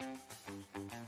Thank you.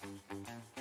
Thank you.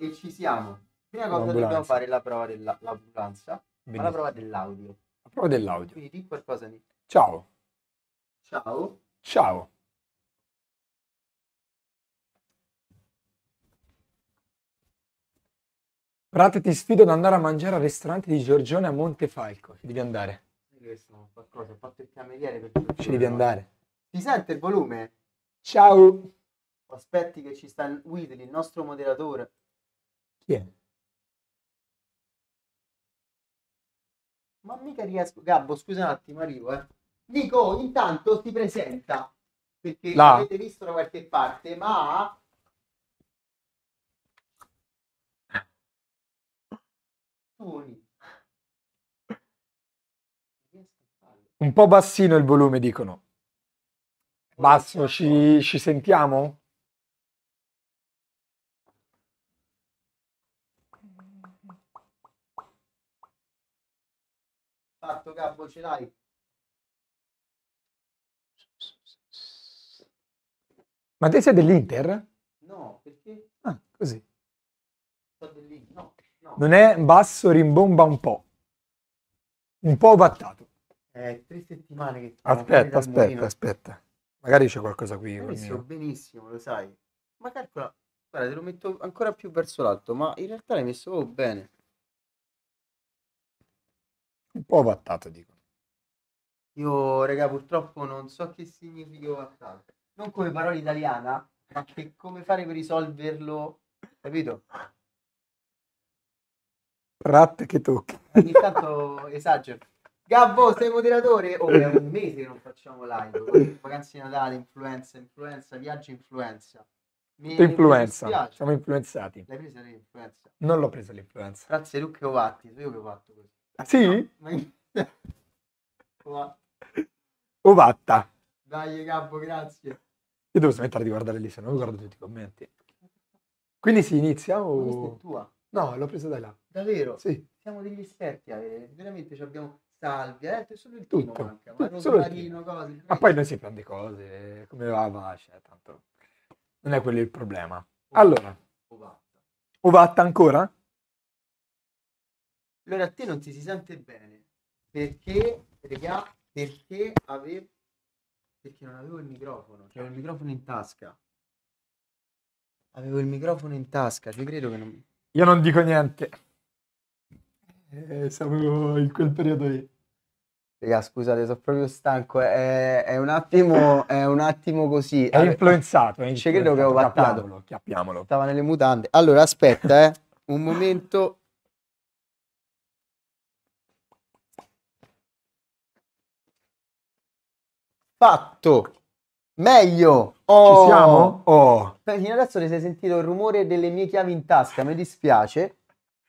E ci siamo. Prima cosa dobbiamo fare la prova dell'ambulanza, ma la prova dell'audio. La prova dell'audio. Quindi di qualcosa di... Ciao. Ciao. Ciao. Prate, ti sfido ad andare a mangiare al ristorante di Giorgione a Montefalco. Ci devi andare. Questo qualcosa, ho fatto il cameriere per tutto. Ci devi andare. Ti sente il volume? Ciao. Aspetti che ci sta Will, il nostro moderatore. Chi è? Ma mica riesco. Gabbo, scusa un attimo, arrivo, eh. Nico, intanto si presenta. Perché La. avete visto da qualche parte, ma Un po' bassino il volume, dicono. Basso, ci, ci sentiamo? Gabbo ce l'hai? Ma te sei dell'Inter? No, perché? Ah, così. No, no. Non è basso, rimbomba un po'. Un po' battato. È tre settimane che... Aspetta, aspetta, mulino. aspetta. Magari c'è qualcosa qui. Benissimo, benissimo, lo sai. Ma calcola, guarda, te lo metto ancora più verso l'alto, ma in realtà l'hai messo bene. Un po' vattato, dicono. Io, raga, purtroppo non so che significa vattato. Non come parola italiana, ma che come fare per risolverlo, capito? Rat che tocchi. Ogni tanto esagero. Gabbo, sei moderatore? Oh, è un mese che non facciamo live. Vacanze di Natale, influenza, influenza, viaggio, influenza. Mi, influenza, siamo influenzati. L'hai presa l'influenza? Non l'ho presa l'influenza. Grazie Luca Ovatti, io che ho fatto questo. Sì? No. Ovatta. Dai capo, grazie. Io devo smettere di guardare lì, se no guardo tutti i commenti. Quindi si inizia o... questa è tua? No, l'ho presa da là. Davvero? Sì. Siamo degli esperti, eh. veramente ci abbiamo... Salvia, eh, è solo il tutto, manca, ma, solo cose, ma poi noi si prende cose, come va va, cioè, tanto non è quello il problema. Allora, Ovatta. Ovatta ancora? Allora a te non ti si sente bene perché, regà, perché avevo perché non avevo il microfono, cioè avevo il microfono in tasca. Avevo il microfono in tasca, ci credo che non Io non dico niente. Eh, siamo in quel periodo lì. Raga, scusate, sono proprio stanco. È, eh, è, un, attimo, è un attimo così. È influenzato. È influenzato. credo che ho battato. chiappiamolo. Stava nelle mutande. Allora, aspetta, eh. un momento. Fatto. Meglio. Oh, Ci siamo? Oh. Fino adesso ne sei sentito il rumore delle mie chiavi in tasca, mi dispiace.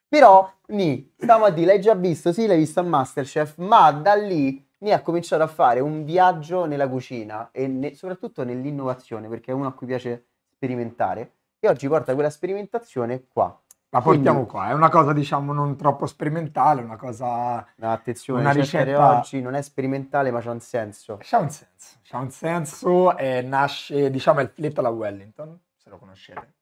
Però, Ni, stiamo a dire, l'hai già visto, sì, l'hai visto a Masterchef, ma da lì mi ha cominciato a fare un viaggio nella cucina e ne, soprattutto nell'innovazione, perché è uno a cui piace sperimentare. E oggi porta quella sperimentazione qua. La portiamo Quindi, qua, è una cosa diciamo non troppo sperimentale, una cosa... attenzione, una ricetta oggi non è sperimentale ma c'ha un senso. C'ha un senso, c'ha un senso e nasce, diciamo, il filetto alla Wellington, se lo conoscete.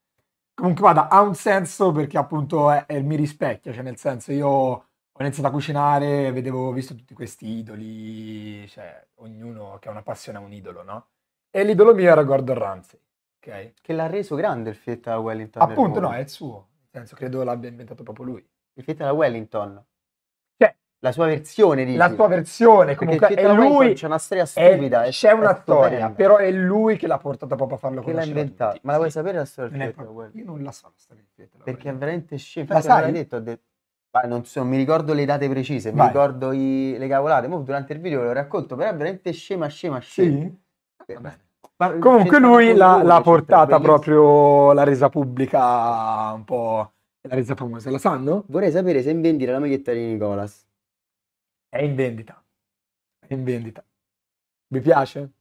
Comunque vada, ha un senso perché appunto è, è, mi rispecchia, cioè nel senso io ho iniziato a cucinare, vedevo, ho visto tutti questi idoli, cioè ognuno che ha una passione ha un idolo, no? E l'idolo mio era Gordon Ramsay, ok? Che l'ha reso grande il filetto alla Wellington. Appunto no, è il suo senso, credo l'abbia inventato proprio lui. Il fit alla Wellington. Cioè, la sua versione di La sua versione, comunque è lui c'è una storia stupida, è, c'è una storia, però è lui che l'ha portata proprio a farlo con l'ha inventata. Ma la vuoi sapere la storia del Fiat Io non la so la storia del Fiat Perché è veramente scema. Cioè, ma sai, detto, detto non, so, non mi ricordo le date precise, Vai. mi ricordo i, le cavolate. Mo durante il video ve lo racconto, però è veramente scema, scema, scema. Sì? Va bene. Par- eh, Comunque lui l'ha, l'ha cioè, portata proprio, la resa pubblica un po', La resa famosa, la sanno? Vorrei sapere se è in vendita la maglietta di Nicolas. È in vendita, è in vendita. Vi piace?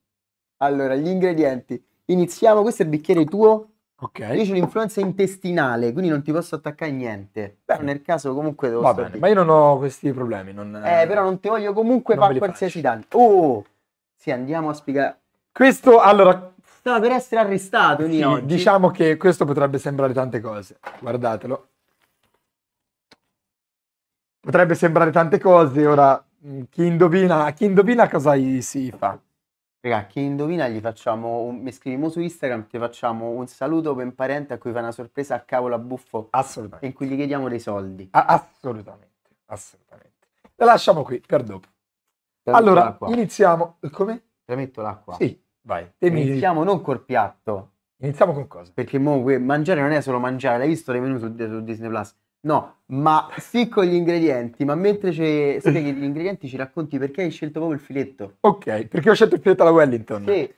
Allora, gli ingredienti. Iniziamo, questo è il bicchiere tuo. Ok. Io ho l'influenza intestinale, quindi non ti posso attaccare niente. Beh. Nel caso comunque devo... Va bene, qui. ma io non ho questi problemi. Non... Eh, però non ti voglio comunque fare qualsiasi danno. Oh! Sì, andiamo a spiegare questo, allora... Stava per essere arrestato lì sì, Diciamo che questo potrebbe sembrare tante cose. Guardatelo. Potrebbe sembrare tante cose, ora mm, chi indovina, chi indovina cosa gli si fa? Raga, chi indovina gli facciamo un... mi scriviamo su Instagram, ti facciamo un saluto per parente a cui fa una sorpresa a cavolo a buffo. Assolutamente. In cui gli chiediamo dei soldi. Ah, assolutamente, assolutamente. La lasciamo qui per dopo. Allora, iniziamo. Come? Premetto l'acqua. Sì. Vai. Temi... Iniziamo diciamo, non col piatto. Iniziamo con cosa? Perché mo, mangiare non è solo mangiare, l'hai visto le menu su, su Disney Plus? No, ma sì con gli ingredienti, ma mentre ci spieghi gli ingredienti ci racconti perché hai scelto proprio il filetto. Ok, perché ho scelto il filetto alla Wellington. Sì.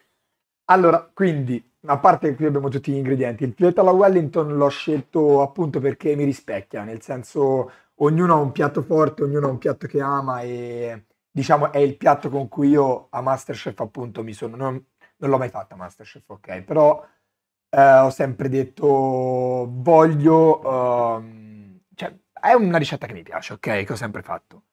Allora, quindi, a parte che qui abbiamo tutti gli ingredienti, il filetto alla Wellington l'ho scelto appunto perché mi rispecchia, nel senso ognuno ha un piatto forte, ognuno ha un piatto che ama e diciamo è il piatto con cui io a Masterchef appunto mi sono... Non, non l'ho mai fatta Masterchef, ok, però eh, ho sempre detto voglio... Um, cioè, è una ricetta che mi piace, ok, che ho sempre fatto.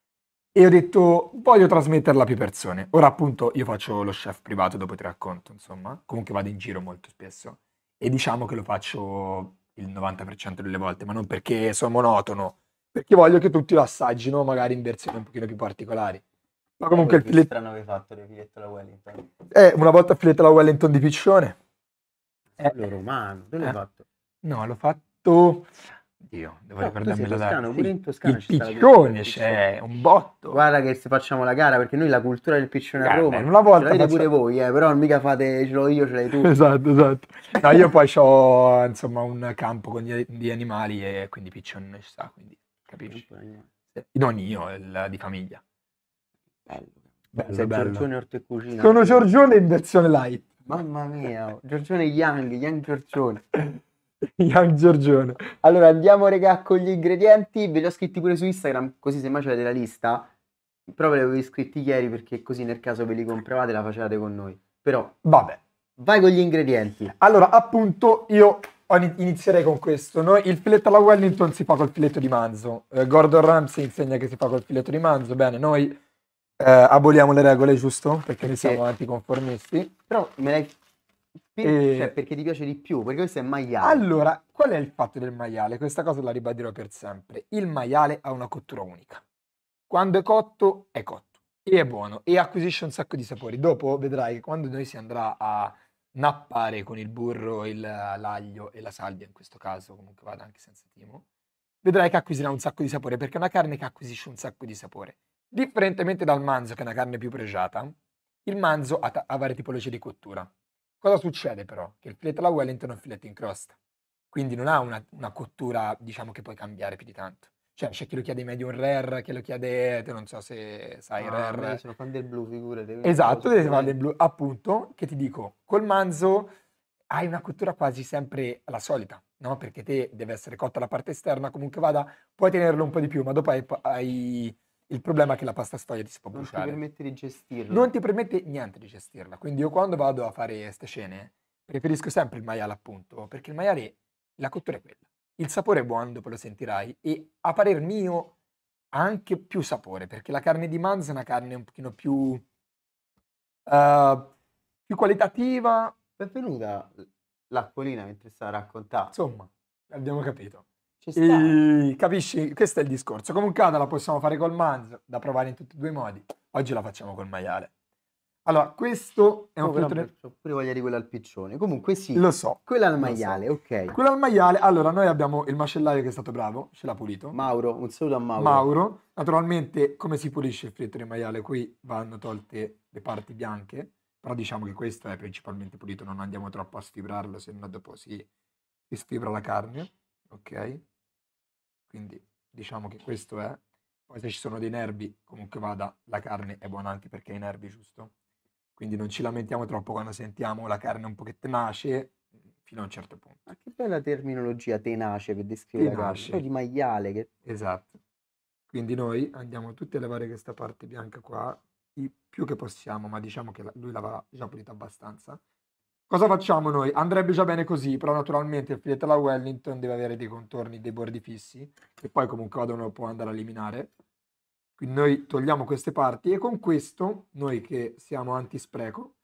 E ho detto voglio trasmetterla a più persone. Ora appunto io faccio lo chef privato, dopo ti racconto, insomma, comunque vado in giro molto spesso e diciamo che lo faccio il 90% delle volte, ma non perché sono monotono, perché voglio che tutti lo assaggino magari in versioni un pochino più particolari. Ma comunque il filetto... strano avevi fatto il filetto alla Wellington. Eh, una volta il filetto alla Wellington di Piccione. Eh, lo romano, dove eh. fatto? No, l'ho fatto... Dio, devo no, ricordarmelo da... Toscano, pure in il piccione, c'è un botto. Guarda che se facciamo la gara, perché noi la cultura del piccione Guarda, a Roma... Una volta... Ce l'avete faccio... pure voi, eh, però mica fate, ce l'ho io, ce l'hai tu. esatto, esatto. No, io poi ho, insomma, un campo con gli, animali e quindi piccione non ci sta, quindi capisci? Non io, il, di famiglia. Bello. Bello, bello. Giorgione Ortecucina. Sono Giorgione in versione light. Mamma mia, oh, Giorgione Young, Young Giorgione. Young Giorgione. Allora andiamo regà con gli ingredienti, ve li ho scritti pure su Instagram, così se mai c'è della lista. Però ve li avevo scritti ieri perché così nel caso ve li compravate la facevate con noi. Però vabbè, vai con gli ingredienti. Allora, appunto, io inizierei con questo. Noi, il filetto alla Wellington si fa col filetto di manzo. Eh, Gordon Ramsay insegna che si fa col filetto di manzo. Bene, noi eh, aboliamo le regole, giusto? Perché, noi siamo anticonformisti. Però me l'hai per, e... cioè, perché ti piace di più, perché questo è maiale. Allora, qual è il fatto del maiale? Questa cosa la ribadirò per sempre. Il maiale ha una cottura unica. Quando è cotto, è cotto e è buono e acquisisce un sacco di sapori. Dopo vedrai che quando noi si andrà a nappare con il burro, il, l'aglio e la salvia, in questo caso comunque vada anche senza timo, vedrai che acquisirà un sacco di sapore perché è una carne che acquisisce un sacco di sapore. Differentemente dal manzo, che è una carne più pregiata, il manzo ha, ha varie tipologie di cottura. Cosa succede però? Che il filetto alla Wellington è un filetto in crosta, quindi non ha una, una cottura, diciamo, che puoi cambiare più di tanto. Cioè, c'è chi lo chiede medium rare, chi lo chiede, non so se sai, ah, rare. Sono fan del blu, figurati. Esatto, dei fan del blu, appunto, che ti dico, col manzo hai una cottura quasi sempre la solita, no? Perché te deve essere cotta la parte esterna, comunque vada, puoi tenerlo un po' di più, ma dopo hai, hai il problema è che la pasta sfoglia ti si può non bruciare. Non ti permette di gestirla. Non ti permette niente di gestirla. Quindi io quando vado a fare queste scene preferisco sempre il maiale appunto, perché il maiale, la cottura è quella. Il sapore è buono, dopo lo sentirai, e a parer mio ha anche più sapore, perché la carne di manzo è una carne un pochino più, uh, più qualitativa. Benvenuta l'acquolina mentre sta a raccontare. Insomma, abbiamo capito. E, capisci? Questo è il discorso. Comuncata la possiamo fare col manzo, da provare in tutti e due i modi. Oggi la facciamo col maiale. Allora, questo è un oh, filtro... Ho pure voglia di quella al piccione. Comunque sì. Lo so. Quella al maiale, so. ok. Quella al maiale. Allora, noi abbiamo il macellaio che è stato bravo, ce l'ha pulito. Mauro, un saluto a Mauro. Mauro. Naturalmente, come si pulisce il frittore di maiale? Qui vanno tolte le parti bianche, però diciamo che questo è principalmente pulito, non andiamo troppo a sfibrarlo, se no dopo si, si sfibra la carne, ok? Quindi diciamo che questo è. Poi se ci sono dei nervi, comunque vada, la carne è buona anche perché ha i nervi, giusto? Quindi non ci lamentiamo troppo quando sentiamo la carne un po' che tenace fino a un certo punto. Ma che bella terminologia tenace per descrivere tenace. la carne, di maiale. Che... Esatto. Quindi noi andiamo tutti a levare questa parte bianca qua, il più che possiamo, ma diciamo che lui l'aveva già pulita abbastanza. Cosa facciamo noi? Andrebbe già bene così, però naturalmente il filetto alla Wellington deve avere dei contorni, dei bordi fissi, che poi comunque vado lo può andare a eliminare. Quindi noi togliamo queste parti e con questo, noi che siamo anti-spreco,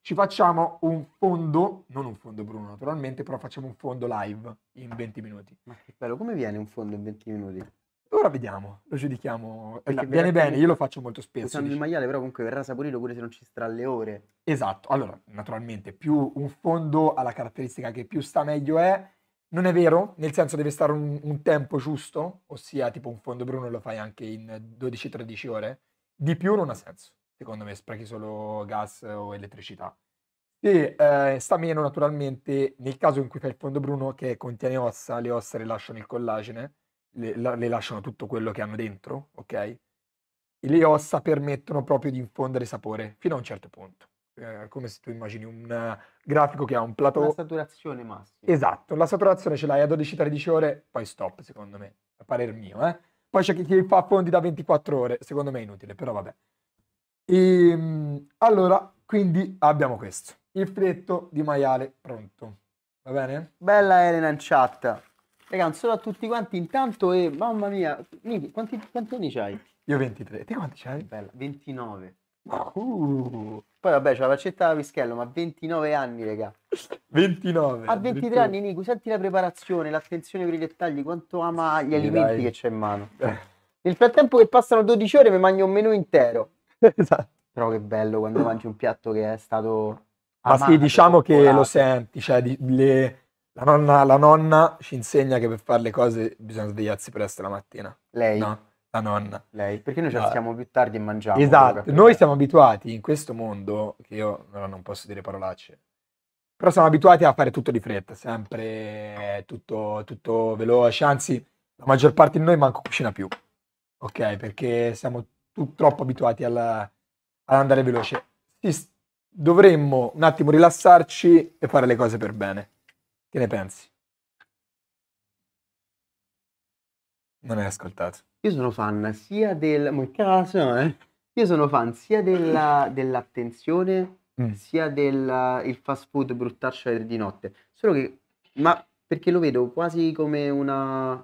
ci facciamo un fondo, non un fondo bruno naturalmente, però facciamo un fondo live in 20 minuti. Ma che bello, come viene un fondo in 20 minuti? Ora vediamo, lo giudichiamo. Perché viene bene, io lo faccio molto spesso. Usando dice. il maiale, però comunque verrà saporito pure se non ci starà le ore. Esatto. Allora, naturalmente, più un fondo ha la caratteristica che più sta meglio è. Non è vero, nel senso deve stare un, un tempo giusto, ossia tipo un fondo bruno lo fai anche in 12-13 ore. Di più non ha senso. Secondo me sprechi solo gas o elettricità. E eh, sta meno naturalmente nel caso in cui fai il fondo bruno che contiene ossa, le ossa rilasciano il collagene le, le lasciano tutto quello che hanno dentro, ok? E le ossa permettono proprio di infondere sapore fino a un certo punto. Eh, come se tu immagini un eh, grafico che ha un plateau. La saturazione massima. Esatto, la saturazione ce l'hai a 12-13 ore, poi stop, secondo me, a parer mio. Eh? Poi c'è chi, chi fa fondi da 24 ore, secondo me è inutile, però vabbè. E, ehm, allora, quindi abbiamo questo. Il fletto di maiale pronto. Va bene? Bella Elena in chat. Raga, un saluto a tutti quanti intanto e mamma mia, Niki, quanti, quanti anni c'hai? Io 23, te quanti c'hai? Bella, 29. Uh. Poi vabbè, c'è la faccetta da Pischello, ma 29 anni, raga. 29. A 23 anni, Nico, senti la preparazione, l'attenzione per i dettagli, quanto ama gli alimenti Dai. che c'è in mano. Eh. Nel frattempo che passano 12 ore mi mangio un menù intero. esatto. Però che bello quando mangi un piatto che è stato... Amato, ma sì, diciamo che lo senti, cioè le la nonna, la nonna ci insegna che per fare le cose bisogna svegliarsi presto la mattina. Lei? No, la nonna. Lei? Perché noi ci alziamo più tardi e mangiamo. Esatto, noi siamo abituati in questo mondo, che io no, non posso dire parolacce, però siamo abituati a fare tutto di fretta, sempre tutto, tutto veloce, anzi la maggior parte di noi manco cucina più, ok? Perché siamo tu, troppo abituati alla, ad andare veloce. Dovremmo un attimo rilassarci e fare le cose per bene. Che ne pensi? Non hai ascoltato. Io sono fan sia del... Ma che eh? Io sono fan sia della, dell'attenzione, mm. sia del fast food bruttarci di notte. Solo che... Ma perché lo vedo quasi come una...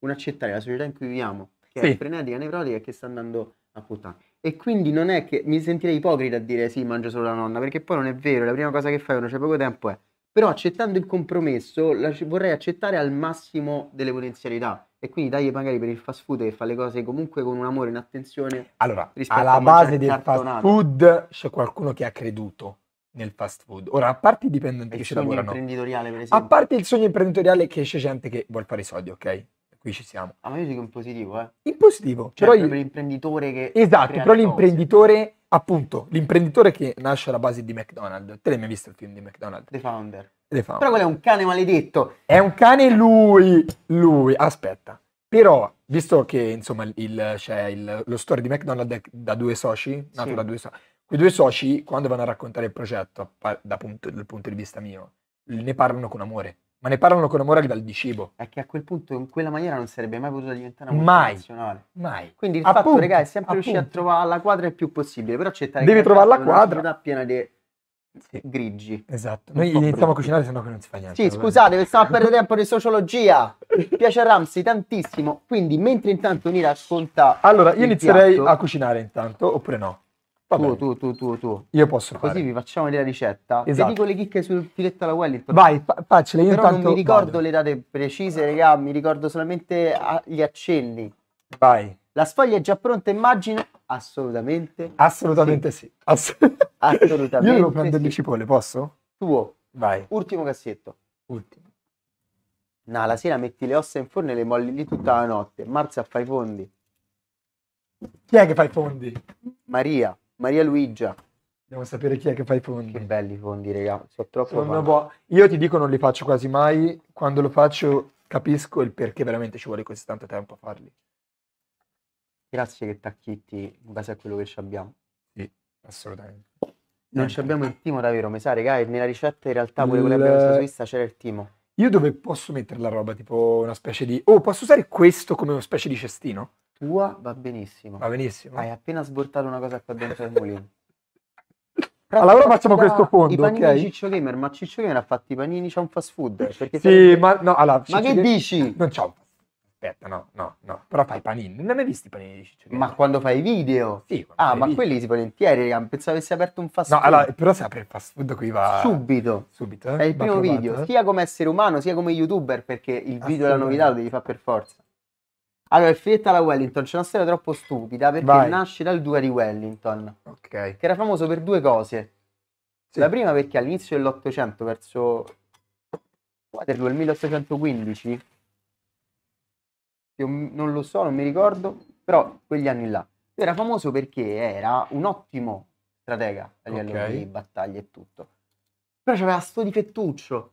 Un accettare la società in cui viviamo, che sì. è frenetica, nevrotica e che sta andando a puttana. E quindi non è che mi sentirei ipocrita a dire sì, mangio solo la nonna, perché poi non è vero, la prima cosa che fai quando c'è poco tempo è però accettando il compromesso la, vorrei accettare al massimo delle potenzialità e quindi dai magari per il fast food che fa le cose comunque con un amore e un'attenzione. Allora, alla base del cartonato. fast food c'è qualcuno che ha creduto nel fast food. Ora, a parte i dipendenti il che ci lavorano, imprenditoriale, per esempio. a parte il sogno imprenditoriale che c'è gente che vuole fare i soldi, ok? qui ci siamo. Ah, ma io dico in positivo, eh. In positivo. Cioè, però io... l'imprenditore che... Esatto, però l'imprenditore, appunto, l'imprenditore che nasce alla base di McDonald's. Te l'hai mai visto il film di McDonald's? The Founder. The Founder. Però quello è un cane maledetto. È un cane lui, lui. Aspetta. Però, visto che, insomma, il, c'è il, lo story di McDonald's è da due soci, nato sì. da due soci, quei due soci, quando vanno a raccontare il progetto, dal punto, dal punto di vista mio, ne parlano con amore ma ne parlano con amore dal cibo. È che a quel punto, in quella maniera, non sarebbe mai potuto diventare una multinazionale. Mai, mai. Quindi il appunto, fatto, ragazzi, è sempre appunto. riuscire a trovare la quadra il più possibile, però accettare Devi trovare la quadra. Una piena di sì. grigi. Esatto. Noi iniziamo a cucinare, sennò che non si fa niente. Sì, scusate, stiamo a perdere tempo di sociologia. Mi piace a Ramsey tantissimo, quindi mentre intanto Nira ascolta Allora, io inizierei piatto, a cucinare intanto, oppure no? Tu, tu, tu, tu, tu. Io posso Così fare. vi facciamo la ricetta. Esatto. Vi dico le chicche sul filetto alla Wellington. Vai, fa- faccele. Io Però non mi ricordo vado. le date precise, regà, mi ricordo solamente ah, gli accenni. Vai. La sfoglia è già pronta, immagino? Assolutamente. Assolutamente sì. sì. Ass- Assolutamente. Io devo prendere sì. le cipolle, posso? Tuo. Vai. Ultimo cassetto. Ultimo. No, la sera metti le ossa in forno e le molli lì tutta la notte. Marzia fai i fondi. Chi è che fa i fondi? Maria. Maria Luigia. Dobbiamo sapere chi è che fa i fondi. Che belli i fondi, raga. Sono troppo Sono boh. Io ti dico non li faccio quasi mai. Quando lo faccio capisco il perché veramente ci vuole così tanto tempo a farli. Grazie che tacchitti in base a quello che ci abbiamo. Sì, assolutamente. Non ci abbiamo il timo davvero, mi sa, raga, nella ricetta in realtà pure quella che abbiamo visto su Insta c'era il timo. Io dove posso mettere la roba? Tipo una specie di... Oh, posso usare questo come una specie di cestino? tua va benissimo. Va benissimo. Hai appena sbortato una cosa qua dentro il mulino. allora facciamo questo fondo. I panini Ciccio Gamer, ma Ciccio Gamer ha fatto i panini, c'è un fast food. Sì, ma no, allora, Ma che dici? Non c'è un aspetta, no, no, no. Però fai panini. Non ne hai mai visto i panini di Ciccio? Ma quando fai video? Sì. Ah, ma video. quelli si volentieri, pensavo avessi aperto un fast food. No, allora, però se apre il fast food qui va... Subito. Subito, eh? È il primo provato, video, eh? sia come essere umano, sia come youtuber, perché il ah, video è la novità, lo devi fare per forza. Allora, è finita la Wellington c'è una storia troppo stupida perché Vai. nasce dal duca di Wellington, okay. che era famoso per due cose. Sì. La prima perché all'inizio dell'Ottocento, verso Waterloo, il 1815, non lo so, non mi ricordo, però quegli anni là, era famoso perché era un ottimo stratega a livello okay. di battaglie e tutto. Però c'aveva sto difettuccio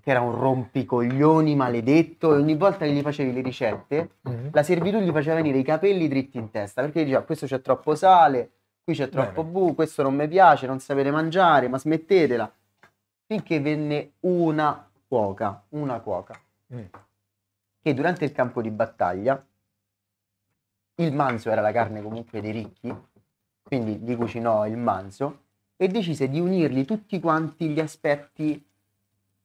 che era un rompicoglioni maledetto e ogni volta che gli facevi le ricette mm-hmm. la servitù gli faceva venire i capelli dritti in testa perché diceva questo c'è troppo sale, qui c'è troppo Bene. bu, questo non mi piace, non sapete mangiare, ma smettetela. Finché venne una cuoca, una cuoca, mm. che durante il campo di battaglia, il manzo era la carne comunque dei ricchi, quindi gli cucinò il manzo e decise di unirli tutti quanti gli aspetti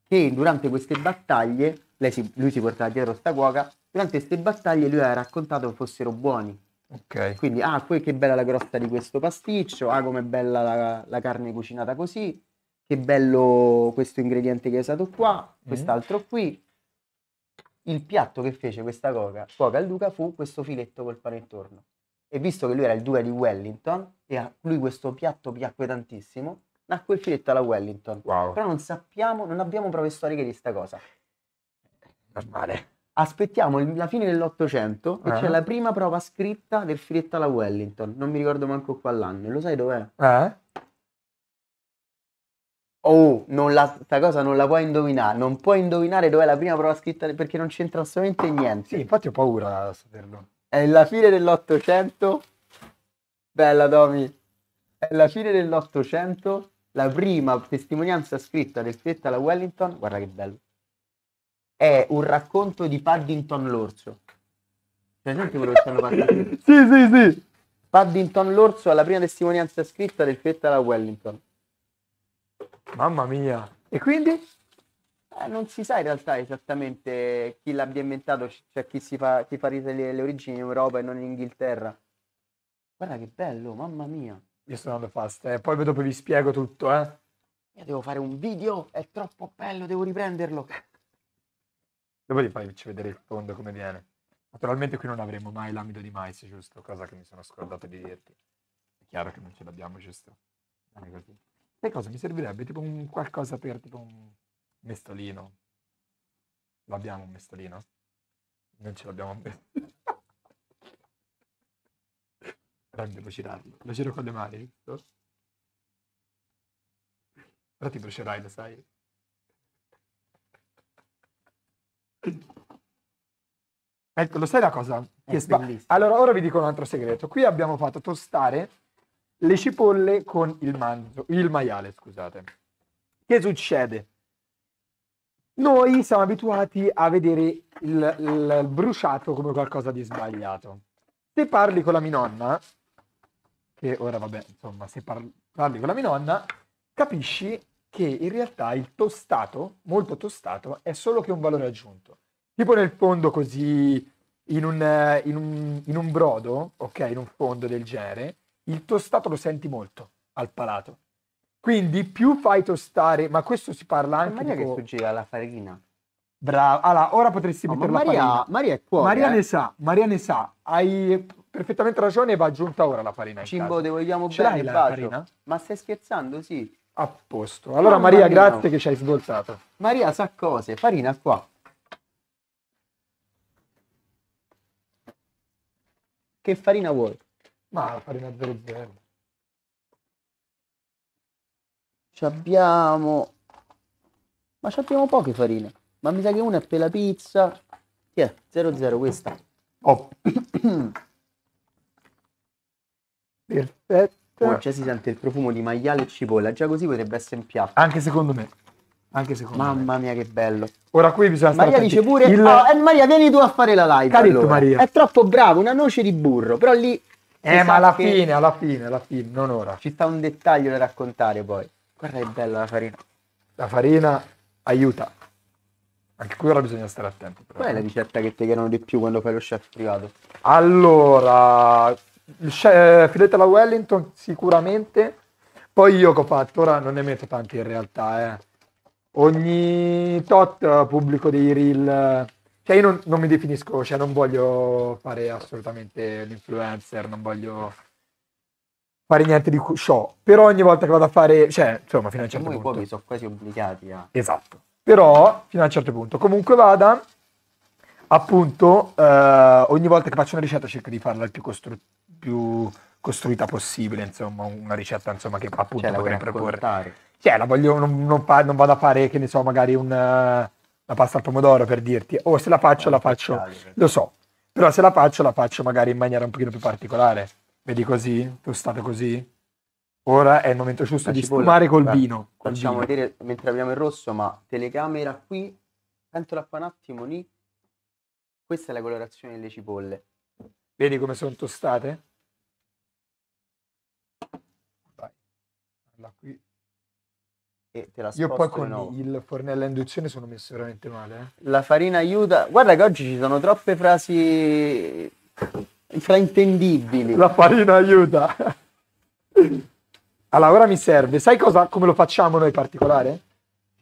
che durante queste battaglie, si, lui si portava dietro sta cuoca, durante queste battaglie lui aveva raccontato che fossero buoni. Okay. Quindi, ah, che bella la crosta di questo pasticcio, ah, com'è bella la, la carne cucinata così, che bello questo ingrediente che hai usato qua, mm. quest'altro qui. Il piatto che fece questa coca, cuoca al duca fu questo filetto col pane intorno. E visto che lui era il due di Wellington, e a lui questo piatto piacque tantissimo, nacque il filetto alla Wellington. Wow. Però non sappiamo, non abbiamo prove storiche di sta cosa. Normale. Aspettiamo la fine dell'Ottocento eh. e c'è eh? la prima prova scritta del filetto alla Wellington. Non mi ricordo manco qua l'anno. Lo sai dov'è? Eh? Oh, non la, sta cosa non la puoi indovinare. Non puoi indovinare dov'è la prima prova scritta perché non c'entra assolutamente niente. Sì, infatti ho paura a saperlo. È la fine dell'Ottocento. Bella, Domi. È la fine dell'Ottocento la prima testimonianza scritta descritta alla Wellington, guarda che bello, è un racconto di Paddington l'orso. senti quello che stanno parlando? sì, sì, sì. Paddington l'orso è la prima testimonianza scritta descritta alla Wellington. Mamma mia. E quindi? Eh, non si sa in realtà esattamente chi l'abbia inventato, cioè chi, si fa, chi fa risalire le origini in Europa e non in Inghilterra. Guarda che bello, mamma mia. Io sto andando fast, eh. poi dopo vi spiego tutto, eh. Io devo fare un video, è troppo bello, devo riprenderlo. Dopo ti faccio vedere il fondo come viene. Naturalmente qui non avremo mai l'amido di mais, giusto? Cosa che mi sono scordato di dirti. È chiaro che non ce l'abbiamo, giusto? Dai così. E cosa mi servirebbe? Tipo un qualcosa per tipo un mestolino. L'abbiamo un mestolino? Non ce l'abbiamo un mestolino. Però devo girarlo. Lo giro con le mani, giusto? Però ti brucerai, lo sai. Ecco, lo sai la cosa? È sba- allora, ora vi dico un altro segreto. Qui abbiamo fatto tostare le cipolle con il manzo, il maiale, scusate. Che succede? Noi siamo abituati a vedere il, il bruciato come qualcosa di sbagliato. Se parli con la mia nonna, che ora vabbè, insomma, se parli con la mia nonna, capisci che in realtà il tostato, molto tostato, è solo che un valore aggiunto. Tipo nel fondo così, in un, in un, in un brodo, ok, in un fondo del genere, il tostato lo senti molto al palato. Quindi più fai tostare, ma questo si parla anche di... Ma tipo... che succede alla farina? Brava, allora ora potresti no, mettere Maria, la farina. Maria è cuore. Maria eh? ne sa, Maria ne sa. Hai perfettamente ragione e va aggiunta ora la farina. Cimbo, ti vogliamo Ce bene, la farina? Ma stai scherzando? Sì. A posto. Allora Maria, Maria, grazie che ci hai svoltato. Maria sa cose, farina qua. Che farina vuoi? Ma la farina 00. Ci abbiamo... Ma ci abbiamo poche farine. Ma mi sa che una è per la pizza. Chi è? 00 questa. Oh. Perfetto. Oh, già si sente il profumo di maiale e cipolla, già così potrebbe essere in piatto. Anche secondo me. Anche secondo Mamma me. mia che bello. Ora qui bisogna stare Maria dice pure il... oh, eh, Maria vieni tu a fare la live Cadetto, allora. Maria. È troppo bravo, una noce di burro, però lì Eh, ma alla che... fine, alla fine, alla fine, non ora. Ci sta un dettaglio da raccontare poi. Guarda che bella la farina. La farina aiuta. Anche qui ora bisogna stare attenti. Però. Qual è la ricetta che ti chiedono di più quando fai lo chef privato? Allora, eh, filetta alla Wellington sicuramente. Poi io che ho fatto, ora non ne metto tanti in realtà, eh. Ogni tot pubblico dei reel, cioè io non, non mi definisco, cioè non voglio fare assolutamente l'influencer, non voglio fare niente di show. Però ogni volta che vado a fare, cioè, insomma, fino a un certo punto. Poi mi sono quasi obbligati a... Esatto. Però, fino a un certo punto. Comunque vada, appunto, eh, ogni volta che faccio una ricetta cerco di farla il più costruttiva più costruita possibile, insomma, una ricetta insomma, che appunto cioè, potrei proporre. Cioè, la voglio, non, non, non, vado a fare, che ne so, magari una, eh, una pasta al pomodoro per dirti, o se la faccio, la eh, faccio, lo so, però se la faccio, la faccio magari in maniera un pochino più particolare. Vedi così, tostata così. Ora è il momento giusto la di cipolla, sfumare col beh, vino. Col facciamo vino. vedere mentre abbiamo il rosso, ma telecamera qui, pentola qua un attimo lì. Questa è la colorazione delle cipolle. Vedi come sono tostate? fermarla qui. E te la Io poi con il fornello a induzione sono messo veramente male. Eh. La farina aiuta. Guarda che oggi ci sono troppe frasi fraintendibili. La farina aiuta. Allora ora mi serve. Sai cosa, come lo facciamo noi particolare?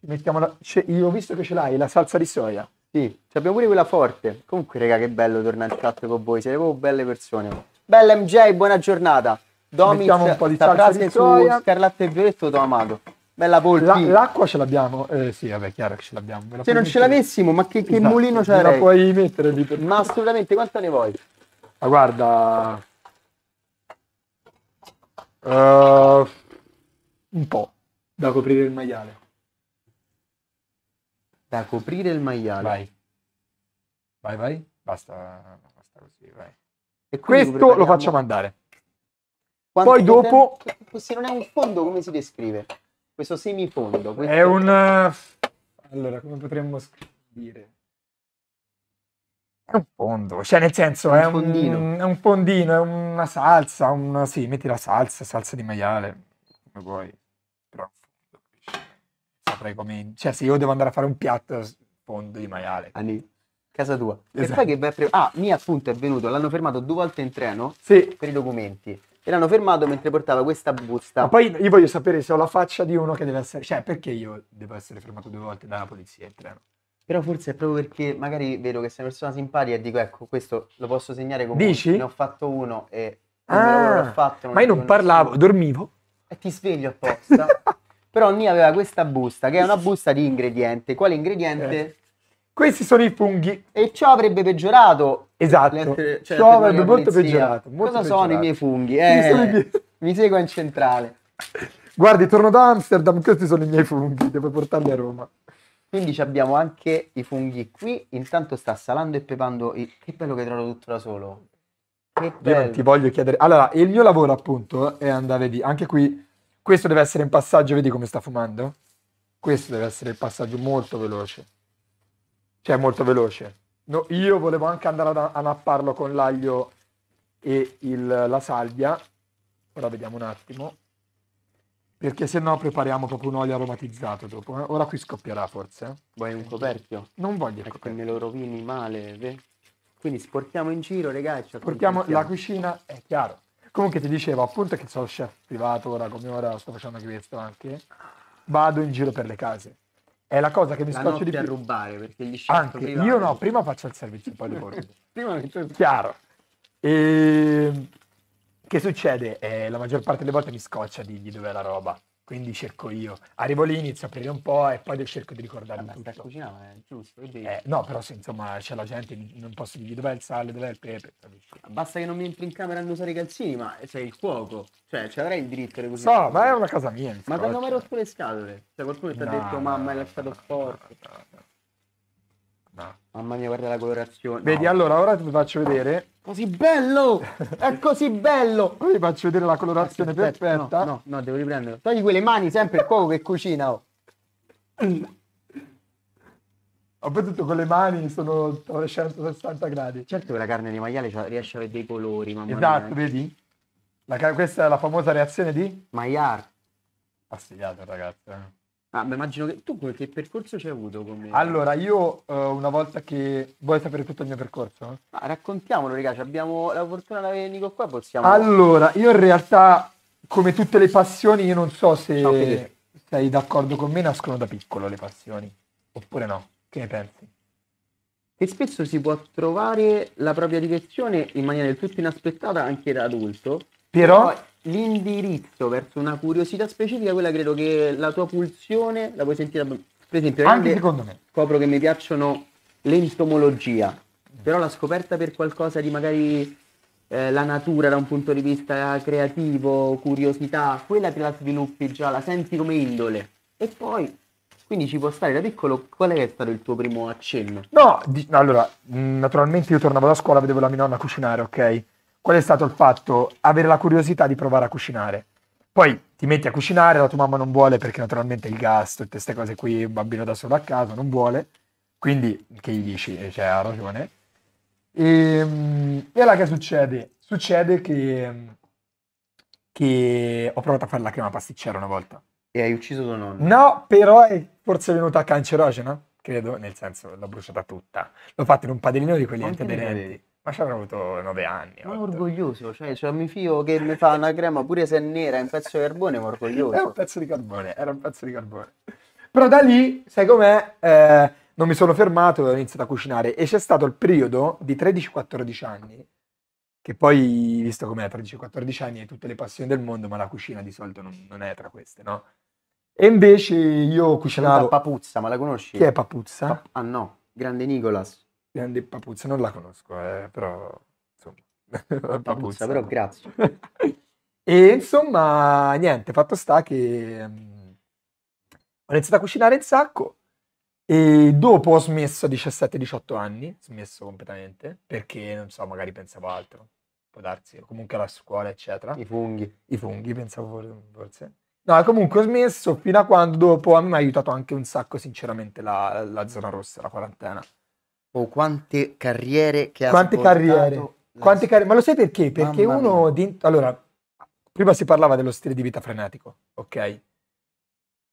Mettiamo la... Io ho visto che ce l'hai, la salsa di soia. Sì, abbiamo pure quella forte. Comunque, raga, che bello tornare al chat con voi. Siete proprio belle persone. Bella MJ, buona giornata. Domic, mettiamo un po' di salsa di soia. Scarlatto e Violetto D'Amato. Bella polpina. La, l'acqua ce l'abbiamo? Eh, sì, vabbè, chiaro che ce l'abbiamo. La Se non mettere? ce l'avessimo, ma che, che esatto. mulino c'era? La puoi mettere lì per... Ma assolutamente, quanta ne vuoi? Ma guarda... Uh, un po' da coprire il maiale. Da coprire il maiale. Vai. Vai, vai. Basta, basta così, vai. E questo lo facciamo andare. Quanto Poi dopo... Tempo, se non è un fondo, come si descrive? Questo semifondo. Questo... È un... Allora, come potremmo dire? È un fondo, cioè nel senso un è, un, è un fondino, è una salsa, una, sì, metti la salsa, salsa di maiale, come vuoi, però saprei come... Cioè se io devo andare a fare un piatto, fondo di maiale. Anni ah, casa tua. Esatto. E poi che ben pre... Ah, mi appunto è venuto, l'hanno fermato due volte in treno sì. per i documenti e l'hanno fermato mentre portava questa busta. Ma poi io voglio sapere se ho la faccia di uno che deve essere... Cioè, perché io devo essere fermato due volte dalla polizia in treno? Però forse è proprio perché magari vedo che sei una persona simpatica e dico, ecco, questo lo posso segnare come... Dici? Ne ho fatto uno e... Ah, fatto, ma io non parlavo, nessuno. dormivo. E ti sveglio apposta. Però Ni aveva questa busta, che è una busta di ingrediente. Quale ingrediente? Eh questi sono i funghi. E ciò avrebbe peggiorato. Esatto. Altre, cioè ciò avrebbe molto peggiorato. Molto Cosa peggiorato. sono i miei funghi? Eh, i miei... mi seguo in centrale. Guardi, torno da Amsterdam, questi sono i miei funghi, devo portarli a Roma. Quindi abbiamo anche i funghi qui. Intanto sta salando e pepando. I... Che bello che trovo tutto da solo. Che bello. Io ti voglio chiedere. Allora, il mio lavoro appunto è andare lì. Anche qui, questo deve essere un passaggio, vedi come sta fumando? Questo deve essere il passaggio molto veloce. Cioè, molto veloce. No, io volevo anche andare a, a napparlo con l'aglio e il, la salvia. Ora vediamo un attimo. Perché se no prepariamo proprio un olio aromatizzato dopo. Eh? Ora qui scoppierà forse. Vuoi un coperchio? Non voglio il ecco, coperchio. me lo rovini male, ve? Quindi sportiamo in giro, ragazzi. Sportiamo la cucina, è chiaro. Comunque ti dicevo appunto che sono chef privato ora come ora sto facendo anche questo anche. Vado in giro per le case. È la cosa che mi scoccia di più. a rubare perché gli Anche, privati. io no, prima faccio il servizio poi lo porto. prima metto... Chiaro. E... Ehm, che succede? Eh, la maggior parte delle volte mi scoccia di, di è la roba quindi cerco io. Arrivo lì, inizio a aprire un po' e poi cerco di ricordarmi Vabbè, tutto. Cucina, ma è giusto, è eh, no, però se insomma c'è la gente, non posso dirgli dov'è il sale, dov'è il pepe. Basta che non mi entri in camera a usare i calzini, ma sei il fuoco. Cioè, ci avrai il diritto di così. No, ma è una casa mia. Ma quando hanno mai cioè. rotto le scatole? Cioè, qualcuno ti no, ha detto, mamma, hai lasciato no, forte. No, Mamma mia, guarda la colorazione. Vedi, No. allora, ora ti faccio vedere. Così bello! È così bello! Ora vi faccio vedere la colorazione Aspetta, perfetta. No, no, devo riprenderlo. Togli quelle mani sempre il cuoco che cucina. oh. Ho veduto con le mani, sono 360 gradi. Certo che la carne di maiale c'ha- riesce a avere dei colori, mamma Esatto, mia. vedi? La questa è la famosa reazione di Maiar. Assegato, ragazzi. Eh. Ah, ma immagino che tu che percorso ci hai avuto con me? Allora, io eh, una volta che vuoi sapere tutto il mio percorso? No? raccontiamolo, ragazzi, abbiamo la fortuna di avere Nico qua, possiamo Allora, io in realtà come tutte le passioni, io non so se Ciao, sei d'accordo con me, nascono da piccolo le passioni, oppure no? Che ne pensi? E spesso si può trovare la propria direzione in maniera del tutto inaspettata anche da adulto. Però, Però l'indirizzo verso una curiosità specifica, quella credo che la tua pulsione la puoi sentire. Per esempio, anche secondo me. Scopro che mi piacciono l'entomologia, però la scoperta per qualcosa di magari eh, la natura da un punto di vista creativo, curiosità, quella te la sviluppi già, la senti come indole. E poi, quindi ci può stare da piccolo, qual è stato il tuo primo accenno? No, di- allora, mm, naturalmente io tornavo da scuola, vedevo la mia nonna cucinare, ok? qual è stato il fatto? Avere la curiosità di provare a cucinare. Poi ti metti a cucinare, la tua mamma non vuole perché naturalmente il gas, tutte queste cose qui, un bambino da solo a casa non vuole, quindi che gli dici, eh, cioè ha ragione. E, ehm, e allora che succede? Succede che, che ho provato a fare la crema pasticcera una volta. E hai ucciso tuo nonno? No, però è forse venuta cancerogena, credo, nel senso l'ho bruciata tutta. L'ho fatta in un padellino di quelli Quanti antiaderenti. Ma ci avrà avuto 9 anni. Ma orgoglioso, cioè, c'è cioè mio figlio che mi fa una crema pure se è nera, è un pezzo di carbone, ma orgoglioso. Era un pezzo di carbone, era un pezzo di carbone. Però da lì, sai com'è, eh, non mi sono fermato e ho iniziato a cucinare. E c'è stato il periodo di 13-14 anni, che poi, visto com'è, 13-14 anni hai tutte le passioni del mondo, ma la cucina di solito non, non è tra queste, no? E invece io cucinavo... Papuzza, ma la conosci? Chi è Papuzza? Pa- ah no, grande Nicolas grande Papuzza, non la conosco, eh, però insomma. Papuzza, però grazie. e insomma, niente, fatto sta che mh, mm, ho iniziato a cucinare un sacco e dopo ho smesso a 17-18 anni, smesso completamente, perché non so, magari pensavo altro, può darsi, comunque alla scuola, eccetera. I funghi. I funghi, pensavo forse. No, comunque ho smesso fino a quando dopo a me mi ha aiutato anche un sacco, sinceramente, la, la zona rossa, la quarantena o quante carriere che ha quante carriere, quante carriere, ma lo sai perché? Perché Mamma uno di, allora prima si parlava dello stile di vita frenetico, ok?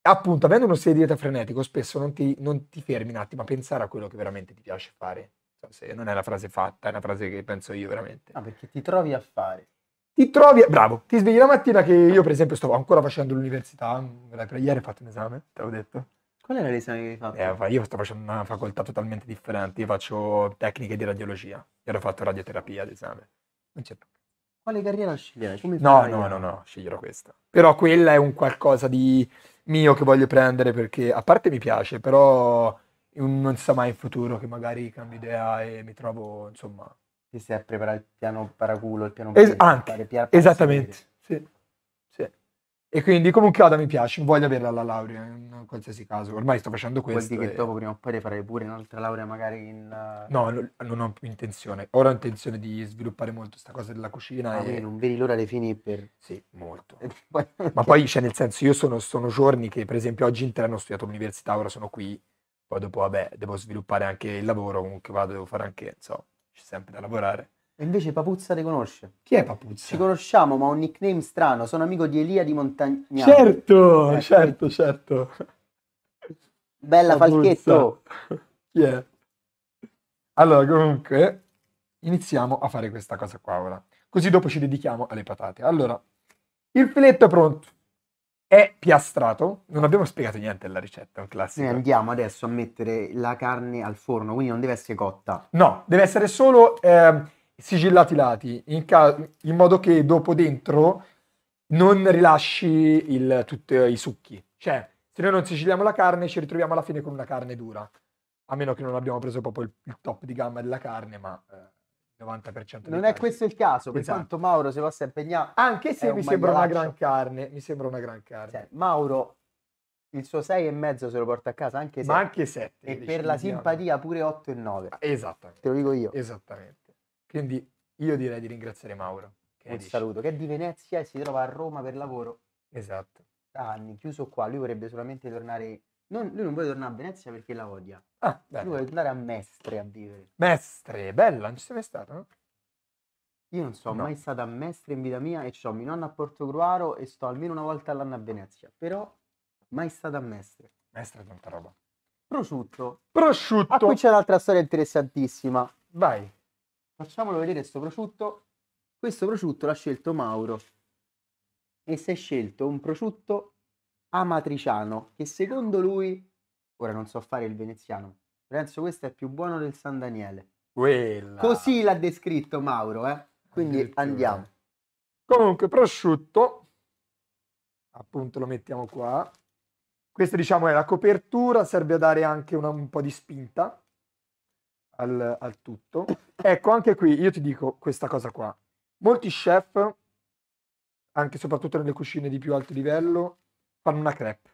Appunto, avendo uno stile di vita frenetico, spesso non ti, non ti fermi un attimo a pensare a quello che veramente ti piace fare. Se non è la frase fatta, è una frase che penso io veramente. Ah, perché ti trovi a fare. Ti trovi, a... bravo, ti svegli la mattina che io per esempio sto ancora facendo l'università, mm, ieri ho fatto un esame, te l'ho detto. Qual era l'esame che hai fatto? Eh, io sto facendo una facoltà totalmente differente, io faccio tecniche di radiologia, io ho fatto radioterapia ad esame. Non c'è Quale carriera sceglierai? Come no, no, no, no, sceglierò questa. Però quella è un qualcosa di mio che voglio prendere perché a parte mi piace, però non si sa mai in futuro che magari cambio idea e mi trovo, insomma... Ti stai a preparare il piano paraculo, il piano... Es- anche, esattamente, sì. E quindi comunque vada mi piace, voglio averla la laurea in qualsiasi caso, ormai sto facendo questo. Vuol dire e... che dopo prima o poi farai pure un'altra laurea magari in... Eh, no, no non ho più intenzione, ora ho intenzione di sviluppare molto questa cosa della cucina. Ah, e... non vedi l'ora dei fini per... Sì, molto. Poi... Ma poi c'è cioè, nel senso, io sono, sono, giorni che per esempio oggi in treno ho studiato all'università, ora sono qui, poi dopo vabbè devo sviluppare anche il lavoro, comunque vado, devo fare anche, so, c'è sempre da lavorare. E invece Papuzza le conosce. Chi è Papuzza? Ci conosciamo, ma ha un nickname strano. Sono amico di Elia di Montagnano. Certo, eh, certo, qui. certo. Bella Papuzza. Falchetto. Chi è? Allora, comunque, iniziamo a fare questa cosa qua ora. Così dopo ci dedichiamo alle patate. Allora, il filetto è pronto. È piastrato. Non abbiamo spiegato niente alla ricetta, è un classico. Noi eh, andiamo adesso a mettere la carne al forno, quindi non deve essere cotta. No, deve essere solo... Eh, sigillati i lati, in, ca- in modo che dopo dentro non rilasci il, tutti i succhi. Cioè, se noi non sigilliamo la carne, ci ritroviamo alla fine con una carne dura. A meno che non abbiamo preso proprio il, il top di gamma della carne, ma eh, 90% Non è questo il caso, per esatto. quanto Mauro se va a impegnare... Anche se mi sembra una gran carne, mi sembra una gran carne. Cioè, Mauro il suo 6,5 se lo porta a casa anche 7. Ma anche 7. E per la simpatia pure 8 e 9. Esattamente. Te lo dico io. Esattamente. Quindi io direi di ringraziare Mauro. Che Un dici? saluto, che è di Venezia e si trova a Roma per lavoro. Esatto. Da anni, chiuso qua, lui vorrebbe solamente tornare... Non, lui non vuole tornare a Venezia perché la odia. Ah, Lui vuole tornare a Mestre a vivere. Mestre, bella, non ci sei mai stato, no? Io non sono no. mai stato a Mestre in vita mia e ho mio nonno a Porto Cruaro e sto almeno una volta all'anno a Venezia, però mai stato a Mestre. Mestre è tanta roba. Prosciutto. Prosciutto. A qui c'è un'altra storia interessantissima. Vai. Facciamolo vedere questo prosciutto. Questo prosciutto l'ha scelto Mauro e si è scelto un prosciutto amatriciano che secondo lui, ora non so fare il veneziano, penso questo è più buono del San Daniele. Quella. Così l'ha descritto Mauro, eh? quindi andiamo. Comunque prosciutto, appunto lo mettiamo qua. Questa diciamo è la copertura, serve a dare anche una, un po' di spinta al, al tutto. Ecco, anche qui io ti dico questa cosa qua. Molti chef, anche e soprattutto nelle cucine di più alto livello, fanno una crepe.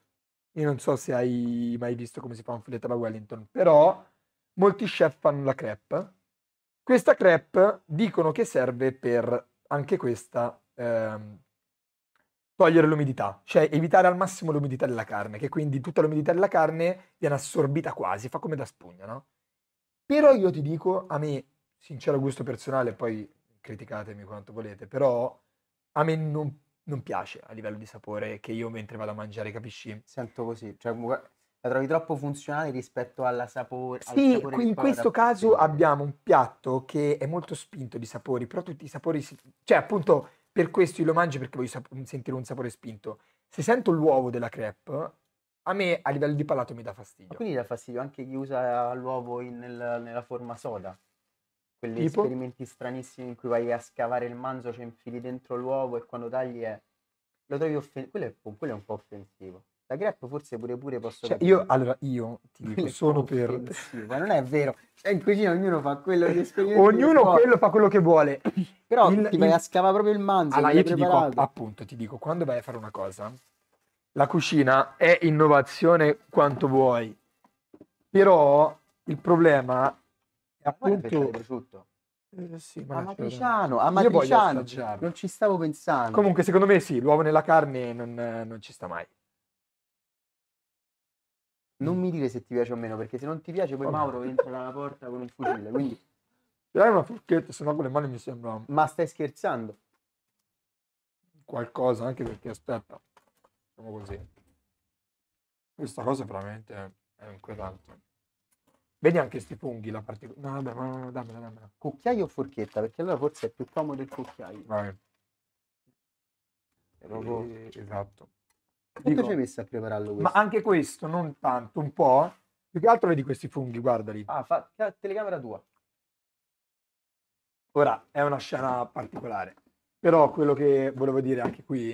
Io non so se hai mai visto come si fa un filetto alla Wellington, però molti chef fanno la crepe. Questa crepe dicono che serve per anche questa ehm, togliere l'umidità, cioè evitare al massimo l'umidità della carne, che quindi tutta l'umidità della carne viene assorbita quasi, fa come da spugna, no? Però io ti dico, a me, sincero gusto personale, poi criticatemi quanto volete, però a me non, non piace a livello di sapore che io mentre vado a mangiare, capisci? Sento così, cioè la trovi troppo funzionale rispetto alla sapore. Sì, al sapore in questo caso più. abbiamo un piatto che è molto spinto di sapori, però tutti i sapori, si... cioè appunto per questo io lo mangio perché voglio sap- sentire un sapore spinto. Se sento l'uovo della crepe, a me a livello di palato mi dà fastidio. Ma quindi dà fastidio anche chi usa l'uovo in, nel, nella forma soda? Quegli tipo? esperimenti stranissimi in cui vai a scavare il manzo, ci cioè infili dentro l'uovo e quando tagli è... Lo trovi offensivo. Quello, boh, quello, è un po' offensivo. La crepe forse pure pure posso cioè, Io, allora, io ti dico, sono per... Ma non è vero. Cioè, in cucina ognuno fa quello che esperimenti. Ognuno quello fa quello che vuole. Però il, ti vai il... a scavare proprio il manzo. Allora, ah, io ti preparato. dico, appunto, ti dico, quando vai a fare una cosa la cucina è innovazione quanto vuoi, però il problema è appunto... Prosciutto. Eh sì, ma amatriciano, amatriciano, non ci stavo pensando. Comunque, secondo me sì, l'uovo nella carne non, non ci sta mai. Non mm. mi dire se ti piace o meno, perché se non ti piace poi oh, Mauro entra dalla porta con un fucile, quindi... Dai una forchetta, se no con le mani mi sembra... Ma stai scherzando? Qualcosa, anche perché aspetta, Diciamo così. Questa cosa veramente è inquietante. Vedi anche questi funghi, la particolare. No, no, no, dammela, dammela. Cucchiaio o forchetta? Perché allora forse è più comodo il cucchiaio. Vai. Proprio... E... Eh, esatto. Quanto ci hai messo a prepararlo questo? Ma anche questo, non tanto, un po'. Più che altro vedi questi funghi, guardali. Ah, fa... telecamera tua. Ora, è una scena particolare. Però quello che volevo dire anche qui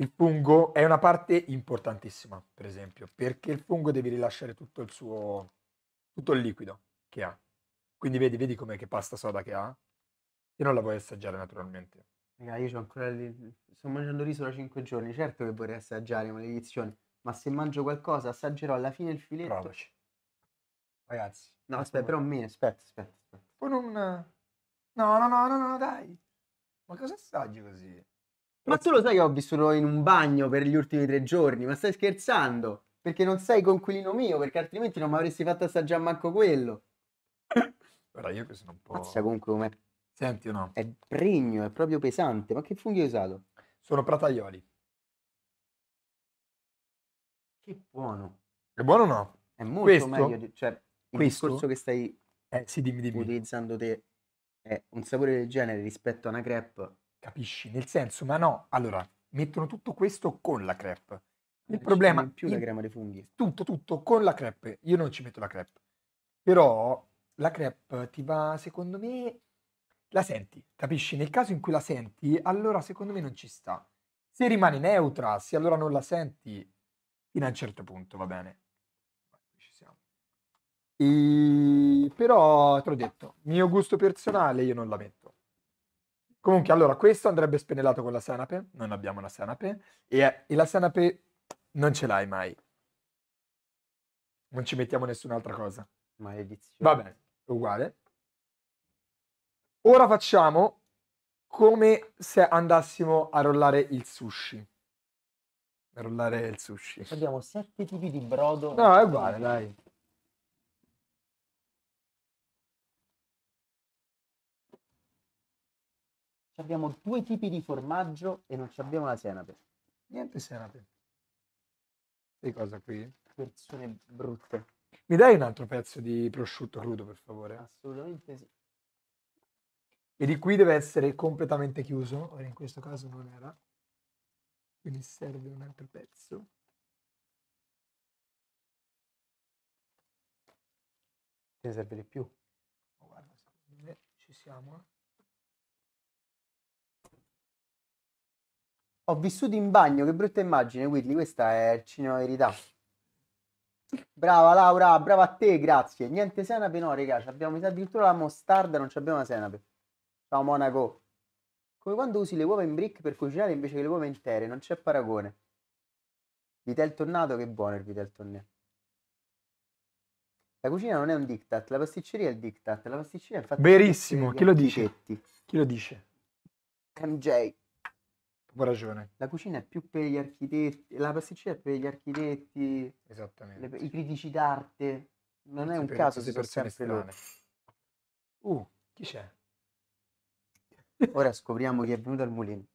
il fungo è una parte importantissima, per esempio, perché il fungo deve rilasciare tutto il suo tutto il liquido che ha. Quindi vedi, vedi com'è che pasta soda che ha? Io non la vuoi assaggiare naturalmente. Raga, io ho ancora lì. Sto mangiando riso da 5 giorni, certo che vorrei assaggiare, maledizione. Ma se mangio qualcosa, assaggerò alla fine il filetto. Provaci. Ragazzi. No, aspetta, però meno, aspetta, aspetta, aspetta. Con un... No, no, no, no, no, dai. Ma cosa assaggi così? Ma tu lo sai che ho vissuto in un bagno per gli ultimi tre giorni? Ma stai scherzando? Perché non sei conquilino mio, perché altrimenti non mi avresti fatto assaggiare manco quello. Guarda, io che sono un po'... Mazza comunque come... Senti o no? È pregno, è proprio pesante. Ma che funghi hai usato? Sono prataioli. Che buono. È buono o no? È molto questo, meglio, di, cioè il questo, discorso che stai eh, sì, dimmi, dimmi. utilizzando te è un sapore del genere rispetto a una crepe Capisci? Nel senso, ma no, allora, mettono tutto questo con la crepe. Il problema... più la crema dei funghi. Tutto, tutto, con la crepe. Io non ci metto la crepe. Però la crepe ti va, secondo me, la senti, capisci? Nel caso in cui la senti, allora secondo me non ci sta. Se rimane neutra, se allora non la senti, fino a un certo punto va bene. Ci siamo. E... Però te l'ho detto, mio gusto personale io non la metto. Comunque, allora, questo andrebbe spennellato con la senape. Non abbiamo la senape. E, eh, e la senape non ce l'hai mai. Non ci mettiamo nessun'altra cosa. Maledizione. Vabbè, uguale. Ora facciamo come se andassimo a rollare il sushi. A rollare il sushi. Abbiamo sette tipi di brodo. No, è uguale, dai. abbiamo due tipi di formaggio e non abbiamo la senape. Niente senape. E cosa qui? Persone brutte. Mi dai un altro pezzo di prosciutto crudo, per favore? Assolutamente sì. E di qui deve essere completamente chiuso, ora in questo caso non era. Quindi serve un altro pezzo. Te ne serve di più. Oh, guarda, ci siamo. Ho vissuto in bagno, che brutta immagine, Willy, questa è il cinema verità. Brava Laura, brava a te, grazie. Niente senape no, regà, abbiamo mi addirittura la mostarda, non abbiamo la senape. Ciao Monaco. Come quando usi le uova in brick per cucinare invece che le uova intere, non c'è paragone. Vitel tornato, che buono il vitel tornato. La cucina non è un diktat, la pasticceria è il diktat, la pasticceria è fatta... Verissimo, chi lo dice? Chi lo dice? MJ. Proprio ragione. La cucina è più per gli architetti, la pasticceria è per gli architetti, Esattamente. Le, i critici d'arte. Non Tutti è un per, caso se persone strane. Loro. Uh, chi c'è? Ora scopriamo chi è venuto al mulino.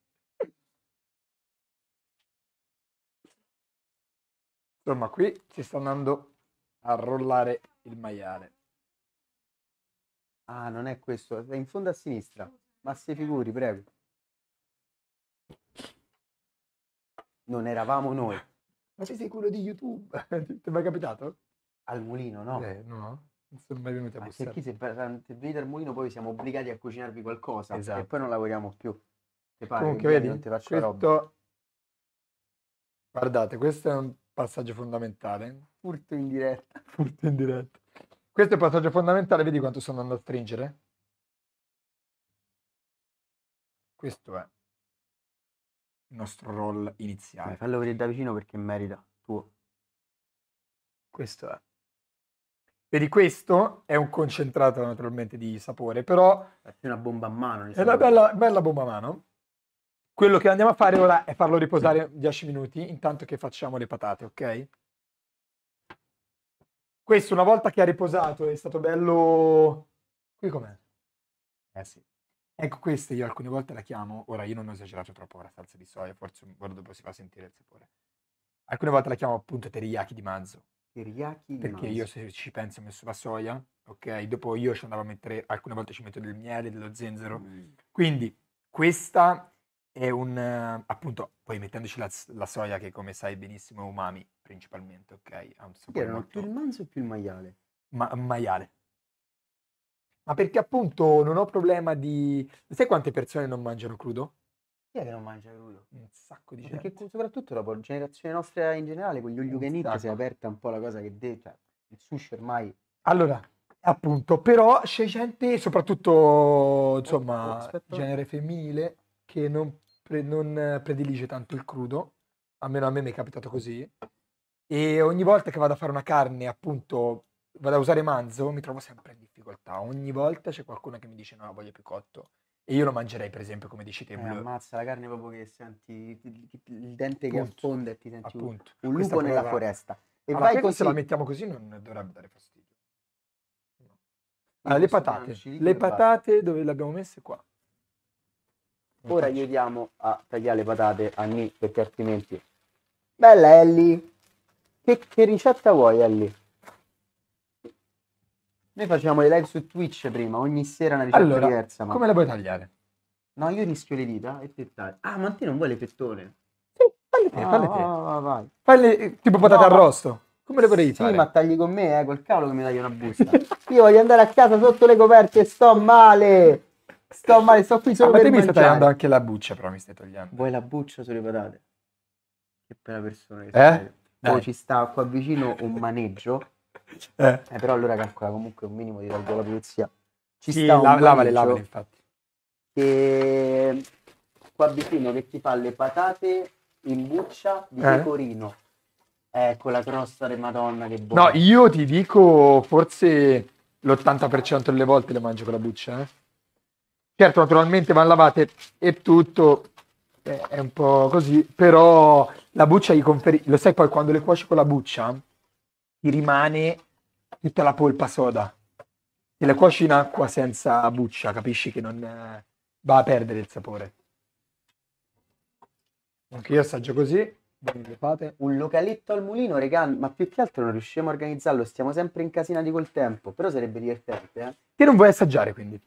Insomma, qui si sta andando a rollare il maiale. Ah, non è questo, è in fondo a sinistra. Ma se figuri, prego. non eravamo noi. Ma sei sicuro di YouTube? Ti è mai capitato? Al mulino, no? Eh, no. Non sono mai venuti a Ma bussare. Perché se, eh, se vede al mulino poi siamo obbligati a cucinarvi qualcosa esatto. e poi non lavoriamo più. Ti pare Comunque, vedi, non ti faccio questo... roba. Guardate, questo è un passaggio fondamentale. Furto in diretta. Furto in diretta. Questo è il passaggio fondamentale, vedi quanto sono andato a stringere? Questo è il nostro roll iniziale. Fallo vedere da vicino perché merita, tuo. Questo è. Vedi, questo è un concentrato naturalmente di sapore, però... È una bomba a mano. È una bella, bella bomba a mano. Quello che andiamo a fare ora è farlo riposare 10 minuti, intanto che facciamo le patate, ok? Questo una volta che ha riposato è stato bello... Qui com'è? Eh sì. Ecco queste io alcune volte la chiamo, ora io non ho esagerato troppo la salsa di soia, forse un dopo si fa sentire il sapore. Alcune volte la chiamo appunto teriyaki di manzo. Teriyaki di manzo. Perché io se ci penso ho messo la soia, ok? Dopo io ci andavo a mettere, alcune volte ci metto del miele, dello zenzero. Mm. Quindi questa è un, appunto, poi mettendoci la, la, soia che come sai benissimo è umami principalmente, ok? Ha un sapore molto... più il manzo o più il maiale? Ma, maiale. Ma perché appunto non ho problema di... Sai quante persone non mangiano crudo? Chi è che non mangia crudo? Un sacco di gente. Perché soprattutto la generazione nostra in generale, con gli olio si è aperta un po' la cosa che deve, cioè, il sushi ormai... Allora, appunto, però c'è gente, soprattutto, insomma, Aspetta. genere femminile, che non, pre- non predilige tanto il crudo, almeno a me mi è capitato così, e ogni volta che vado a fare una carne, appunto, vado a usare manzo, mi trovo sempre lì difficoltà. Ogni volta c'è qualcuno che mi dice no, voglio più cotto. E io lo mangerei, per esempio, come dici te. Eh, ammazza la carne proprio che senti il dente che affonda e ti senti Appunto. un, un lupo nella foresta. E allora, vai così. se la mettiamo così non dovrebbe dare fastidio. No. Allora, le patate. Le patate dove le abbiamo messe qua. Non Ora faccio. aiutiamo a tagliare le patate a Ni perché altrimenti. Bella Ellie! Che, che ricetta vuoi Ellie? Noi facevamo le live su Twitch prima, ogni sera una ricetta allora, diversa. Ma... come le puoi tagliare? No, io rischio le dita e te Ah, ma te non vuoi le fettone? Sì, falle te, falle te. Ah, vai, vai. Falle eh, tipo patate no, arrosto. Come le vorrei sì, fare? Sì, ma tagli con me, eh, col cavolo che mi dai una busta. io voglio andare a casa sotto le coperte e sto male. Sto ah, male, sto qui solo ah, per mangiare. Ma te mi stai tagliando anche la buccia, però mi stai togliendo. Vuoi la buccia sulle patate? Che per la persona che eh? Poi ci sta qua vicino un maneggio eh. eh. però allora calcola comunque un minimo di tolgo alla pulizia. Ci sì, sta la, lava le lavare, infatti. Che qua vicino che ti fa le patate in buccia di eh. pecorino. Ecco la crosta di Madonna che buona. No, io ti dico forse l'80% delle volte le mangio con la buccia, eh. Certo, naturalmente vanno lavate e tutto eh, è un po' così, però la buccia gli conferisce, Lo sai poi quando le cuoci con la buccia? ti rimane tutta la polpa soda. Se la cuoci in acqua senza buccia, capisci che non eh, va a perdere il sapore. Anche io assaggio così. Un localetto al mulino, regà, ma più che altro non riusciamo a organizzarlo, stiamo sempre in casina di col tempo, però sarebbe divertente, eh. Te non vuoi assaggiare, quindi?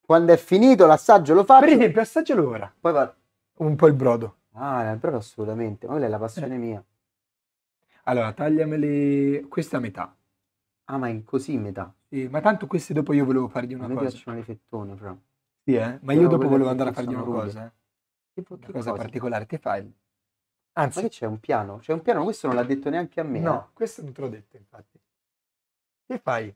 Quando è finito l'assaggio lo faccio. Per esempio, assaggialo ora. Poi va... Un po' il brodo. Ah, il brodo assolutamente, ma quella è la passione eh. mia. Allora, tagliameli questa a metà. Ah, ma in così in metà? Sì, ma tanto queste dopo io volevo fargli una a cosa. Mi piacciono le fettone, però. Sì, eh? Ma io dopo volevo andare a fargli una cosa. Eh? Che, una cosa, cosa, particolare, che fai? Anzi. Ma che c'è un piano? C'è un piano, questo non l'ha detto neanche a me. No, eh? questo non te l'ho detto, infatti. Che fai?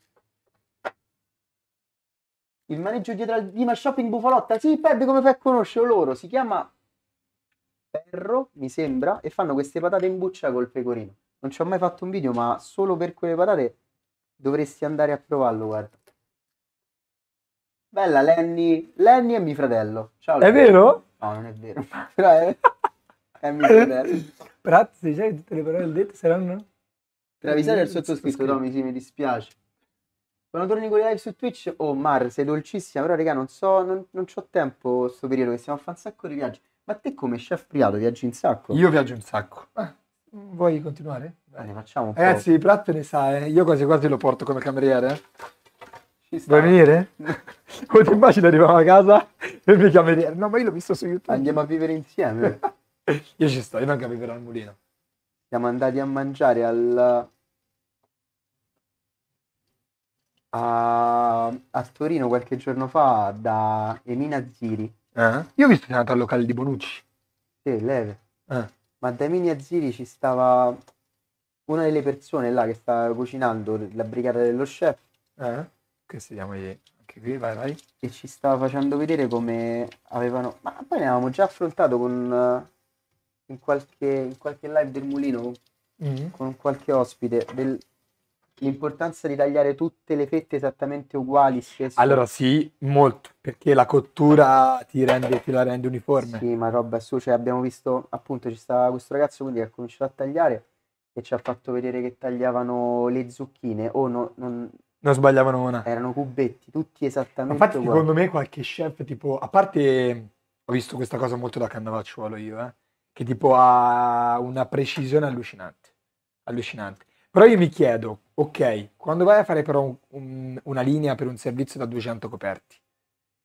Il maneggio dietro al Dima Shopping Bufalotta. Sì, perde come fai a conoscere loro. Si chiama Perro, mi sembra, e fanno queste patate in buccia col pecorino. Non ci ho mai fatto un video, ma solo per quelle parole dovresti andare a provarlo, guarda. Bella Lenny, Lenny è mio fratello. Ciao. È vero? No, non è vero, però è, è mio fratello. Grazie, sai tutte le parole dette saranno? Travisare il sottoscritto, Tommy, sì, mi dispiace. Quando torni con le live su Twitch, oh Mar, sei dolcissima, però raga non so, non, non ho tempo sto periodo che stiamo a fare un sacco di viaggi. Ma te come chef privato viaggi un sacco? Io viaggio un sacco. Ah. Vuoi continuare? Dai, facciamo Ragazzi, di Pratt ne sa, eh. io quasi quasi lo porto come cameriere. Ci sta. Vuoi venire? Come ti immagini arriviamo a casa e mi cameriere? No, ma io l'ho visto su YouTube. Andiamo a vivere insieme. io ci sto, io manco a vivere al mulino. Siamo andati a mangiare al... A, a Torino qualche giorno fa da Emina Ziri. Eh? Io ho visto che è andata al locale di Bonucci. Sì, leve. Eh ma dai mini Azziri ci stava una delle persone là che stava cucinando la brigata dello chef. Eh? Che si chiama anche qui, vai, vai. E ci stava facendo vedere come avevano... Ma poi ne avevamo già affrontato con... Eh, in qualche, in qualche live del mulino mm-hmm. con qualche ospite del, L'importanza di tagliare tutte le fette esattamente uguali spesso. Allora sì, molto, perché la cottura ti, rende, ti la rende uniforme. Sì, ma roba su, cioè abbiamo visto appunto ci stava questo ragazzo quindi che ha cominciato a tagliare e ci ha fatto vedere che tagliavano le zucchine o oh, no, non, non sbagliavano una. Erano cubetti, tutti esattamente Infatti uguali. secondo me qualche chef tipo, a parte ho visto questa cosa molto da Cannavacciuolo io, eh, che tipo ha una precisione allucinante, allucinante. Però io mi chiedo, Ok, quando vai a fare però un, un, una linea per un servizio da 200 coperti.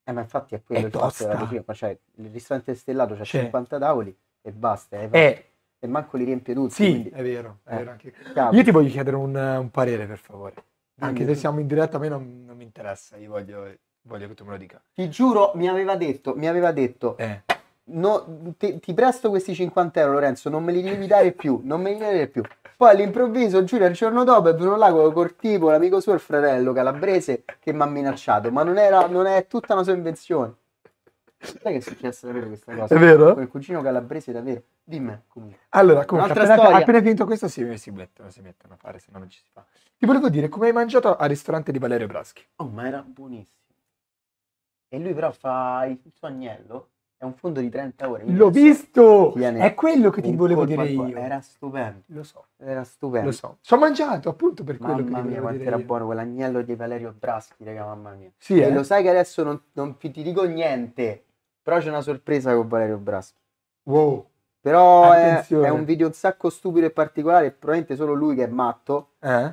Eh, ma infatti è quello è il tosta. fatto della prima, cioè il ristorante stellato c'ha cioè. 50 tavoli e basta. È eh. E manco li riempie tutti. Sì, quindi... è vero. È eh. vero anche... Io ti voglio chiedere un, un parere, per favore. Anche Dimmi. se siamo in diretta, a me non, non mi interessa, io voglio, voglio, che tu me lo dica. Ti giuro, mi aveva detto, mi aveva detto, eh no, ti, ti, presto questi 50 euro Lorenzo, non me li devi dare più, non me li devi dare più. Poi all'improvviso, giuro, il giorno dopo è venuto là con Cortivo, l'amico suo, il fratello calabrese, che mi ha minacciato, ma non, era, non è tutta una sua invenzione. Sai che è successa davvero questa cosa? È vero? il cugino calabrese davvero. Dimmi comunque. Allora, comunque, appena, appena, finito questo si, si, mettono, si mettono a fare, se no non ci si fa. Ti volevo dire, come hai mangiato al ristorante di Valerio Braschi? Oh, ma era buonissimo. E lui però fa il suo agnello è un fondo di 30 ore. L'ho visto! È quello che ti volevo dire io. Era stupendo. Lo so. Era stupendo. Lo so. Ci ho mangiato appunto per quello che mia, volevo quanto era io. buono quell'agnello di Valerio Braschi, raga, mamma mia. Sì, eh? E lo sai che adesso non, non, ti dico niente, però c'è una sorpresa con Valerio Braschi. Wow. Però è, è, un video un sacco stupido e particolare, probabilmente solo lui che è matto. Eh?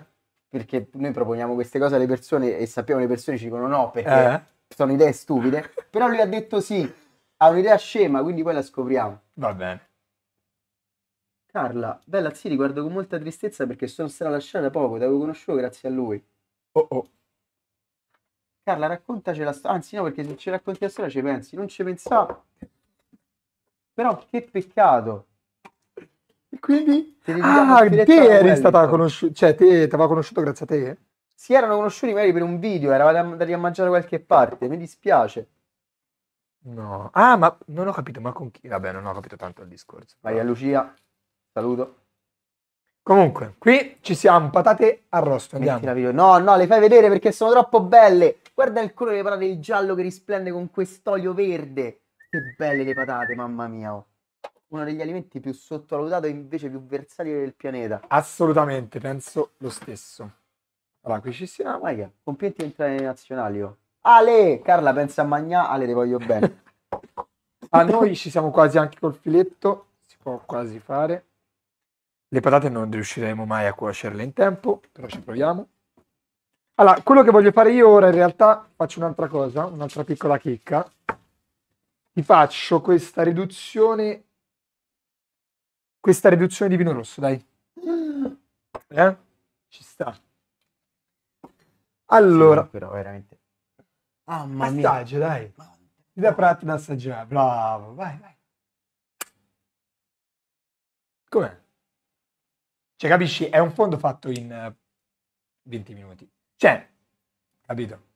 Perché noi proponiamo queste cose alle persone e sappiamo che le persone ci dicono no perché eh? sono idee stupide. Però lui ha detto sì ha un'idea scema, quindi poi la scopriamo. Va bene. Carla, bella zia, riguardo con molta tristezza perché sono stata lasciata poco, ti avevo conosciuto grazie a lui. Oh oh. Carla, raccontaci la storia. Anzi, no, perché se ci racconti la storia ci pensi. Non ci pensavo. Però che peccato. E quindi? Ah, te eri stata conosciuta, cioè te ti aveva conosciuto grazie a te? Si erano conosciuti magari per un video, eravate andati a mangiare da qualche parte, mi dispiace. No. Ah, ma non ho capito, ma con chi? Vabbè, non ho capito tanto il discorso. Vai a Lucia, saluto. Comunque, qui ci siamo, patate arrosto, andiamo. No, no, le fai vedere perché sono troppo belle. Guarda il colore delle patate, il giallo che risplende con quest'olio verde. Che belle le patate, mamma mia. Oh. Uno degli alimenti più sottovalutato e invece più versatile del pianeta. Assolutamente, penso lo stesso. Allora, qui ci siamo. Guarda, complimenti entrambi nazionali, oh. Ale, Carla pensa a Magnà, Ale ti voglio bene. a noi ci siamo quasi anche col filetto, si può quasi fare. Le patate non riusciremo mai a cuocerle in tempo, però ci proviamo. Allora, quello che voglio fare io ora in realtà faccio un'altra cosa, un'altra piccola chicca. Ti faccio questa riduzione questa riduzione di vino rosso, dai. Eh? Ci sta. Allora, sì, però veramente mamma Assaggia, mia. dai. Ti da prato da assaggiare. Bravo, vai, vai. Com'è? Cioè, capisci? È un fondo fatto in 20 eh, minuti. Cioè, capito?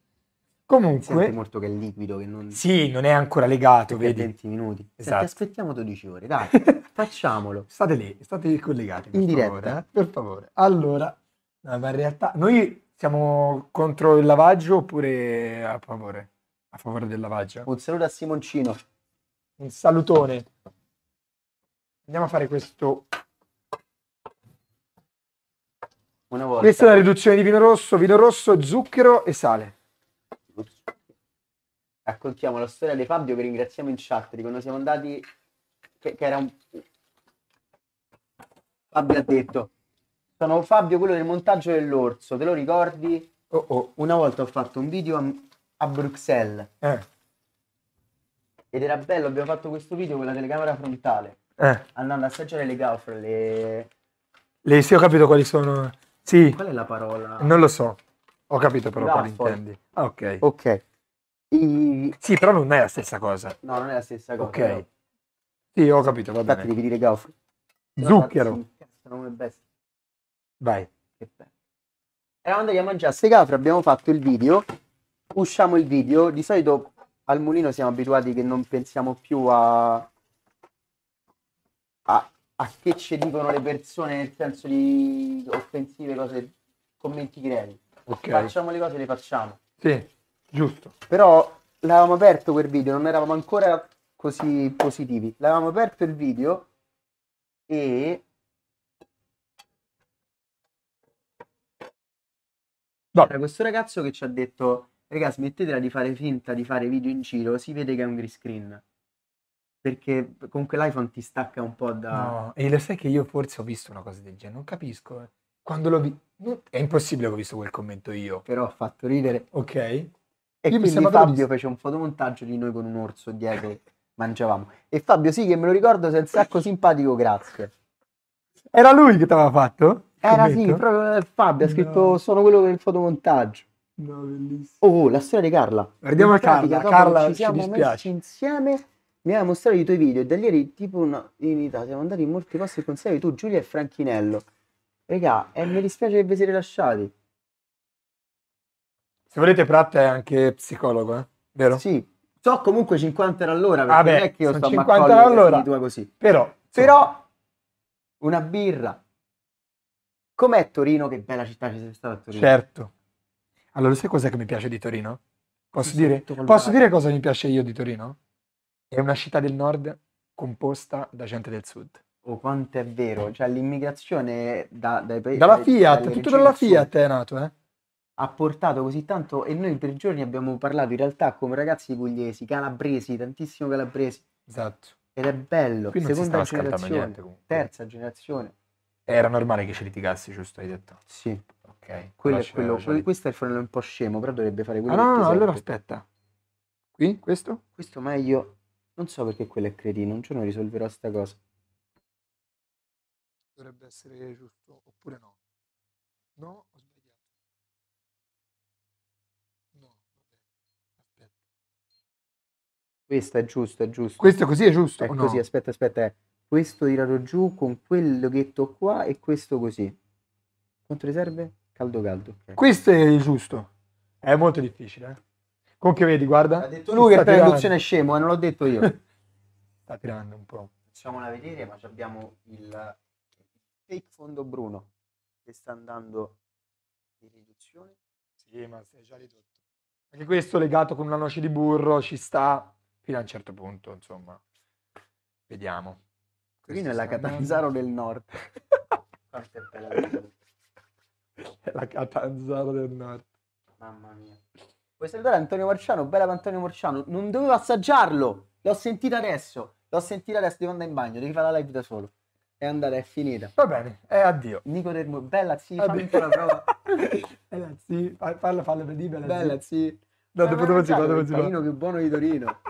Comunque... Senti molto che è liquido, che non... Sì, non è ancora legato, vedi? 20 minuti. Esatto. Senti, aspettiamo 12 ore, dai, facciamolo. State lì, state lì collegati, per In favore, Eh? per favore. Allora, ma in realtà noi siamo contro il lavaggio oppure a favore? A favore del lavaggio. Un saluto a Simoncino. Un salutone. Andiamo a fare questo. Una volta. Questa è la riduzione di vino rosso, vino rosso, zucchero e sale. Raccontiamo la storia di Fabio che ringraziamo in chat di quando siamo andati che, che era un Fabio ha detto sono Fabio, quello del montaggio dell'orso, te lo ricordi? Oh, oh, una volta ho fatto un video a, a Bruxelles. Eh. Ed era bello, abbiamo fatto questo video con la telecamera frontale. Eh. Andando a assaggiare le gaufre, le... le... Sì, ho capito quali sono. Sì. Qual è la parola? Non lo so. Ho capito però quali intendi. Ah, ok. Ok. I... Sì, però non è la stessa cosa. No, non è la stessa cosa. Ok. Però. Sì, ho capito, va bene. Infatti devi dire gaufre. Zucchero. Sono come bestia. Vai. Che bello. Eravamo andati a mangiare a capre, abbiamo fatto il video, usciamo il video, di solito al mulino siamo abituati che non pensiamo più a, a, a che ci dicono le persone nel senso di offensive, cose, commenti crevi. Okay. Facciamo le cose, le facciamo. Sì, giusto. Però l'avevamo aperto quel video, non eravamo ancora così positivi. L'avevamo aperto il video e Vabbè. questo ragazzo che ci ha detto, raga smettetela di fare finta di fare video in giro, si vede che è un green screen. Perché comunque l'iPhone ti stacca un po' da... No, e lo sai che io forse ho visto una cosa del genere, non capisco. Quando l'ho visto... È impossibile che ho visto quel commento io. Però ho fatto ridere. Ok. E io quindi Fabio fece un fotomontaggio di noi con un orso dietro, mangiavamo. E Fabio sì che me lo ricordo, sei un sacco simpatico, grazie. Era lui che t'aveva fatto? Era sì, proprio eh, Fabio ha scritto no. sono quello per il fotomontaggio. No, bellissimo. Oh, oh la storia di Carla. Guardiamo a Carla, Carla ci, ci dispiace. insieme mi aveva mostrato i tuoi video e da ieri tipo una divinità. Siamo andati in molti posti e consigliavi tu, Giulia e Franchinello. Regà, e mi dispiace che vi siete lasciati. Se volete, Pratt è anche psicologo, eh? vero? Sì. So comunque 50 all'ora, perché Vabbè, non è che io sto 50 all'ora, così. Però, però, una birra, Com'è Torino? Che bella città ci sei stata a Torino. Certo. Allora, sai cos'è che mi piace di Torino? Posso, dire, posso dire cosa mi piace io di Torino? È una città del nord composta da gente del sud. Oh, quanto è vero, cioè l'immigrazione da, dai paesi... Dalla Fiat, tutto dalla Fiat è nato, eh? Ha portato così tanto, e noi per giorni abbiamo parlato in realtà come ragazzi pugliesi, calabresi, tantissimo calabresi. Esatto. Ed è bello, Qui seconda generazione, niente, terza generazione. Era normale che ci litigassi, giusto? Hai detto? Sì. Ok. Quello è quello, quello- questo è il fornello un po' scemo, però dovrebbe fare quello Ah, no, no, no, allora aspetta. Qui? Questo? Questo meglio. Non so perché quello è cretino, un giorno risolverò sta cosa. Dovrebbe essere giusto, oppure no? No, ho sbagliato. No, vabbè, aspetta. Questo è giusto, è giusto. Questo così è giusto? È o no? aspetta, aspetta. Eh questo tirato giù con quel loghetto qua e questo così. Quanto riserve? Caldo caldo. Okay. Questo è il giusto. È molto difficile. Eh? Comunque vedi, guarda. Ha detto lui che per induzione è scemo, eh? non l'ho detto io. sta tirando un po'. Facciamola vedere, ma abbiamo il fake fondo bruno che sta andando in riduzione. Sì, ma è già ridotto. Anche questo legato con una noce di burro ci sta fino a un certo punto, insomma. Vediamo. Quindi è la Catanzaro del Nord. Quanto è bella. la Catanzaro del Nord. Mamma mia. Vuoi salutare Antonio Marciano? Bella Antonio Marciano. Non dovevo assaggiarlo. L'ho sentita adesso. L'ho sentita adesso. Devo andare in bagno. Devi fare la live da solo. È andata, è finita. Va bene, e eh, addio. Nico del Muro. Bella zii, fammi ancora prova. bella zii, fallo, fallo per di bella, bella zii. No, dopo devo zii, dopo zii. più buono di Torino.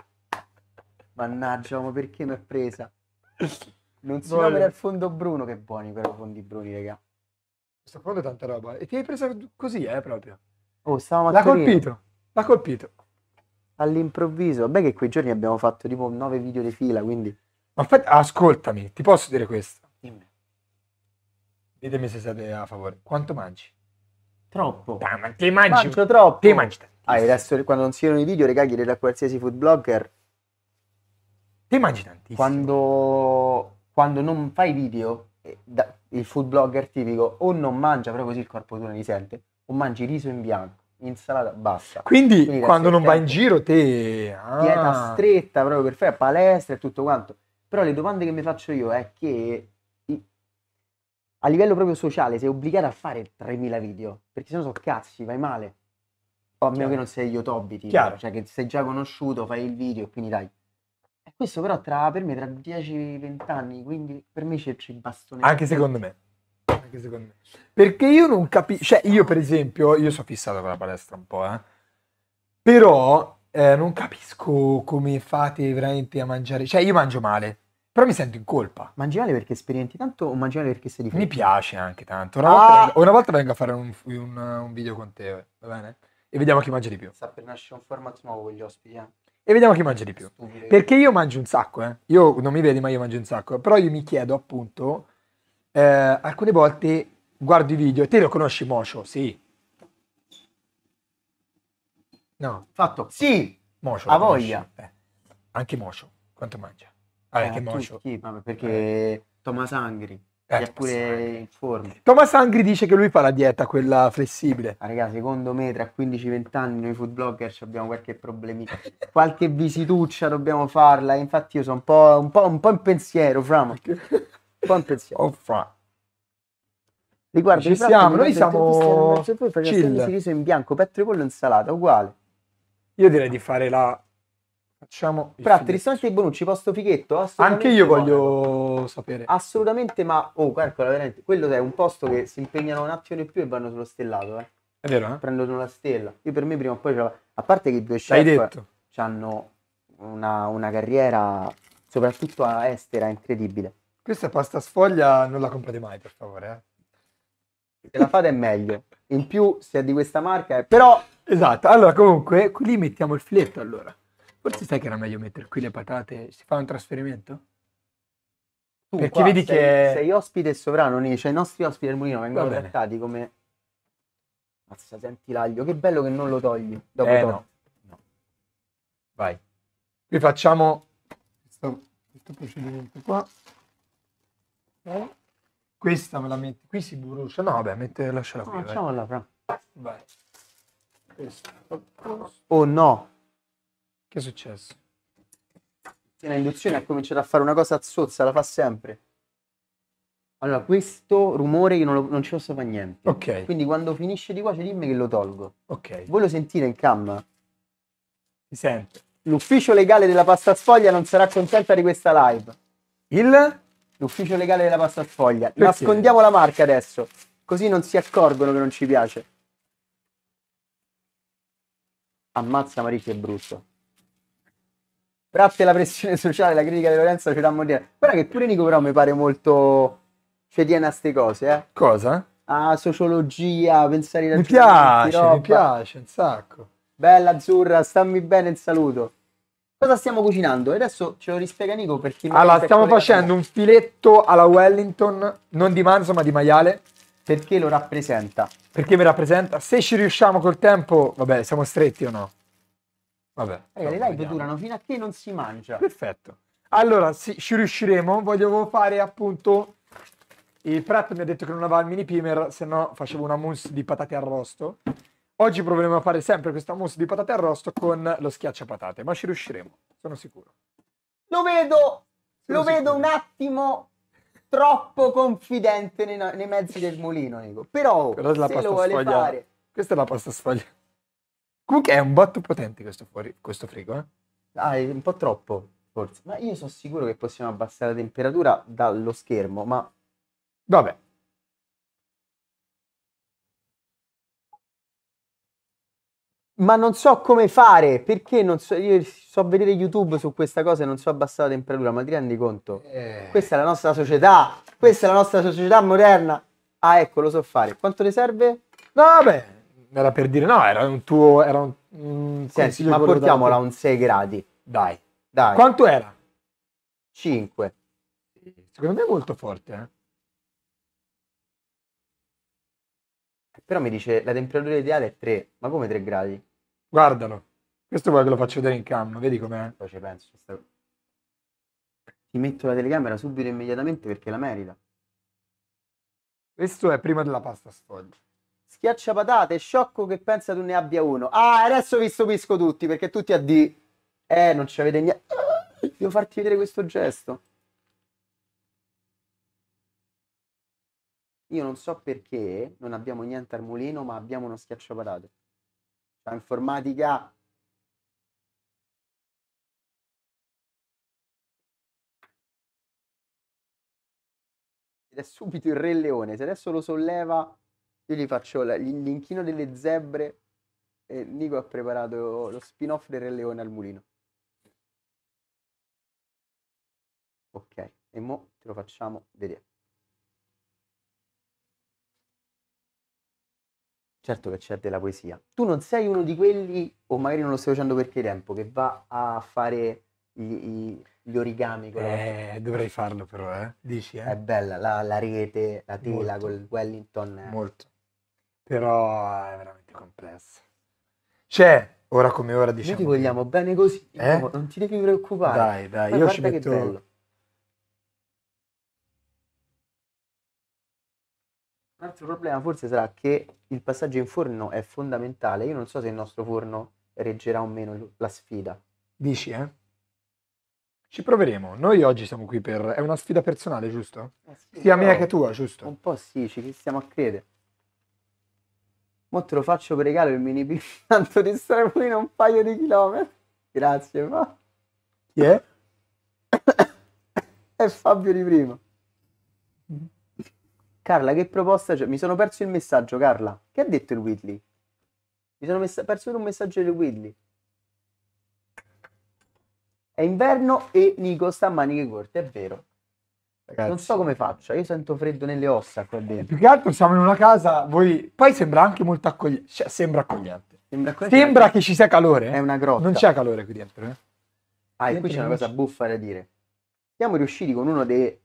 Mannaggia, ma perché mi ha presa? Non si Vuole. vede il fondo bruno, che buoni però fondi bruni, raga. Sto provando tanta roba. E ti hai preso così, eh, proprio. Oh, stavamo a L'ha Torino. colpito, l'ha colpito. All'improvviso. Vabbè che quei giorni abbiamo fatto tipo 9 video di fila, quindi... Ma infatti, ascoltami, ti posso dire questo. Dimmi. Ditemi se siete a favore. Quanto mangi? Troppo. Dai, ma ti mangi... Mangio troppo. Ti mangi tantissimo. Ah, adesso quando non si vedono i video, regà, chiedete a qualsiasi food blogger. Ti mangi tantissimo. Quando quando non fai video, eh, il food blogger tipico o non mangia, proprio così il corpo tu ne risente, o mangi riso in bianco, insalata bassa. Quindi, Quindi quando non vai in giro te... Ah. Dieta stretta, proprio per fare palestra e tutto quanto. Però le domande che mi faccio io è che a livello proprio sociale sei obbligato a fare 3000 video, perché se no sono cazzi, vai male. O a meno che non sei io Tobiti, cioè che sei già conosciuto, fai il video e quindi dai. E questo però tra, per me tra 10-20 anni, quindi per me c'è il bastone. Anche secondo me. Anche secondo me. Perché io non capisco, cioè io per esempio, io sono fissato con la palestra un po', eh. Però eh, non capisco come fate veramente a mangiare, cioè io mangio male. Però mi sento in colpa. Mangi male perché sperimenti tanto o mangi male perché sei di Mi piace anche tanto. Una, ah! volta, una volta, vengo a fare un, un, un video con te, va bene? E vediamo chi mangia di più. Sta per nascere un format nuovo con gli ospiti, eh? e vediamo chi mangia di più. Perché io mangio un sacco, eh. Io non mi vedi, ma io mangio un sacco. Però io mi chiedo appunto, eh, alcune volte guardo i video e te lo conosci Mocio? Sì. No. Fatto. Sì. Mocio. A voglia. Eh. Anche Mocio. Quanto mangia? Ah, eh, che Mocio. Sì, perché eh. Thomas eh, è pure in forma. Thomas Angri dice che lui fa la dieta, quella flessibile. Ma raga, secondo me tra 15-20 anni noi food blogger abbiamo qualche problemino, qualche visituccia dobbiamo farla. Eh, infatti io sono un po', un po', un po in pensiero, Fra. Un po' in pensiero. Oh, fra. Riguarda, ci siamo, noi siamo... Se voi faceste in bianco, petto e pollo insalata, uguale. Io direi di fare la Facciamo Però ristorante di Bonucci, posto fighetto? Anche io voglio no. sapere. Assolutamente, ma oh, calcola veramente. Quello è un posto che si impegnano un attimo di più e vanno sullo stellato, eh. È vero, eh? Prendono la stella. Io per me prima o poi ce la... A parte che i due chef hanno una, una, carriera, soprattutto a estera, incredibile. Questa pasta sfoglia non la comprate mai, per favore, eh. Se la fate è meglio. In più, se è di questa marca è... Però... Esatto, allora comunque, qui mettiamo il fletto allora. Forse sai che era meglio mettere qui le patate, si fa un trasferimento? Tu Perché qua vedi sei, che... Sei ospite e sovrano, Nice, cioè, i nostri ospiti del Mulino vengono trattati come... Mazza, senti l'aglio, che bello che non lo togli. Dopo eh, no. no. Vai. Qui facciamo questo, questo procedimento qua. Okay. Questa me la metti, qui si brucia. No, vabbè, mette, lasciala qui. No, ah, facciamola, fra. Vai. Questo. Oh no! Che è successo? Tiene induzione ha cominciato a fare una cosa azzozza, la fa sempre. Allora, questo rumore io non, lo, non ci posso fare niente. Ok. Quindi quando finisce di qua, c'è dimmi che lo tolgo. Ok. Voi lo sentite in cam? Si sente. L'ufficio legale della pasta sfoglia non sarà contenta di questa live. Il? L'ufficio legale della pasta sfoglia. Perché? Nascondiamo la marca adesso, così non si accorgono che non ci piace. Ammazza Maricchio è brutto. Grazie alla pressione sociale, la critica di Lorenzo ce l'ha a dire. Guarda che pure Nico però mi pare molto... ci tiene a ste cose, eh. Cosa? A sociologia, pensare ai Mi piace, mi piace, un sacco. Bella azzurra, stammi bene il saluto. Cosa stiamo cucinando? E Adesso ce lo rispiega Nico perché... Allora, stiamo facendo un filetto alla Wellington, non di manzo ma di maiale. Perché lo rappresenta? Perché mi rappresenta? Se ci riusciamo col tempo, vabbè, siamo stretti o no? Vabbè. Raga, eh, le live vediamo. durano fino a che non si mangia. Perfetto. Allora, sì, ci riusciremo. Voglio fare appunto. Il Prat mi ha detto che non aveva il mini primer, se no facevo una mousse di patate arrosto. Oggi proveremo a fare sempre questa mousse di patate arrosto con lo schiacciapatate, ma ci riusciremo, sono sicuro. Lo vedo, sono lo sicuro. vedo un attimo troppo confidente nei, nei mezzi del mulino, Nico. Però, Però se lo vuole sfoglia. fare... Questa è la pasta sfoglia. Comunque è un botto potente questo, fuori, questo frigo, eh? Ah, è un po' troppo, forse. Ma io sono sicuro che possiamo abbassare la temperatura dallo schermo, ma... Vabbè. Ma non so come fare, perché non so... Io so vedere YouTube su questa cosa e non so abbassare la temperatura, ma ti rendi conto? Eh. Questa è la nostra società, questa è la nostra società moderna. Ah, ecco, lo so fare. Quanto le serve? Vabbè. Era per dire, no, era un tuo... Era un, un Senti, ma portiamola a un 6 gradi. Dai. Dai. Quanto era? 5. Secondo me è molto forte, eh? Però mi dice la temperatura ideale è 3, ma come 3 gradi? Guardalo. Questo qua ve lo faccio vedere in cam, vedi com'è? Poi ci penso. Sta... Ti metto la telecamera subito immediatamente perché la merita. Questo è prima della pasta sfoglia. Schiacciapatate, sciocco che pensa tu ne abbia uno. Ah, adesso vi stupisco tutti perché tutti a D. Eh, non ci avete niente. Ah, devo farti vedere questo gesto. Io non so perché non abbiamo niente al mulino, ma abbiamo uno schiacciapatate. La informatica ed è subito il Re Leone. Se adesso lo solleva, io gli faccio la- l'inchino delle zebre e Nico ha preparato lo spin-off del Re Leone al mulino. Ok, e mo te lo facciamo vedere. Certo che c'è della poesia. Tu non sei uno di quelli, o magari non lo stai facendo perché tempo, che va a fare gli, gli origami. Con la eh, dovrei farlo però, eh. Dici, eh? È bella, la, la rete, la tela Molto. il Wellington. Eh. Molto però è veramente complesso. C'è cioè, ora come ora diciamo. Noi ti diciamo vogliamo che... bene così, eh? non ti devi preoccupare. Dai, dai, Ma io ci metto... Che bello. Un altro problema forse sarà che il passaggio in forno è fondamentale. Io non so se il nostro forno reggerà o meno la sfida. Dici, eh? Ci proveremo. Noi oggi siamo qui per... È una sfida personale, giusto? Eh sì, Sia mia che tua, giusto? Un po' sì, ci stiamo a credere. Mo te lo faccio per regalo il mini tanto di Strapolino un paio di chilometri. Grazie, ma... Chi è? è Fabio di prima. Carla, che proposta c'è? Mi sono perso il messaggio, Carla. Che ha detto il Whitley? Mi sono messa- perso un messaggio del Whitley. È inverno e Nico sta a maniche corte, è vero. Ragazzi. Non so come faccio, io sento freddo nelle ossa qua eh, dentro. Più che altro siamo in una casa, voi... Poi sembra anche molto accogliente. Cioè, sembra accogliente. Sembra, accogliente. sembra che ci sia calore. È una grotta. Non c'è calore qui dentro. Eh? Ah, e qui c'è una cosa buffa da dire. Siamo riusciti con uno dei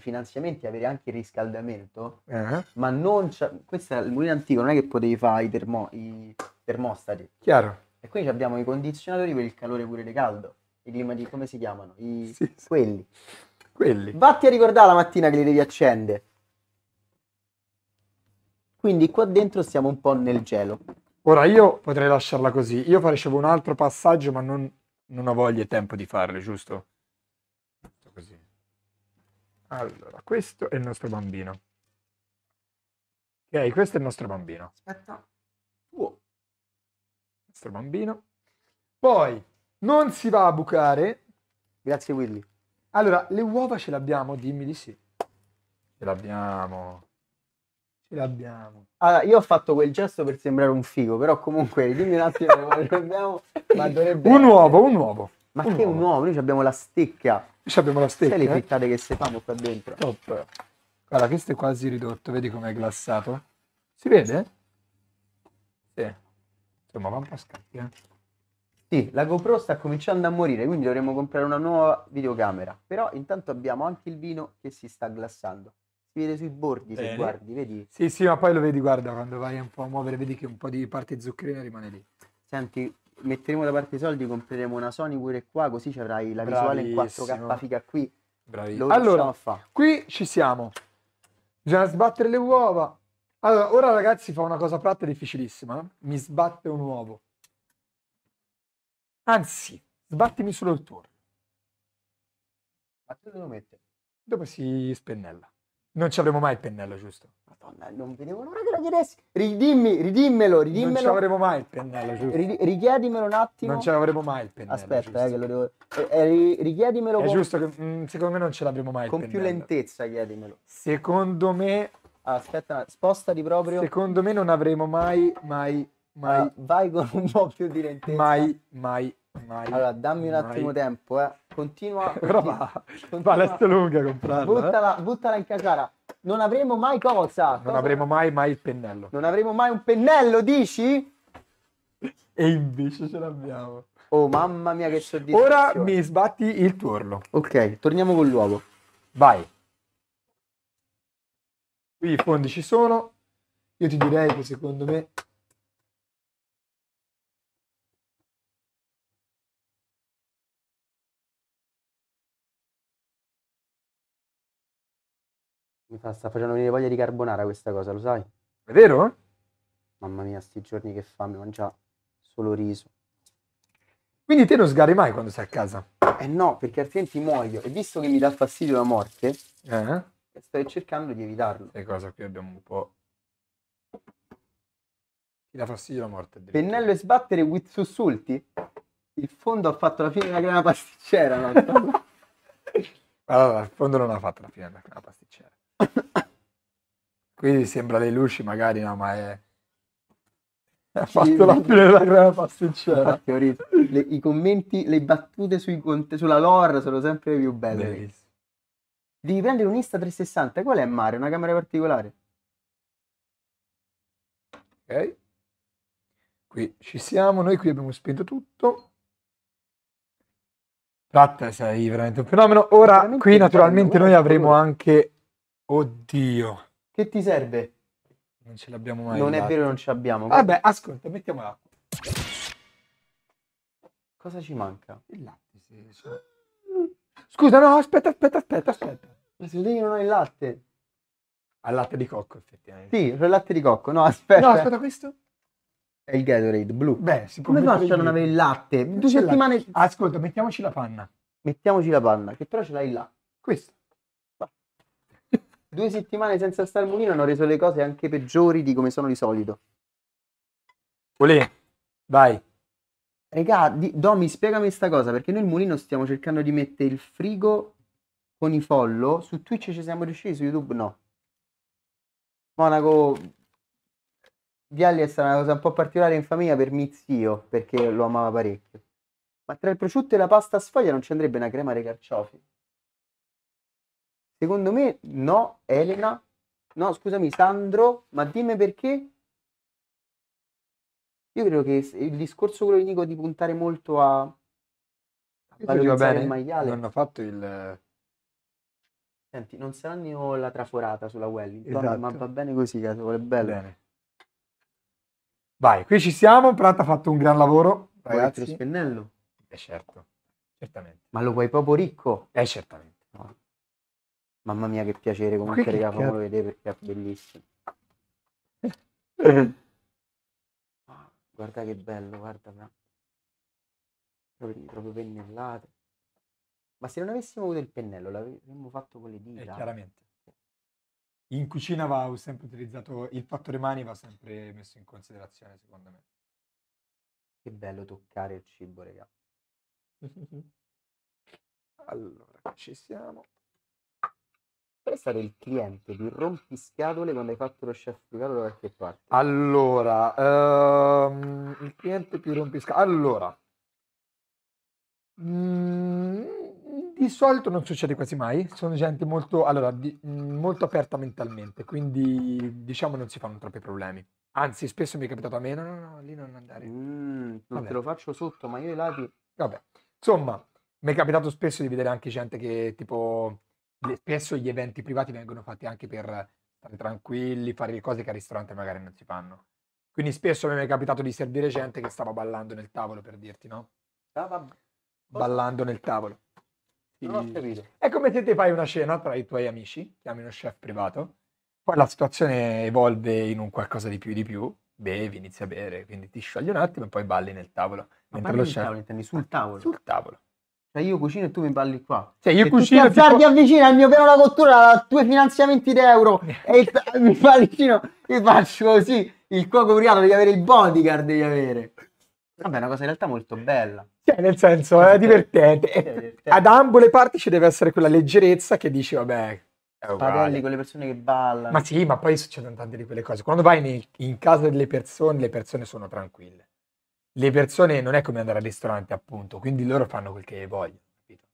finanziamenti avere anche il riscaldamento, uh-huh. ma non c'è. Questo è il mulino antico, non è che potevi fare i, termo, i termostati. Chiaro. E qui abbiamo i condizionatori per il calore pure il caldo. I climati, come si chiamano? I, sì, sì. Quelli. Quelli. Vatti a ricordare la mattina che li devi accendere. Quindi qua dentro siamo un po' nel gelo. Ora io potrei lasciarla così. Io facevo un altro passaggio, ma non, non ho voglia e tempo di farlo, giusto? Così. Allora, questo è il nostro bambino. Ok, questo è il nostro bambino. Aspetta. Wow. Il nostro bambino. Poi non si va a bucare. Grazie Willy. Allora, le uova ce le abbiamo? Dimmi di sì. Ce l'abbiamo. Ce l'abbiamo. Allora, io ho fatto quel gesto per sembrare un figo, però comunque, dimmi un attimo come abbiamo, ma dovrebbe Un uovo, un uovo. Ma un che uovo. un uovo? Noi abbiamo la stecca. Noi abbiamo la stecca. Sai le eh? frittate che si fanno qua dentro? Top. Guarda, questo è quasi ridotto, vedi com'è glassato? Si vede? Sì. Insomma, va un po' scatti, eh. Sì, la GoPro sta cominciando a morire, quindi dovremmo comprare una nuova videocamera. Però intanto abbiamo anche il vino che si sta glassando. Si vede sui bordi Bene. se guardi, vedi? Sì, sì, ma poi lo vedi, guarda, quando vai un po' a muovere, vedi che un po' di parte zuccherina rimane lì. Senti, metteremo da parte i soldi, compreremo una Sony pure qua, così ci avrai la visuale Bravissimo. in 4K figa qui. Bravissimo. Allora, qui ci siamo. Bisogna sbattere le uova. Allora, ora ragazzi fa una cosa pratica difficilissima. Mi sbatte un uovo. Anzi, sbattimi solo il tour. Ma te lo mette? Dopo si spennella. Non ci avremo mai il pennello, giusto? Madonna, non vedevo l'ora che lo chiedessi. Ridimmi, ridimmelo, ridimmelo. Non ci avremo mai il pennello, giusto? Ri- richiedimelo un attimo. Non ci avremo mai il pennello. Aspetta, eh, che lo devo. Eh, eh, richiedimelo. È con... giusto che mm, secondo me non ce l'avremo mai. Con più lentezza, chiedimelo. Secondo me. Ah, aspetta, spostati proprio. Secondo me non avremo mai, mai Mai. Allora, vai con un po' più di lentezza. Mai, mai, mai. Allora, dammi un attimo tempo, eh. Continua. Però va. Continua. lunga a comprarla. Eh. Buttala, eh. buttala in casara. Non avremo mai cosa? Non cosa? avremo mai, mai il pennello. Non avremo mai un pennello, dici? E invece ce l'abbiamo. Oh, mamma mia, che soddisfazione. Ora mi sbatti il tuorlo. Ok, torniamo con l'uovo. Vai. Qui i fondi ci sono. Io ti direi che secondo me Mi fa, sta facendo venire voglia di carbonara questa cosa, lo sai? È vero? Mamma mia, sti giorni che fa, mi mangia solo riso. Quindi te non sgari mai quando sei a casa? Eh no, perché altrimenti muoio. E visto che mi dà fastidio la morte, eh? stai cercando di evitarlo. E cosa? Qui abbiamo un po'... Mi dà fastidio la morte. Pennello e sbattere with sussulti? Il fondo ha fatto la fine della grana pasticcera, no? allora, il fondo non ha fatto la fine della grana pasticcera. Qui sembra dei luci magari, no, ma è... Ha fatto la fine della crema pasticcera. Le, I commenti, le battute sui, sulla lore sono sempre più belle. Bellissimo. Devi prendere un Insta 360. Qual è Mario? Una camera particolare? Ok. Qui ci siamo. Noi qui abbiamo spento tutto. Pratta, sei veramente un fenomeno. Ora, qui naturalmente noi avremo anche... Oddio. Che ti serve? Non ce l'abbiamo mai. Non è vero, non ce l'abbiamo. Vabbè, ascolta, mettiamo l'acqua. Cosa ci manca? Il latte. Sì, sì. Scusa, no, aspetta, aspetta, aspetta, aspetta. Ma se io non hai il latte. Al latte di cocco, effettivamente. Sì, il latte di cocco. No, aspetta. No, aspetta, questo? È il Gatorade blu. Beh, si può Come faccio a non avere il latte? Due settimane. Ascolta, mettiamoci la panna. Mettiamoci la panna, che però ce l'hai là. Questo due settimane senza star mulino hanno reso le cose anche peggiori di come sono di solito. Olè, vai. Regà, Domi, spiegami questa cosa, perché noi il mulino stiamo cercando di mettere il frigo con i follow, su Twitch ci siamo riusciti, su YouTube no. Monaco, Vialli è stata una cosa un po' particolare in famiglia per mio zio, perché lo amava parecchio. Ma tra il prosciutto e la pasta sfoglia non ci andrebbe una crema dei carciofi? Secondo me no, Elena. No, scusami, Sandro, ma dimmi perché? Io credo che il discorso quello che dico di puntare molto a, a valorizzare il maiale. Non hanno fatto il... Senti, non saranno la traforata sulla Wellington, esatto. ma va bene così, caso è bello. Bene. Vai, qui ci siamo, Prata ha fatto un gran lavoro, ragazzi. altro spennello? Eh certo, certamente. Ma lo vuoi proprio ricco? Eh certamente. No. Mamma mia che piacere comunque raga famolo vedere perché è bellissimo. guarda che bello, guarda proprio, proprio pennellate. Ma se non avessimo avuto il pennello l'avremmo fatto con le eh, dita. Eh, chiaramente. In cucina va sempre utilizzato, il fattore mani va sempre messo in considerazione secondo me. Che bello toccare il cibo, raga. allora, ci siamo per essere il cliente più rompiscatole quando hai fatto lo chef privato da qualche parte? Allora, ehm, il cliente più rompiscatole... Allora, mh, mm, di solito non succede quasi mai, sono gente molto, allora, di, mm, molto aperta mentalmente, quindi diciamo non si fanno troppi problemi. Anzi, spesso mi è capitato a me, no, no, no, lì non andare. Mm, non te lo faccio sotto, ma io i lati... Vabbè, insomma, mi è capitato spesso di vedere anche gente che tipo spesso gli eventi privati vengono fatti anche per stare tranquilli, fare le cose che al ristorante magari non si fanno. Quindi spesso mi è capitato di servire gente che stava ballando nel tavolo, per dirti, no? Stava ah, ballando nel tavolo. Sì. È come se ti fai una cena tra i tuoi amici, chiami uno chef privato, poi la situazione evolve in un qualcosa di più di più, bevi, inizi a bere, quindi ti sciogli un attimo e poi balli nel tavolo. Ma mentre lo chef... tavolo, intendi sul ah, tavolo? Sul tavolo. Cioè io cucino e tu mi balli qua. Cioè io se cucino tu ti azzardi po- avvicina al mio piano da cottura a due finanziamenti d'euro e t- mi fa vicino, io faccio così, il cuoco curiato devi avere il bodyguard, devi avere. Vabbè, è una cosa in realtà molto bella. Cioè, nel senso, è divertente. È divertente. Eh, ad ambo le parti ci deve essere quella leggerezza che dici, vabbè, Parelli con le persone che ballano. Ma sì, ma poi succedono tante di quelle cose. Quando vai nei, in casa delle persone, le persone sono tranquille le persone non è come andare al ristorante, appunto, quindi loro fanno quel che vogliono. Capito?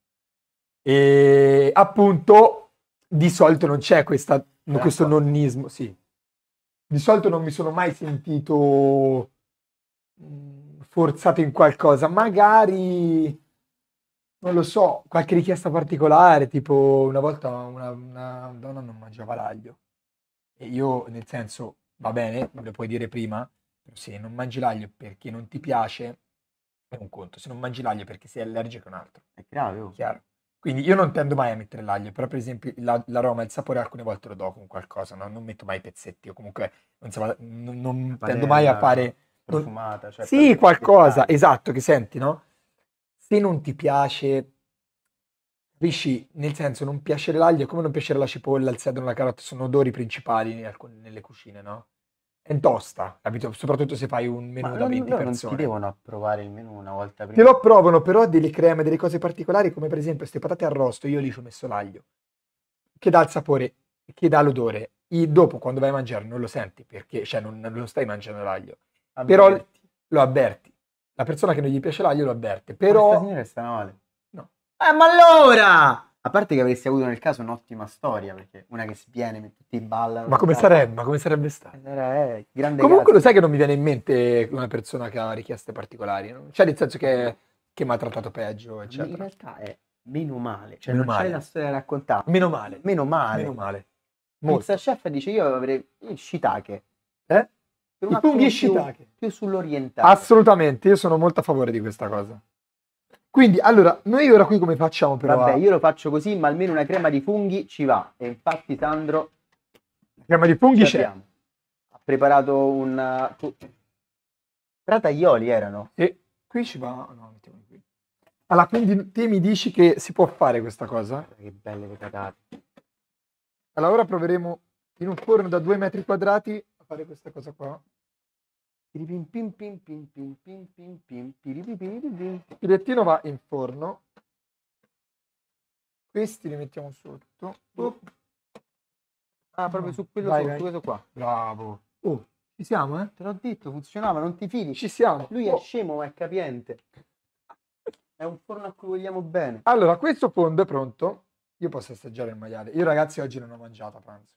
E appunto, di solito non c'è questa, certo. questo nonnismo, sì. Di solito non mi sono mai sentito mhmm, forzato in qualcosa, magari non lo so, qualche richiesta particolare, tipo una volta una, una donna non mangiava l'aglio e io nel senso va bene, me lo puoi dire prima, se non mangi l'aglio perché non ti piace, è un conto. Se non mangi l'aglio perché sei allergico, è un altro. È grave. Chiaro. Quindi io non tendo mai a mettere l'aglio, però per esempio la, l'aroma il sapore alcune volte lo do con qualcosa, no? non metto mai pezzetti o comunque non, so, non, non tendo mai a fare... Profumata, cioè sì, qualcosa, esatto, che senti, no? Se non ti piace, capisci? Nel senso, non piacere l'aglio è come non piacere la cipolla, il sedano, la carota, sono odori principali alcune, nelle cucine, no? è tosta, capito? Soprattutto se fai un menù da 20 persone. non ti devono approvare il menù una volta prima. Te lo approvano, però delle creme, delle cose particolari, come per esempio queste patate arrosto, io lì ci ho messo l'aglio, che dà il sapore, che dà l'odore. E dopo, quando vai a mangiare, non lo senti, perché cioè, non, non stai mangiando l'aglio. Avverti. Però lo avverti. La persona che non gli piace l'aglio lo avverte, però... Questa signora sta male. No. Eh, ma allora! A parte che avresti avuto nel caso un'ottima storia, perché una che spiene, tutti i ballano. Ma come sarebbe? Ma come sarebbe stato? Eh, eh Comunque cazzo. lo sai che non mi viene in mente una persona che ha richieste particolari, no? cioè nel senso che, che mi ha trattato peggio, eccetera. In realtà è meno male, cioè meno non male. c'è una storia da raccontare. Meno male. Meno male. Meno male. Pizza Chef dice io avrei il shiitake. Eh? Per I funghi shiitake. Più, più sull'orientale. Assolutamente, io sono molto a favore di questa cosa. Quindi, allora, noi ora qui come facciamo però? Vabbè, io lo faccio così, ma almeno una crema di funghi ci va. E infatti, Sandro... La crema di funghi c'è. Abbiamo. Ha preparato un... Uh, Rataglioli erano. E qui ci va... No, mettiamo qui. Allora, quindi te mi dici che si può fare questa cosa? Che belle le patate. Allora, ora proveremo in un forno da due metri quadrati a fare questa cosa qua. Il lettino va in forno. Questi li mettiamo sotto. Oh. Ah, proprio su quello, vai, sotto, vai. questo qua. Bravo. Oh, ci siamo, eh? Te l'ho detto, funzionava, non ti fidi. Ci siamo. Lui oh. è scemo, ma è capiente. È un forno a cui vogliamo bene. Allora, questo fondo è pronto. Io posso assaggiare il maiale. Io, ragazzi, oggi non ho mangiato a pranzo.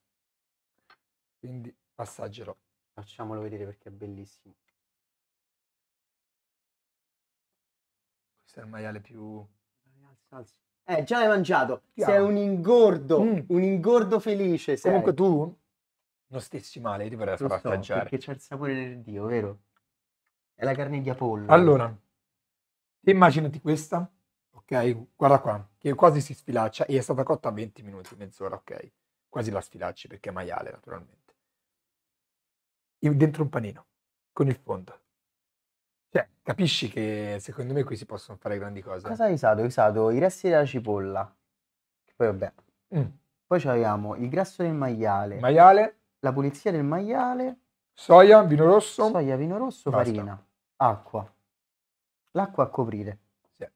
Quindi assaggerò. Facciamolo vedere perché è bellissimo. Questo è il maiale più... Alza, alza. Eh, già l'hai mangiato. Chiaro. Sei un ingordo, mm. un ingordo felice. Sei. Comunque tu non stessi male, ti vorrei far so, assaggiare. Perché c'è il sapore del Dio, vero? È la carne di Apollo. Allora, immaginati questa, ok? Guarda qua, che quasi si sfilaccia e è stata cotta 20 minuti, mezz'ora, ok? Quasi la sfilacci perché è maiale, naturalmente dentro un panino con il fondo. Cioè, capisci che secondo me qui si possono fare grandi cose. Cosa hai usato? Hai usato i resti della cipolla, poi vabbè. Mm. Poi abbiamo il grasso del maiale. Maiale. La pulizia del maiale. Soia, vino rosso. Soia, vino rosso, Basta. farina, acqua. L'acqua a coprire. Sì.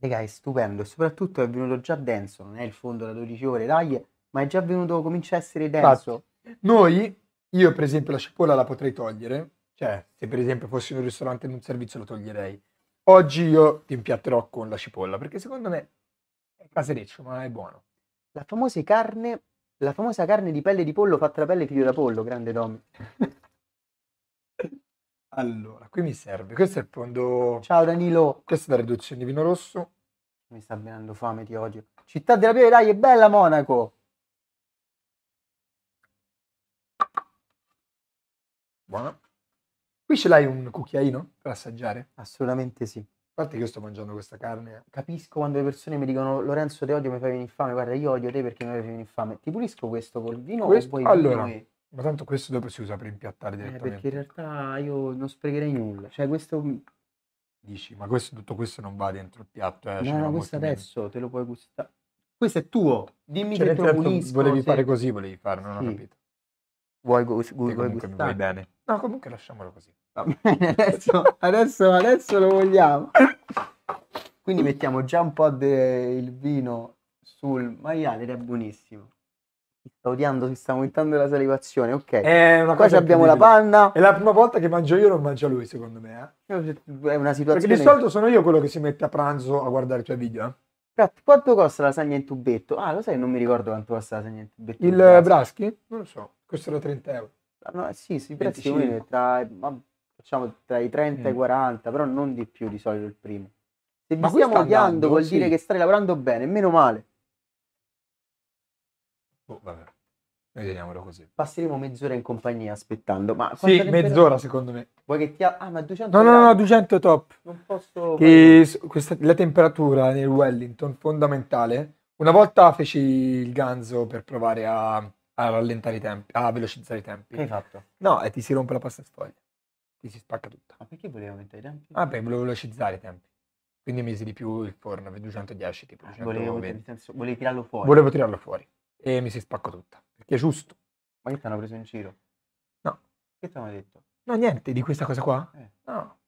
Raga, è stupendo e soprattutto è venuto già denso, non è il fondo da 12 ore, taglie, ma è già venuto, comincia a essere denso. Infatti, noi io per esempio la cipolla la potrei togliere, cioè se per esempio fossi in un ristorante in un servizio la toglierei. Oggi io ti impiatterò con la cipolla perché secondo me è casereccio ma è buono. La famosa carne, la famosa carne di pelle di pollo fatta da pelle figlio da pollo, grande Dom. allora, qui mi serve, questo è il fondo... Ciao Danilo! Questa è la riduzione di vino rosso. Mi sta venendo fame, ti odio. Città della Pieve, dai, è bella Monaco! Buona. Qui ce l'hai un cucchiaino per assaggiare? Assolutamente sì. A parte che io sto mangiando questa carne. Capisco quando le persone mi dicono Lorenzo te odio, mi fai venire infame, guarda io odio te perché mi fai venire infame. Ti pulisco questo col vino questo, o poi Allora, e... ma tanto questo dopo si usa per impiattare eh, direttamente. Eh, perché in realtà io non sprecherei nulla, cioè questo... Dici, ma questo, tutto questo non va dentro il piatto, eh? No, no, questo adesso bene. te lo puoi gustare. Questo è tuo, dimmi cioè, che te lo pulisco. Volevi se... fare così, volevi farlo, non sì. ho capito. Vuoi, gu- vuoi gustare? Vuoi bene. No, comunque lasciamolo così. Va bene, adesso, adesso, adesso lo vogliamo. Quindi mettiamo già un po' del vino sul maiale ed è buonissimo. Mi sta odiando, si sta aumentando la salivazione, ok. È una Qua cosa abbiamo la panna. È la prima volta che mangio io, non mangia lui, secondo me. Eh. È una situazione... Perché di solito sono io quello che si mette a pranzo a guardare i tuoi video. Eh? quanto costa la lasagna in tubetto? Ah, lo sai, non mi ricordo quanto costa la lasagna in tubetto. Il braschi? Non lo so, costerà 30 euro no, ah, sì, si prezzi cioè, tra, ma, diciamo, tra i 30 e i 40, mm. però non di più di solito il primo. Se ma stiamo odiando vuol sì. dire che stai lavorando bene, meno male. Oh, vabbè. Noi teniamolo così. Passeremo mezz'ora in compagnia aspettando. Ma sì, mezz'ora secondo me. Vuoi che ti... Ha... Ah, ma 200... No, no, no, no, 200 top. Non posso... Che questa, la temperatura nel Wellington fondamentale. Una volta feci il ganzo per provare a a rallentare i tempi, a velocizzare i tempi. Che hai fatto? No, e ti si rompe la pasta sfoglia. Ti si spacca tutta. Ma perché volevi aumentare i tempi? Ah, perché volevo velocizzare i tempi. Quindi mesi di più il forno, 210 tipo. Ah, volevo, senso, volevi tirarlo fuori? Volevo tirarlo fuori. E mi si spacca tutta. Perché è giusto. Ma che ti hanno preso in giro? No. Che ti hanno detto? No, niente, di questa cosa qua? Eh. No.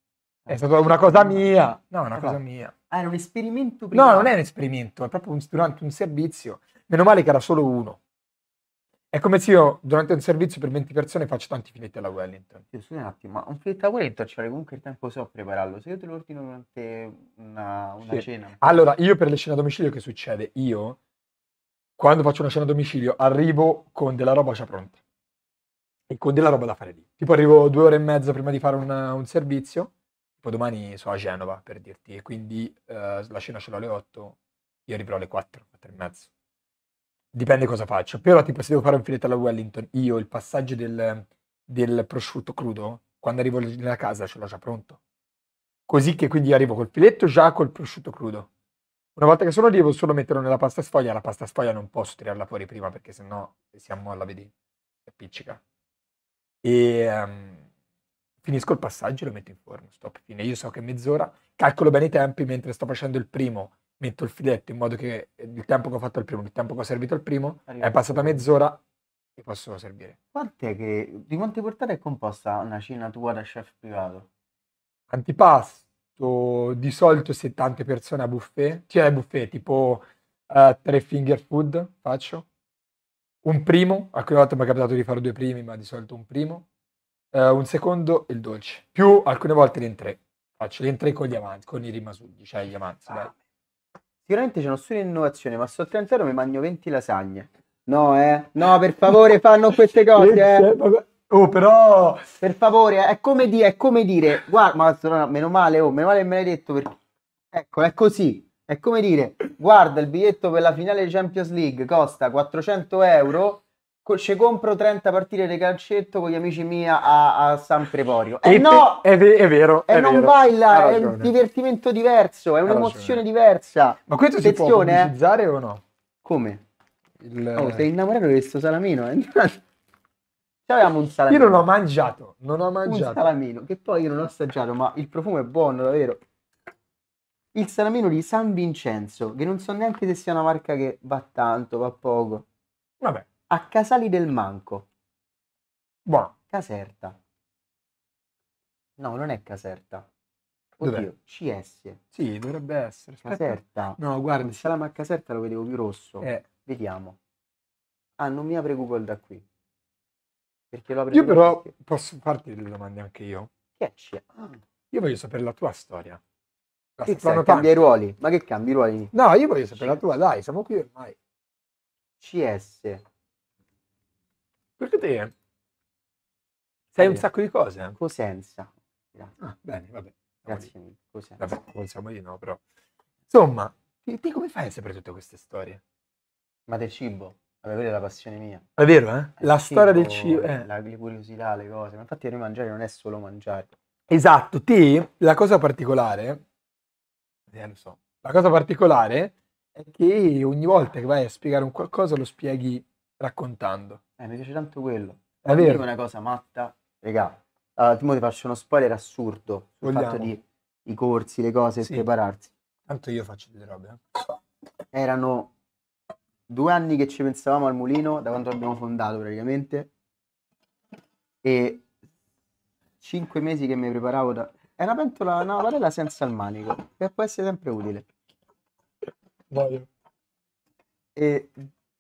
È eh. stata una cosa eh, mia. No, una eh, cosa mia. era un esperimento privato. No, non è un esperimento, è proprio un, durante un servizio. Meno male che era solo uno è come se io durante un servizio per 20 persone faccio tanti filetti alla Wellington. Sì, scusa un attimo, ma un filetto alla Wellington ci vuole comunque il tempo so a prepararlo. Se io te lo ordino durante una, una sì. cena. Allora, io per le cene a domicilio che succede? Io quando faccio una cena a domicilio arrivo con della roba già pronta e con della roba da fare lì. Tipo arrivo due ore e mezza prima di fare una, un servizio, tipo domani sono a Genova per dirti, e quindi eh, la cena ce l'ho alle 8, io arriverò alle 4, 4 e mezzo dipende cosa faccio, però tipo se devo fare un filetto alla Wellington, io il passaggio del, del prosciutto crudo, quando arrivo nella casa ce l'ho già pronto. Così che quindi arrivo col filetto già col prosciutto crudo. Una volta che sono lì devo solo metterlo nella pasta sfoglia, la pasta sfoglia non posso tirarla fuori prima perché sennò si ammolla, vedi, si appiccica. E um, finisco il passaggio e lo metto in forno, stop, fine. Io so che mezz'ora, calcolo bene i tempi mentre sto facendo il primo metto il filetto in modo che il tempo che ho fatto al primo, il tempo che ho servito al primo, Arriva. è passata mezz'ora e posso servire. Quant'è che, di quante portate è composta una cena tua da chef privato? Antipasto, di solito 70 persone a buffet, cioè buffet tipo uh, tre finger food faccio, un primo, alcune volte mi è capitato di fare due primi, ma di solito un primo, uh, un secondo e il dolce, più alcune volte l'entrée, faccio l'entrée con gli avanzi, con i rimasugli, cioè gli avanzi, ah. dai Sicuramente c'è nessuna innovazione, ma sto 30 euro mi mangio 20 lasagne. No, eh. No, per favore, fanno queste cose, eh. eh oh, però... Per favore, eh, è come, di, è come dire... Guarda, ma no, meno male, oh, meno male me l'hai detto perché... Ecco, è così. È come dire, guarda, il biglietto per la finale di Champions League costa 400 euro, ci compro 30 partite di calcetto con gli amici miei a, a San Preporio. Eh e no, è, ve- è vero. E eh non vai là, è un divertimento diverso, è un'emozione diversa. Ma questo Attenzione, si può eh. pubblicizzare eh? o no? Come? Il... Oh, sei innamorato di questo salamino? Eh? Avevamo cioè, un salamino. Io non ho mangiato, non ho mangiato. Un salamino, che poi io non ho assaggiato, ma il profumo è buono, davvero. Il salamino di San Vincenzo, che non so neanche se sia una marca che va tanto, va poco. Vabbè a Casali del Manco. Buono. Caserta. No, non è Caserta. Oddio, Dov'è? CS. Sì, dovrebbe essere. Aspetta. Caserta. No, guarda. Se la a Caserta lo vedevo più rosso. Eh. Vediamo. Ah, non mi apre Google da qui. Perché lo apre Io però perché... posso farti delle domande anche io. Che c'è? Ah. Io voglio sapere la tua storia. La che sai, cambia i ruoli? Ma che cambi i ruoli? No, io voglio sapere CS. la tua, dai, siamo qui ormai. CS. Perché te sai un sacco di cose? Cosenza. Grazie. Ah, bene, vabbè. Grazie mille. Cosenza. Vabbè, non siamo no, però. Insomma, te come fai a sapere tutte queste storie? Ma del cibo. Vabbè, quella è la passione mia. È vero, eh? È la storia cibo, del cibo. Eh. La, le curiosità, le cose. Ma infatti a noi non è solo mangiare. Esatto, te, la cosa particolare, eh, so. la cosa particolare è che ogni volta che vai a spiegare un qualcosa lo spieghi raccontando. Eh, mi piace tanto quello. È vero. Dico una cosa matta, regà. Allora, ti faccio uno spoiler assurdo sul Vogliamo. fatto di i corsi, le cose, sì. prepararsi. Tanto io faccio delle robe. Eh. Erano due anni che ci pensavamo al mulino, da quando abbiamo fondato praticamente. E cinque mesi che mi preparavo da... È una pentola, una padella senza il manico, che può essere sempre utile. Voglio. E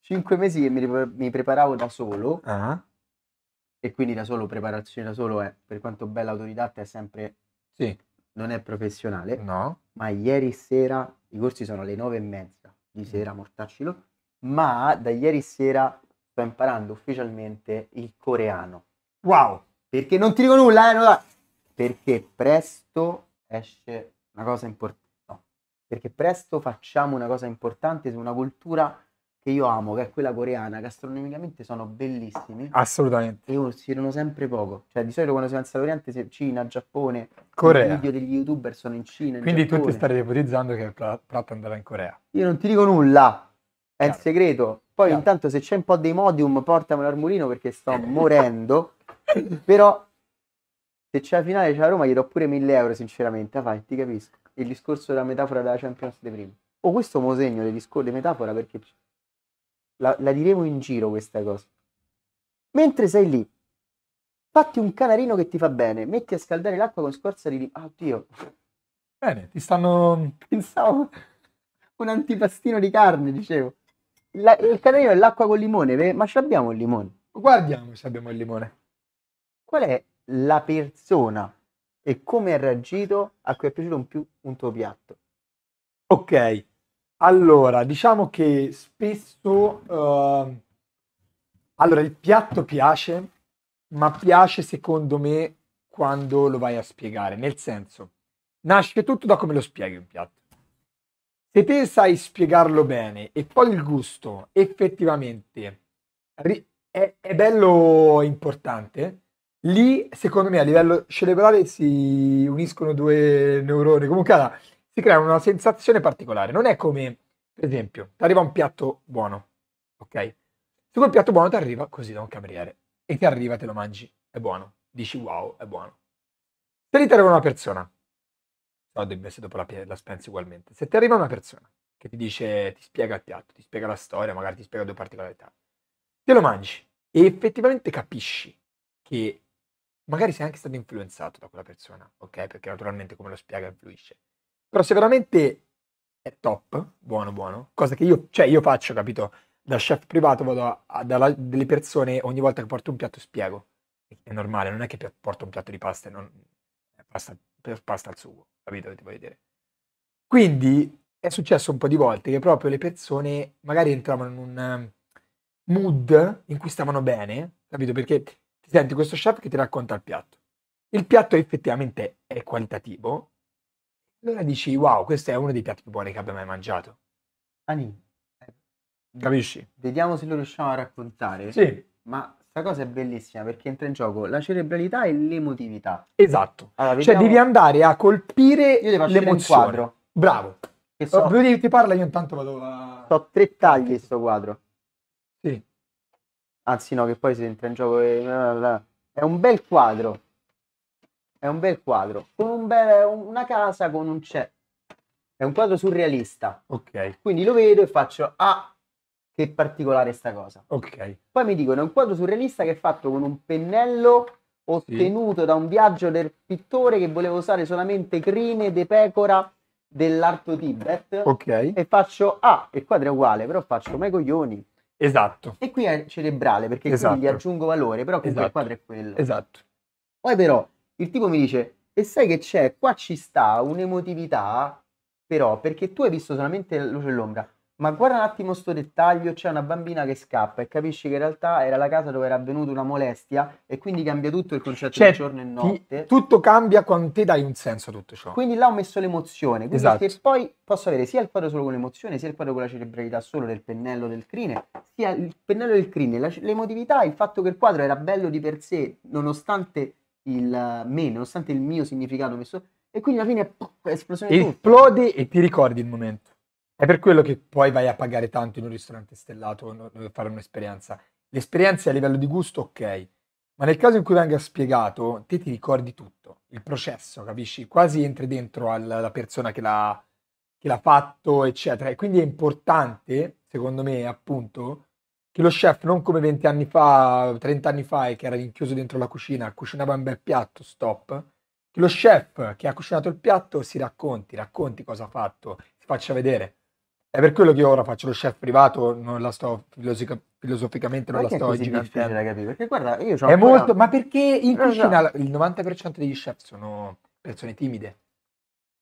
cinque mesi che mi, mi preparavo da solo. Ah. E quindi da solo, preparazione da solo è, per quanto bella autodidatta, è sempre... Sì. Non è professionale. No. Ma ieri sera, i corsi sono alle nove e mezza di mm. sera, mortaccilo. Ma da ieri sera sto imparando ufficialmente il coreano. Wow! Perché non ti dico nulla, eh, nulla. Perché presto esce una cosa importante. No. Perché presto facciamo una cosa importante su una cultura che io amo, che è quella coreana, gastronomicamente sono bellissimi. Assolutamente. Io considerano sempre poco. Cioè, di solito quando si pensa all'Oriente, Cina, Giappone, Corea. i video degli youtuber sono in Cina. Quindi in tu ti stai ipotizzando che il piatto andrà in Corea. Io non ti dico nulla, è Chiaro. il segreto. Poi Chiaro. intanto se c'è un po' dei modium, portamelo al mulino perché sto morendo. Però se c'è la finale, c'è la Roma, gli do pure 1000 euro, sinceramente. Ah, fai, ti capisco. Il discorso della metafora della Champions di prima. Oh, questo mo segno le, discor- le metafora perché la, la diremo in giro questa cosa. Mentre sei lì, fatti un canarino che ti fa bene, metti a scaldare l'acqua con scorza di... Ah, oddio. Bene, ti stanno... Pensavo un antipastino di carne, dicevo. La, il canarino è l'acqua con limone, ma ce l'abbiamo il limone? Guardiamo se abbiamo il limone. Qual è la persona e come ha reagito a cui è piaciuto un, più, un tuo piatto? Ok, allora, diciamo che spesso... Uh, allora, il piatto piace, ma piace secondo me quando lo vai a spiegare. Nel senso, nasce tutto da come lo spieghi un piatto. Se te sai spiegarlo bene e poi il gusto effettivamente è, è bello importante, lì secondo me a livello cerebrale si uniscono due neuroni. Comunque, allora, si crea una sensazione particolare. Non è come, per esempio, ti arriva un piatto buono, ok? Se quel piatto buono ti arriva così da un cameriere e ti arriva, te lo mangi, è buono. Dici wow, è buono. Se ti arriva una persona, no, invece dopo la, la spensi ugualmente. Se ti arriva una persona che ti dice, ti spiega il piatto, ti spiega la storia, magari ti spiega due particolarità, te lo mangi e effettivamente capisci che magari sei anche stato influenzato da quella persona, ok? Perché naturalmente come lo spiega influisce però se veramente è top, buono, buono, cosa che io, cioè io faccio, capito? Da chef privato vado a, a dalla, delle persone ogni volta che porto un piatto spiego. È normale, non è che porto un piatto di pasta e non eh, pasta, pasta al sugo, capito? Ti voglio dire. Quindi è successo un po' di volte che proprio le persone magari entravano in un ehm, mood in cui stavano bene, capito? Perché ti senti questo chef che ti racconta il piatto. Il piatto effettivamente è qualitativo, allora dici, wow, questo è uno dei piatti più buoni che abbia mai mangiato. Ani, eh, Capisci? vediamo se lo riusciamo a raccontare. Sì. Ma sta cosa è bellissima perché entra in gioco la cerebralità e l'emotività. Esatto. Allora, Cioè devi andare a colpire Io devo faccio un quadro. Bravo. Che so, Proprio ti- ti parla io intanto vado a... so tre tagli sto quadro. Sì. Anzi no, che poi si entra in gioco e... È un bel quadro. È un bel quadro, con un bel, una casa con un cielo. È un quadro surrealista. Ok. Quindi lo vedo e faccio, ah, che particolare sta cosa. Ok. Poi mi dicono, è un quadro surrealista che è fatto con un pennello ottenuto sì. da un viaggio del pittore che voleva usare solamente crine de pecora dell'arto Tibet. Ok. E faccio, ah, il quadro è uguale, però faccio, ma i coglioni. Esatto. E qui è cerebrale perché esatto. qui gli aggiungo valore, però comunque esatto. il quadro è quello. Esatto. Poi però il tipo mi dice, e sai che c'è, qua ci sta un'emotività, però, perché tu hai visto solamente luce e l'ombra, ma guarda un attimo sto dettaglio, c'è una bambina che scappa e capisci che in realtà era la casa dove era avvenuta una molestia e quindi cambia tutto il concetto cioè, di giorno e notte. Ti, tutto cambia quando te dai un senso a tutto ciò. Quindi là ho messo l'emozione, quindi esatto. poi posso avere sia il quadro solo con l'emozione, sia il quadro con la cerebralità solo del pennello del crine, sia il pennello del crine, la, l'emotività, il fatto che il quadro era bello di per sé, nonostante il eh, me, nonostante il mio significato messo, e quindi alla fine pff, esplosione e esplode e ti ricordi il momento. È per quello che poi vai a pagare tanto in un ristorante stellato no, per fare un'esperienza. L'esperienza a livello di gusto, ok, ma nel caso in cui venga spiegato, te ti ricordi tutto, il processo, capisci? Quasi entri dentro alla persona che l'ha, che l'ha fatto, eccetera. E quindi è importante, secondo me, appunto, che lo chef non come 20 anni fa, 30 anni fa, che era rinchiuso dentro la cucina, cucinava un bel piatto, stop, che lo chef che ha cucinato il piatto si racconti, racconti cosa ha fatto, si faccia vedere. È per quello che io ora faccio lo chef privato, non la sto filosica, filosoficamente, non perché la sto gigantando. da capire, perché guarda, io ho... È ancora... molto, ma perché in cucina so. il 90% degli chef sono persone timide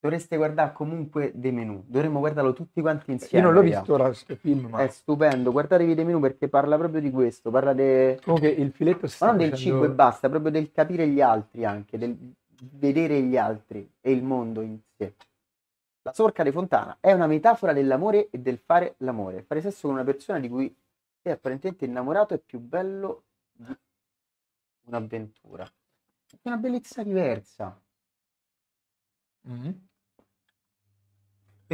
dovreste guardare comunque dei menu. Dovremmo guardarlo tutti quanti insieme. Io non l'ho visto ora questo film, ma... È stupendo, guardatevi dei menu perché parla proprio di questo, parla de... Comunque il filetto sta Ma non facendo... del cibo e basta, proprio del capire gli altri anche, del vedere gli altri e il mondo in sé. La sorca di Fontana è una metafora dell'amore e del fare l'amore. Fare sesso con una persona di cui sei apparentemente innamorato è più bello di un'avventura. È una bellezza diversa. Mm-hmm.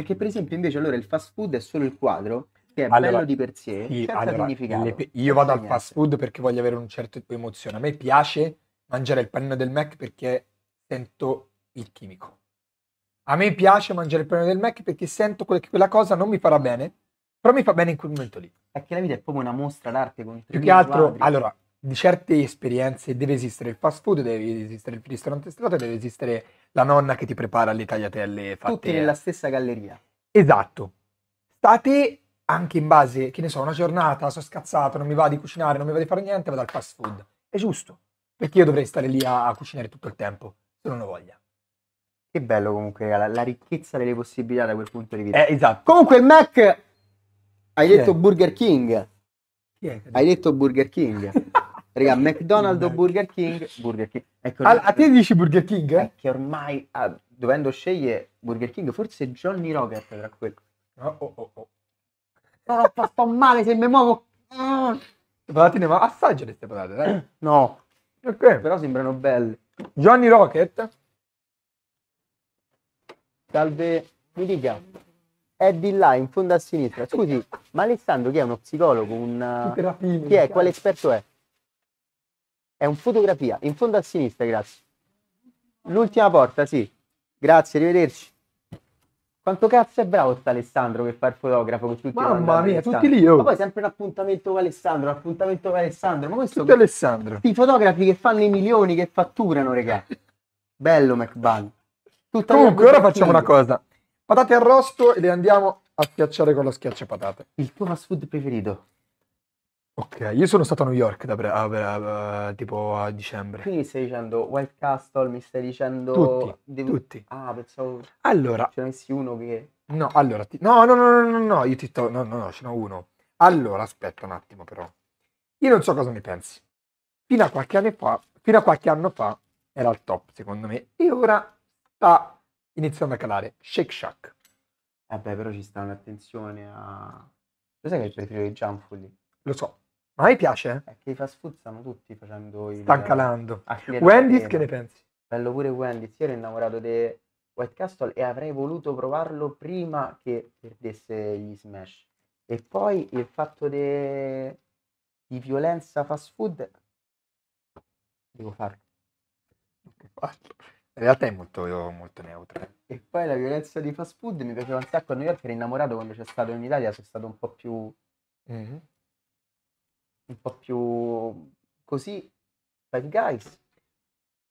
Perché per esempio invece allora il fast food è solo il quadro, che è allora, bello di per sé, sì, senza allora, significato. io vado al fast food perché voglio avere un certo tipo di emozione. A me piace mangiare il panino del Mac perché sento il chimico. A me piace mangiare il panino del Mac perché sento che quella cosa non mi farà bene, però mi fa bene in quel momento lì. È che la vita è proprio una mostra d'arte con Più che altro, quadri. allora, di certe esperienze deve esistere il fast food, deve esistere il ristorante strato, deve esistere la nonna che ti prepara le tagliatelle fatte. Tutti nella stessa galleria. Esatto. State anche in base, che ne so, una giornata, sono scazzato, non mi va di cucinare, non mi va di fare niente, vado al fast food. È giusto. Perché io dovrei stare lì a, a cucinare tutto il tempo, se non ho voglia. Che bello comunque, la, la ricchezza delle possibilità da quel punto di vista. Eh, esatto. Comunque il Mac, hai Chi detto è? Burger King. Hai detto Burger King. Raga, McDonald's o Burger King? Burger King. Ecco, Al- a te dici Burger King? Eh? Che ormai, ah, dovendo scegliere Burger King, forse Johnny Rocket tra quelli. Oh, oh, oh, oh. No, no, sto male se mi muovo. Le patatine, ma assaggia queste patate, dai. No. Perché? Però sembrano belle. Johnny Rocket? Salve, mi dica. È di là, in fondo a sinistra. Scusi, ma Alessandro chi è? Uno psicologo? Un... Chi è? Quale esperto è? È un fotografia, in fondo a sinistra, grazie. L'ultima porta, sì. Grazie, arrivederci. Quanto cazzo è bravo sta Alessandro che fa il fotografo con tutti Mamma mia, tutti lì io. Oh. Ma poi sempre un appuntamento con Alessandro, un appuntamento con Alessandro. Ma questo tutti Alessandro. I fotografi che fanno i milioni, che fatturano, regà. Bello McBan. Comunque, ora facciamo una cosa. Patate arrosto e le andiamo a schiacciare con la schiacciapatate. Il tuo fast food preferito? Ok, io sono stato a New York da pre- a- a- a- tipo a dicembre. Quindi stai dicendo White Castle, mi stai dicendo... Tutti, devi- tutti. Ah, pensavo Allora, ce ne uno che... no, allora, ti- no, no, no, no, no, no, io ti sto, no, no, no, ce n'ho uno. Allora, aspetta un attimo però. Io non so cosa ne pensi. Fino a qualche anno fa, fino a qualche anno fa era al top, secondo me, e ora sta iniziando a calare. Shake Shack. Vabbè, eh però ci sta un'attenzione a... Lo sai che è il preferire i Gianfulli? Lo so, ma a me piace. Eh. È che i fast food stanno tutti facendo il... Stanno calando. Wendy's che ne pensi? Bello pure Wendy's, io ero innamorato di White Castle e avrei voluto provarlo prima che perdesse gli smash. E poi il fatto de... di violenza fast food, devo farlo. In realtà è molto, molto neutra. Eh. E poi la violenza di fast food mi piaceva un sacco a New York, ero innamorato quando c'è stato in Italia, sono stato un po' più... Mm-hmm un po' più così. Five Guys.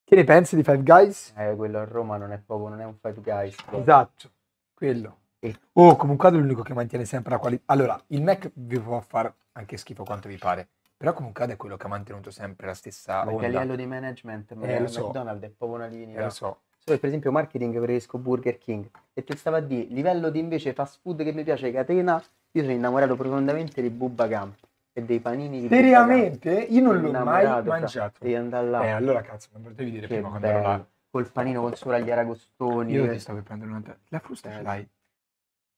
Che ne pensi di Five Guys? Eh, quello a Roma non è proprio, non è un Five Guys. Però. Esatto, quello. E... Oh, comunque è l'unico che mantiene sempre la qualità. Allora, il Mac vi può fare anche schifo quanto vi pare, però comunque è quello che ha mantenuto sempre la stessa Perché onda. a livello di management, ma eh, so. McDonald's è proprio una linea. Eh, lo so. Solo per esempio marketing preferisco Burger King e ti stavo a dire, livello di invece fast food che mi piace catena, io sono innamorato profondamente di Bubba Camp e dei panini di Seriamente? Io non l'ho mai mangiato. Devi andare là. Eh, allora cazzo, non potevi dire che prima quando ero là. Col panino con sopra gli aragostoni. Io ti stavo per prendere una... La frusta ce eh, l'hai?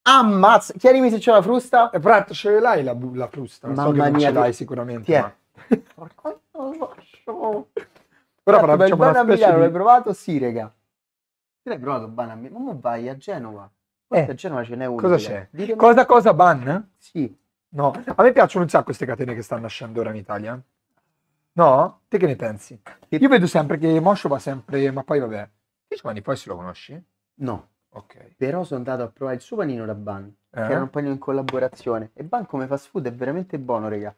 Ammazza! Chiarimi se c'è la frusta. E eh, prato, ce l'hai la, la frusta. Mamma so che mia, ce l'hai sicuramente. Ti ma... è. Porco lascio. Però Prato, per diciamo una specie di... l'hai provato? Sì, raga. Se l'hai provato Ban a Milano? Ma vai a Genova. eh, a Genova ce n'è uno. Cosa c'è? Cosa cosa Ban? Sì. No, a me piacciono un sacco queste catene che stanno nascendo ora in Italia. No? Te che ne pensi? Io vedo sempre che Moscio va sempre, ma poi vabbè. Che Giovanni poi se lo conosci? No. Ok. Però sono andato a provare il suo panino da Ban, eh? che era un panino in collaborazione. E Ban come fast food è veramente buono, raga.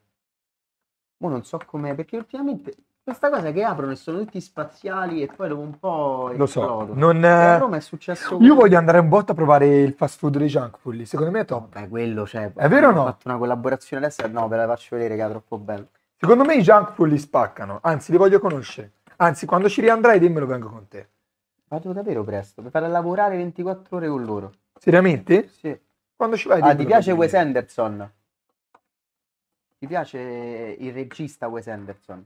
Mo non so com'è, perché ultimamente questa cosa che aprono e sono tutti spaziali e poi dopo un po'. Lo so. Non, e a eh, Roma è successo. Io voglio andare un botto a provare il fast food dei junk food lì. Secondo me è top. Beh, quello cioè, È vero o no? Ho fatto una collaborazione adesso. No, ve la faccio vedere che è troppo bello. Secondo me i junk food li spaccano. Anzi, li voglio conoscere. Anzi, quando ci riandrai, dimmelo, vengo con te. Vado davvero presto per far lavorare 24 ore con loro. Seriamente? Sì. Quando ci vai? Ah, ti piace Wes Anderson? Ti piace il regista Wes Anderson?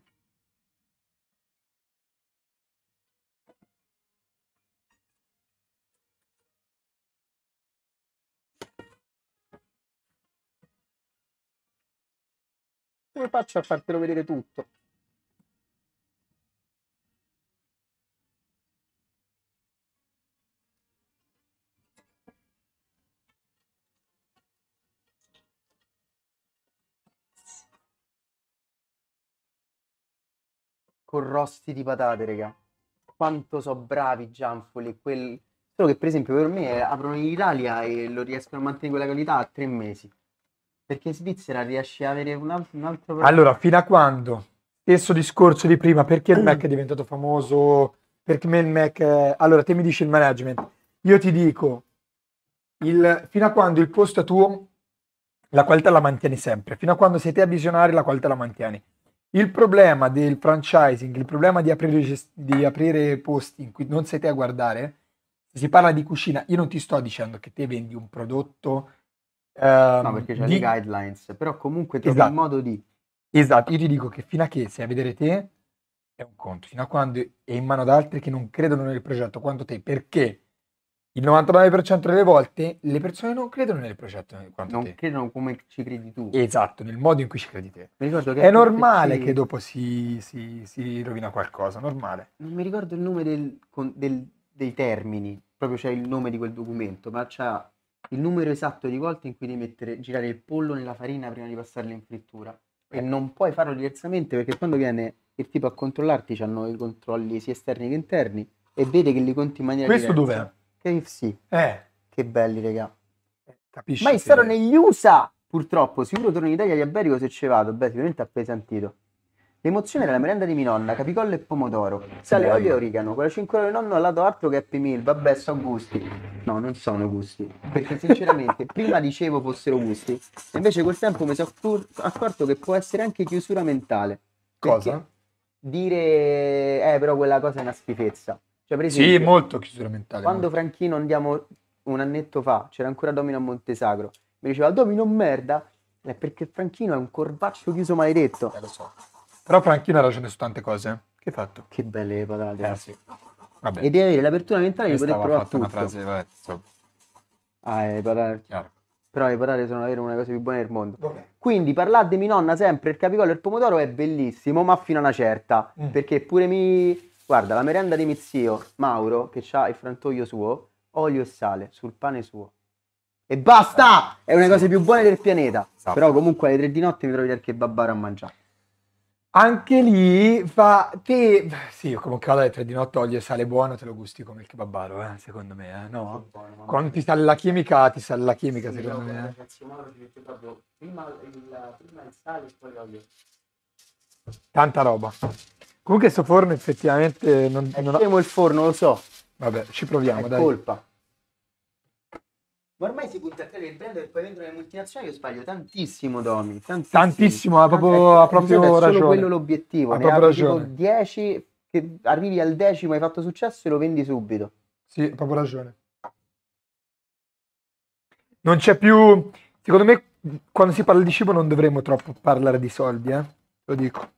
Come faccio a fartelo vedere tutto? Con rosti di patate, raga. Quanto so bravi i Gianfoli, quel... Solo che per esempio per me eh, aprono in Italia e lo riescono a mantenere quella qualità a tre mesi. Perché in Svizzera riesci ad avere un altro, un altro... Allora, fino a quando? Stesso discorso di prima, perché il Mac è diventato famoso? Perché me il Mac... È... Allora, te mi dici il management. Io ti dico, il... fino a quando il posto è tuo, la qualità la mantieni sempre. Fino a quando sei te a visionare, la qualità la mantieni. Il problema del franchising, il problema di aprire, gest- di aprire posti in cui non sei te a guardare, si parla di cucina, io non ti sto dicendo che te vendi un prodotto Um, no, perché c'è di... le guidelines, però comunque trovi esatto. il modo di... Esatto, io ti dico che fino a che sei a vedere te è un conto, fino a quando è in mano ad altri che non credono nel progetto quanto te, perché il 99% delle volte le persone non credono nel progetto eh, quanto non te. Non credono come ci credi tu. Esatto, nel modo in cui ci credi te. è normale che, che dopo si, si, si, rovina qualcosa, normale. Non mi ricordo il nome del, con, del, dei termini, proprio c'è il nome di quel documento, ma c'è il numero esatto di volte in cui devi mettere, girare il pollo nella farina prima di passarlo in frittura. E eh. non puoi farlo diversamente perché quando viene il tipo a controllarti hanno i controlli sia esterni che interni e vede che li conti in maniera Questo diversa. dov'è? KFC. Eh. Che belli, raga. Eh, capisci Ma è stato negli USA! Purtroppo, sicuro torno in Italia diabetico se ci vado. Beh, sicuramente ha appesantito. L'emozione era la merenda di mia nonna, capicollo e pomodoro. Sale, eh. olio e origano. Quella 5 euro di nonno al lato altro che Happy Meal. Vabbè, sono gusti. No, non sono gusti. Perché sinceramente, prima dicevo fossero gusti. Invece col tempo mi sono accorto che può essere anche chiusura mentale. Cosa? Dire, eh, però quella cosa è una schifezza. Cioè, per esempio, sì, molto chiusura mentale. Quando molto. Franchino andiamo un annetto fa, c'era ancora Domino a Montesagro. Mi diceva, Domino merda. È perché Franchino è un corbaccio chiuso maledetto. Eh, lo so però Franchino ha ragione su tante cose. Che hai fatto? Che belle le patate. Eh, sì. E di avere l'apertura mentale di poter provare tutto. una frase, vabbè, so. Ah, eh, le patate. Chiaro. Però le patate sono davvero una cosa più buona del mondo. Vabbè. Quindi parlate di mia nonna sempre, il capicollo e il pomodoro è bellissimo, ma fino a una certa. Mm. Perché pure mi... Guarda, la merenda di mio zio, Mauro, che ha il frantoio suo, olio e sale sul pane suo. E basta! Ah, è una cosa più buona del pianeta. Esatto. Però comunque alle tre di notte mi trovi al kebabaro a mangiare. Anche lì fa te. Sì, comunque cavolo alle 3 di notte olio e sale buono, te lo gusti come il kebabaro, eh, secondo me. Eh, no? Buono, Quando ti sale la chimica, ti sale la chimica, sì, secondo me. Eh. Cioè, me. Proprio, prima, il, prima il sale e poi l'olio. Tanta roba. Comunque sto forno effettivamente non, è non ho... il forno, lo so. Vabbè, ci proviamo, è dai. colpa. Ma ormai si punta a creare il brand e poi vendono le multinazionali. Io sbaglio tantissimo, Domi. Tantissimo, tantissimo ha proprio, ha proprio ragione. È solo quello l'obiettivo. Ha ne proprio ragione. 10, che arrivi al decimo, hai fatto successo e lo vendi subito. Sì, ha proprio ragione. Non c'è più. Secondo me, quando si parla di cibo, non dovremmo troppo parlare di soldi, eh? lo dico.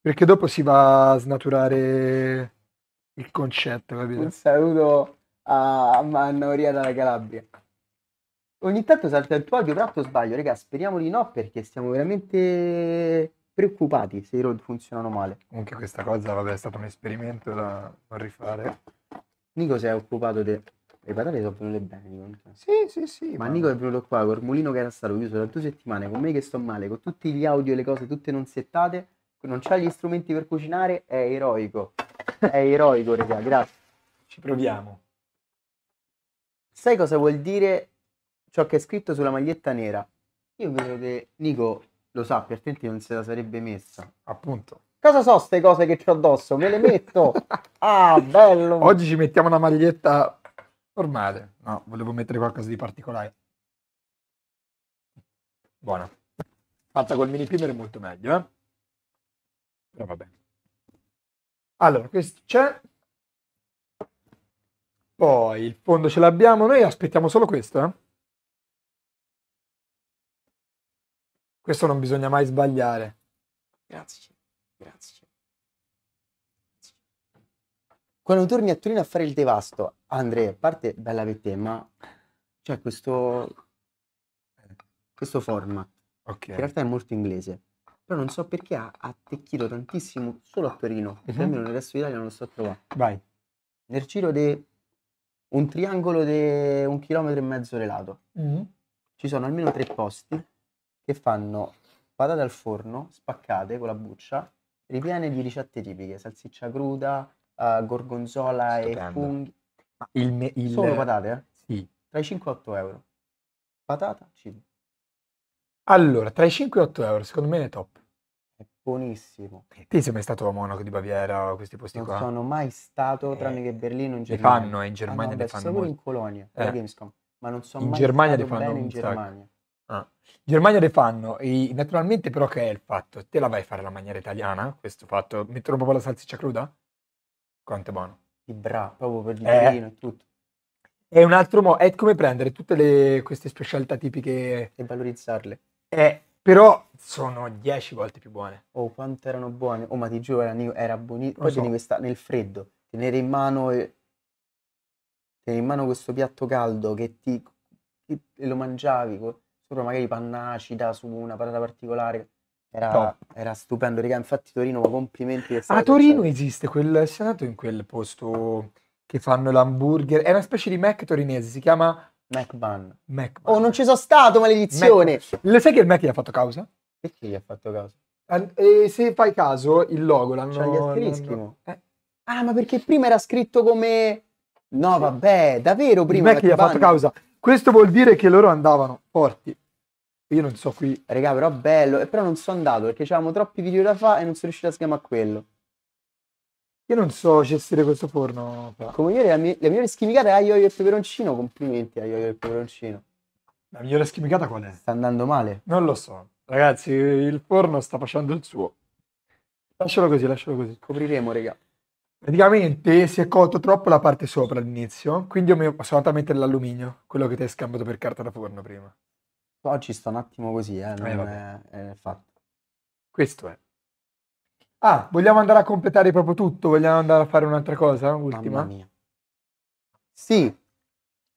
Perché dopo si va a snaturare il concetto, capito? Un saluto a Manna Maria dalla Calabria. Ogni tanto salta il tuo audio, tanto sbaglio, raga, speriamo di no perché stiamo veramente preoccupati se i road funzionano male. Comunque questa cosa, vabbè, è stato un esperimento da rifare. Nico si è occupato di... Le patate sono venute bene, Nico. Sì, sì, sì. Ma, ma... Nico è venuto qua col mulino che era stato chiuso da due settimane, con me che sto male, con tutti gli audio e le cose tutte non settate, non c'ha gli strumenti per cucinare, è eroico. È eroico, raga, grazie. Ci proviamo. Sai cosa vuol dire ciò che è scritto sulla maglietta nera. Io credo che Nico lo sappia, altrimenti non se la sarebbe messa. Appunto. Cosa so queste cose che ho addosso? Me le metto. ah, bello. Oggi ci mettiamo una maglietta normale. No, volevo mettere qualcosa di particolare. Buona. Fatta col mini primer è molto meglio, eh? Però vabbè. Allora, questo c'è. Poi il fondo ce l'abbiamo, noi aspettiamo solo questo, eh? Questo non bisogna mai sbagliare. Grazie, grazie. Quando torni a Torino a fare il devasto, Andrea, a parte bella per te, ma c'è questo, questo format, okay. che in realtà è molto inglese, però non so perché ha attecchito tantissimo solo a Torino, uh-huh. almeno nel resto d'Italia non lo so trovare. Vai. Nel giro di un triangolo di un chilometro e mezzo relato, uh-huh. ci sono almeno tre posti che fanno patate al forno, spaccate con la buccia, ripiene di ricette tipiche, salsiccia cruda, uh, gorgonzola Stupendo. e funghi. Ma il me- il... Solo patate, eh? Sì. Tra i 5 e 8 euro. Patata, cibo. Allora, tra i 5 e 8 euro, secondo me è top. È buonissimo. Te sei mai stato a Monaco di Baviera, questi posti non qua? Non sono mai stato, eh, tranne eh, che Berlino in Germania. Le fanno, eh, in Germania ah, no, le beh, fanno solo molto. in Colonia, eh. la Gamescom. Ma non sono in mai Germania stato fanno bene in Germania. Ah. Germania le fanno, e naturalmente però che è il fatto? Te la vai a fare la maniera italiana, questo fatto? Mettono proprio la salsiccia cruda? Quanto è buono. Di bra, proprio per il eh. e tutto. È un altro modo, è come prendere tutte le, queste specialità tipiche... E valorizzarle. Eh, però sono dieci volte più buone. Oh, quanto erano buone. Oh, ma ti giuro, era, era buonissimo. Poi so. questa, nel freddo, tenere in mano... Tenere in mano questo piatto caldo che ti... E lo mangiavi... Co- solo magari panna acida su una patata particolare. Era, era stupendo, raga. Infatti, Torino, complimenti. A ah, Torino pensando. esiste quel. Sei andato in quel posto che fanno l'hamburger. È una specie di Mac torinese, si chiama McBun. McBun. Oh, non ci sono stato, maledizione! Mac... Lo sai che il Mac gli ha fatto causa? Perché gli ha fatto causa? E se fai caso, il logo l'hanno... C'ha gli asterischi. Eh. Ah, ma perché prima era scritto come... No, vabbè, davvero prima... Il Mac gli ha fatto causa. Questo vuol dire che loro andavano forti. Io non so qui. Regà, però bello. E però non sono andato perché avevamo troppi video da fare e non sono riuscito a sgamare quello. Io non so gestire questo forno. Però. Come io, la, mia, la migliore schimicata è aglio, e peperoncino. Complimenti aglio, e peperoncino. La migliore schimicata qual è? Sta andando male. Non lo so. Ragazzi, il forno sta facendo il suo. Lascialo così, lascialo così. Copriremo, regà. Praticamente si è colto troppo la parte sopra all'inizio, quindi io mi sono andato a mettere l'alluminio, quello che ti hai scambiato per carta da forno prima. Oggi sto un attimo così, eh, non eh, è, è fatto. Questo è. Ah, vogliamo andare a completare proprio tutto? Vogliamo andare a fare un'altra cosa? Ultima? Mamma mia. Sì.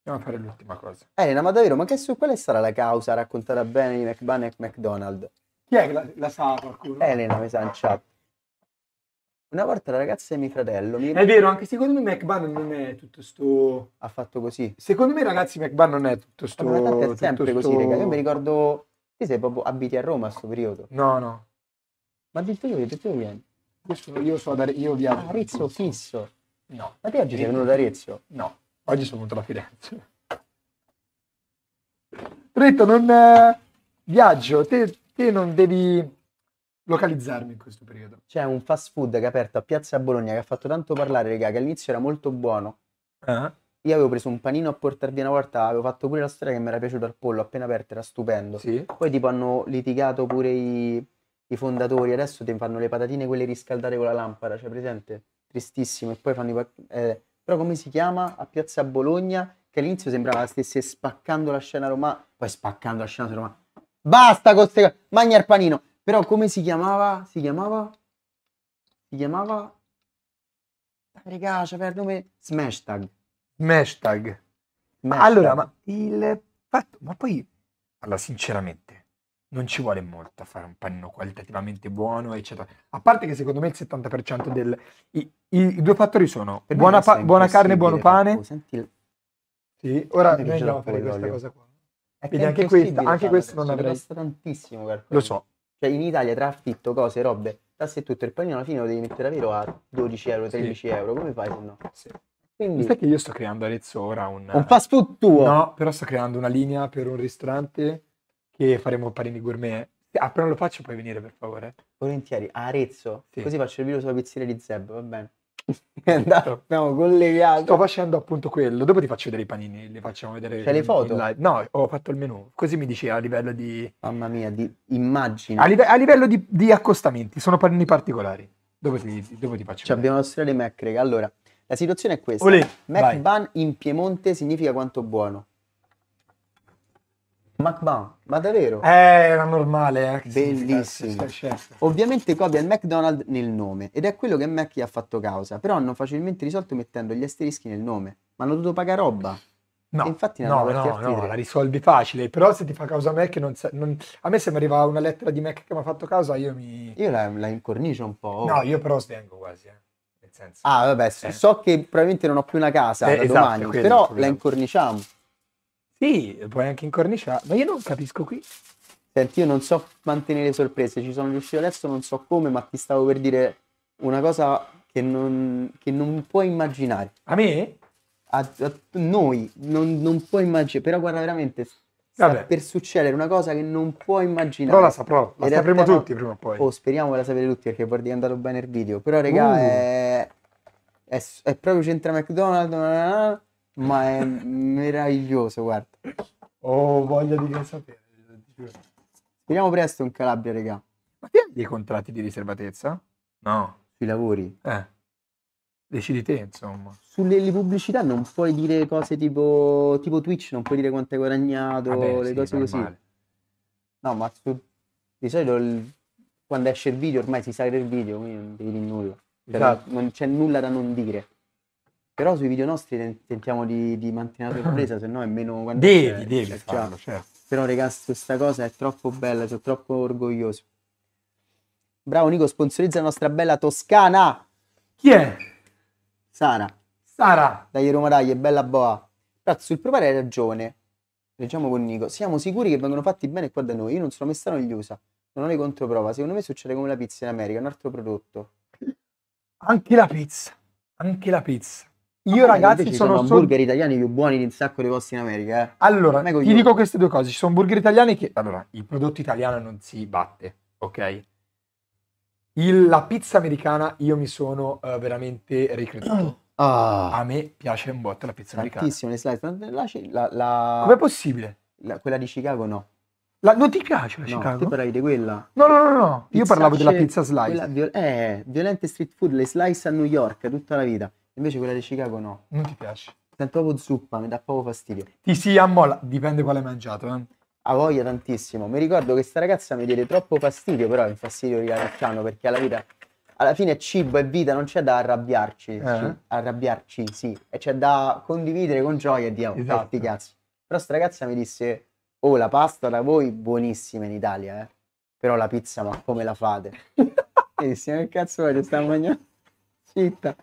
Andiamo a fare l'ultima cosa. Elena, ma davvero, ma che su quale sarà la causa Raccontare bene di McBan e McDonald's? Chi è che la, la sa qualcuno? Elena, mi sa in chat. Una volta la ragazza di mio fratello mi... È vero, anche secondo me McBannon non è tutto sto... Ha fatto così. Secondo me ragazzi McBannon non è tutto sto... Ma è sempre sto... così, raga. Io mi ricordo... Tu sei proprio abiti a Roma a questo periodo. No, no. Ma di tu, di tu vieni. Io, sono, io so da... Io vi Ah, Rizzo fisso. No. Ma te oggi sei venuto da Rezio? No. Oggi sono venuto da Firenze. Ritto, non... Eh, viaggio, te, te non devi localizzarmi in questo periodo. C'è un fast food che è aperto a Piazza Bologna che ha fatto tanto parlare, raga, che all'inizio era molto buono. Uh-huh. Io avevo preso un panino a portarvi una volta, avevo fatto pure la storia che mi era piaciuto al pollo, appena aperto, era stupendo. Sì. Poi tipo hanno litigato pure i, i fondatori, adesso ti fanno le patatine quelle riscaldate con la lampada, cioè presente? Tristissimo. E poi fanno i... Eh, però come si chiama? A Piazza Bologna, che all'inizio sembrava stesse spaccando la scena romana, poi spaccando la scena romana. Basta con queste cose, mangia il panino però come si chiamava? Si chiamava? Si chiamava? Raga, c'è per nome Smashtag. Smashtag. Smashtag. Allora, ma il fatto, ma poi, allora sinceramente, non ci vuole molto a fare un panino qualitativamente buono, eccetera. A parte che secondo me il 70% del... I, i, i due fattori sono buona, pa- buona carne, buono pane. Il... Sì, ora noi andiamo a fare questa cosa qua. È Vedi, anche, questa, anche questo non avrei... tantissimo. Lo so, cioè in Italia tra affitto, cose, robe, tasse e tutto, il panino alla fine lo devi mettere a vero a 12 euro, 13 sì. euro, come fai se no? Sì. Quindi... Sai che io sto creando Arezzo ora un... Un fast food tuo? No, però sto creando una linea per un ristorante che faremo panini gourmet. Appena lo faccio puoi venire per favore. Volentieri, a Arezzo. Sì. Così faccio il video sulla pizzeria di Zeb, va bene abbiamo certo. collegato. Sto facendo appunto quello. Dopo ti faccio vedere i panini, li facciamo vedere. C'è le foto? No, ho fatto il menù Così mi dice a livello di. Mamma mia, di immagine. A, live- a livello di, di, accostamenti, sono panini particolari. Dopo ti, dopo ti faccio cioè, vedere. Abbiamo la storia di Mac, rega. Allora, la situazione è questa: Olè, Mac vai. Ban in Piemonte significa quanto buono. McBun, ma davvero? Eh, era normale, eh. Bellissimo. Certo. Ovviamente copia il McDonald's nel nome ed è quello che Mac gli ha fatto causa, però hanno facilmente risolto mettendo gli asterischi nel nome, ma hanno dovuto pagare roba. No, e infatti no, no, no, la risolvi facile, però se ti fa causa Mac non, non, a me se mi arriva una lettera di Mac che mi ha fatto causa io mi... Io la, la incornicio un po'. Oh. No, io però svengo quasi, eh. Nel senso. Ah, vabbè, eh. so che probabilmente non ho più una casa eh, da esatto, domani, però la incorniciamo. Sì, puoi anche incorniciare, ma io non capisco qui. Senti, io non so mantenere sorprese, ci sono riuscito adesso, non so come, ma ti stavo per dire una cosa che non, che non puoi immaginare. A me? A, a noi, non, non puoi immaginare, però guarda veramente, Vabbè. per succedere una cosa che non puoi immaginare. Prova, sa, prova. La sapremo tema... tutti prima o poi. Oh, speriamo che la sapete tutti perché poi è andato bene il video. Però, regà, uh. è... È... è... proprio c'entra McDonald's, ma è meraviglioso, guarda. Ho voglia di sapere. Speriamo presto in Calabria, regà. Ma ti hai dei contratti di riservatezza? No. Sui lavori? Eh. Decidi te, insomma. Sulle pubblicità non puoi dire cose tipo, tipo Twitch, non puoi dire quanto hai guadagnato, Vabbè, le sì, cose normale. così. No, ma su, di solito il, quando esce il video ormai si sa il video, quindi non devi dire nulla. Cioè, esatto. Non c'è nulla da non dire. Però sui video nostri tentiamo di, di mantenere la presa, se no è meno... Devi, cioè, devi cioè, farlo, certo. Però ragazzi, questa cosa è troppo bella, sono troppo orgoglioso. Bravo Nico, sponsorizza la nostra bella Toscana! Chi è? Sara. Sara. Dai Roma Dai, bella boa. Cazzo, sul provare hai ragione. Leggiamo con Nico. Siamo sicuri che vengono fatti bene qua da noi. Io non sono messano negli USA. Non ho le controprova. Secondo me succede come la pizza in America, un altro prodotto. Anche la pizza. Anche la pizza. Io, ah, ragazzi, sono. Sono hamburger italiani più buoni di un sacco di posti in America. Eh. Allora, ti io. dico queste due cose: ci sono hamburger italiani che. Allora, il prodotto italiano non si batte, ok? Il, la pizza americana io mi sono uh, veramente ricreduto. Ah. A me piace un botto la pizza Tantissimo, americana. slice. la, la... Com'è possibile? La, quella di Chicago no. La, non ti piace la no, Chicago? Tu parlavi di quella. No, no, no, no. Pizza io parlavo della pizza slice. Quella, eh, violente street food, le slice a New York tutta la vita. Invece quella di Chicago no. Non ti piace? Sento proprio zuppa, mi dà proprio fastidio. Ti si ammola, dipende quale hai mangiato, eh. Ha voglia tantissimo. Mi ricordo che sta ragazza mi diede troppo fastidio, però è un fastidio di piano perché alla vita alla fine cibo e vita, non c'è da arrabbiarci, eh. arrabbiarci, sì, e c'è da condividere con gioia e dire, esatto. fatti cazzo. Però sta ragazza mi disse, oh la pasta da voi buonissima in Italia, eh? però la pizza ma come la fate? e disse, che cazzo voglio, sta mangiando? Citta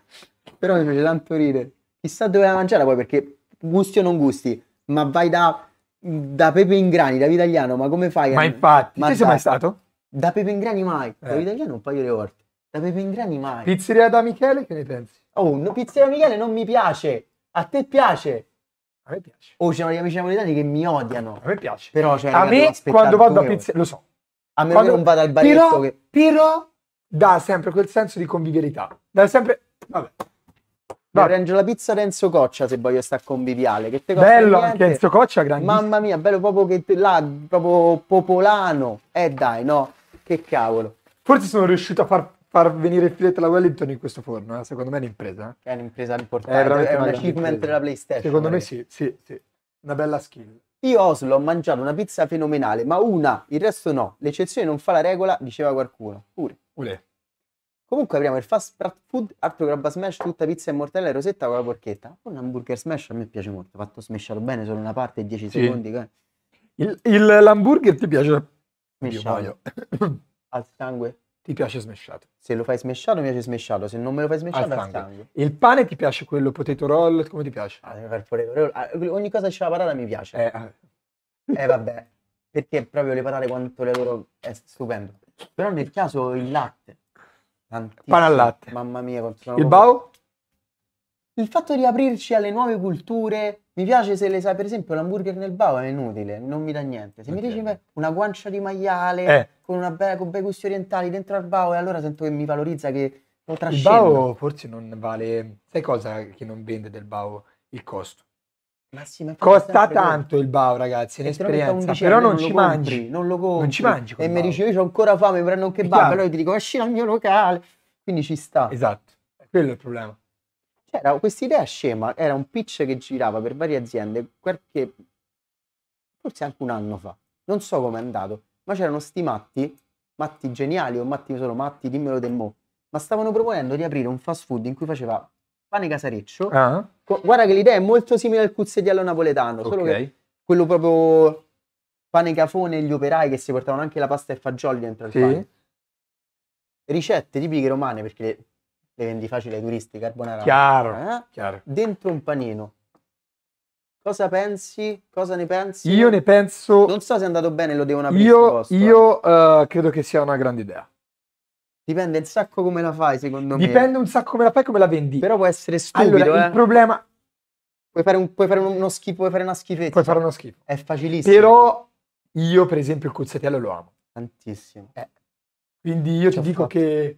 però mi fece tanto ridere. Chissà dove la mangiare poi perché gusti o non gusti, ma vai da, da Pepe in grani, da italiano, ma come fai? Ma infatti, ma sei mai stato? Da Pepe in grani mai, eh. da italiano un paio di volte. Da Pepe in grani mai. Pizzeria da Michele, che ne pensi? Oh, no, pizzeria da Michele non mi piace. A te piace? A me piace. Oh, c'erano gli amici napoletani che mi odiano. A me piace. Però cioè, a me quando vado a pizzeria, lo so. A me quando... non vado al baretto però, che... però dà sempre quel senso di convivialità. Dà sempre Vabbè. No. Arrangio la pizza Renzo Coccia se voglio stare conviviale. Che te bello niente. anche Renzo Coccia, grandissimo. Mamma mia, bello proprio che te, là, proprio popolano. Eh dai, no, che cavolo. Forse sono riuscito a far, far venire il filetto alla Wellington in questo forno, eh? secondo me è un'impresa. Eh. È un'impresa importante, è, è un achievement della PlayStation. Secondo me sì, sì, sì, una bella skill. Io Oslo ho mangiato una pizza fenomenale, ma una, il resto no. L'eccezione non fa la regola, diceva qualcuno. Pure. Ule. Comunque apriamo il fast food, altro che grabba smash, tutta pizza e mortella e rosetta con la porchetta. Un hamburger smash a me piace molto, fatto smesciato bene solo una parte e 10 sì. secondi. Il, il, l'hamburger ti piace? Smesciato. al sangue. Ti piace smesciato. Se lo fai smesciato mi piace smesciato, se non me lo fai smesciato al sangue. Al sangue. Il pane ti piace quello potato roll, come ti piace? Ah, ah Ogni cosa che c'è la parata mi piace. Eh, ah. eh vabbè, perché proprio le parate quanto le loro è stupendo. Però nel caso il latte Tantissimo. Pane al latte. Mamma mia, Il bau? Il fatto di aprirci alle nuove culture mi piace se le sai, per esempio l'hamburger nel bau è inutile, non mi dà niente. Se okay. mi dici una guancia di maiale eh. con, una bella, con bei gusti orientali dentro al bau, e allora sento che mi valorizza, che lo trascendo. Il bao forse non vale, sai cosa che non vende del bau? Il costo. Massima Costa tanto il bau ragazzi, è un'esperienza. Però non, non ci compri, mangi. Non lo compri. Non ci mangi. E mi dice io ho ancora fame, prendo anche bau però io ti dico, esci al mio locale. Quindi ci sta. Esatto. Quello è il problema. C'era questa idea scema. Era un pitch che girava per varie aziende, qualche. forse anche un anno fa. Non so come è andato. Ma c'erano sti matti, matti geniali o matti solo matti, dimmelo del mo. Ma stavano proponendo di aprire un fast food in cui faceva pane casareccio. Ah. Uh-huh Guarda che l'idea è molto simile al cuzzetello napoletano, solo okay. che quello proprio pane cafone e gli operai che si portavano anche la pasta e fagioli dentro il sì. pane. Ricette tipiche romane, perché le, le vendi facile ai turisti, carbonara. Chiaro, eh? chiaro. Dentro un panino. Cosa pensi? Cosa ne pensi? Io ne penso. Non so se è andato bene, lo devono aprire. Io, posto, io eh. uh, credo che sia una grande idea. Dipende un sacco come la fai, secondo me. Dipende un sacco come la fai e come la vendi. Però può essere stupido. Allora, eh. il problema. Puoi fare, un, puoi fare uno schifo, puoi fare una schifezza. Puoi fare uno schifo. È facilissimo. Però io, per esempio, il cozzatello lo amo. Tantissimo. Eh. Quindi io ti dico che.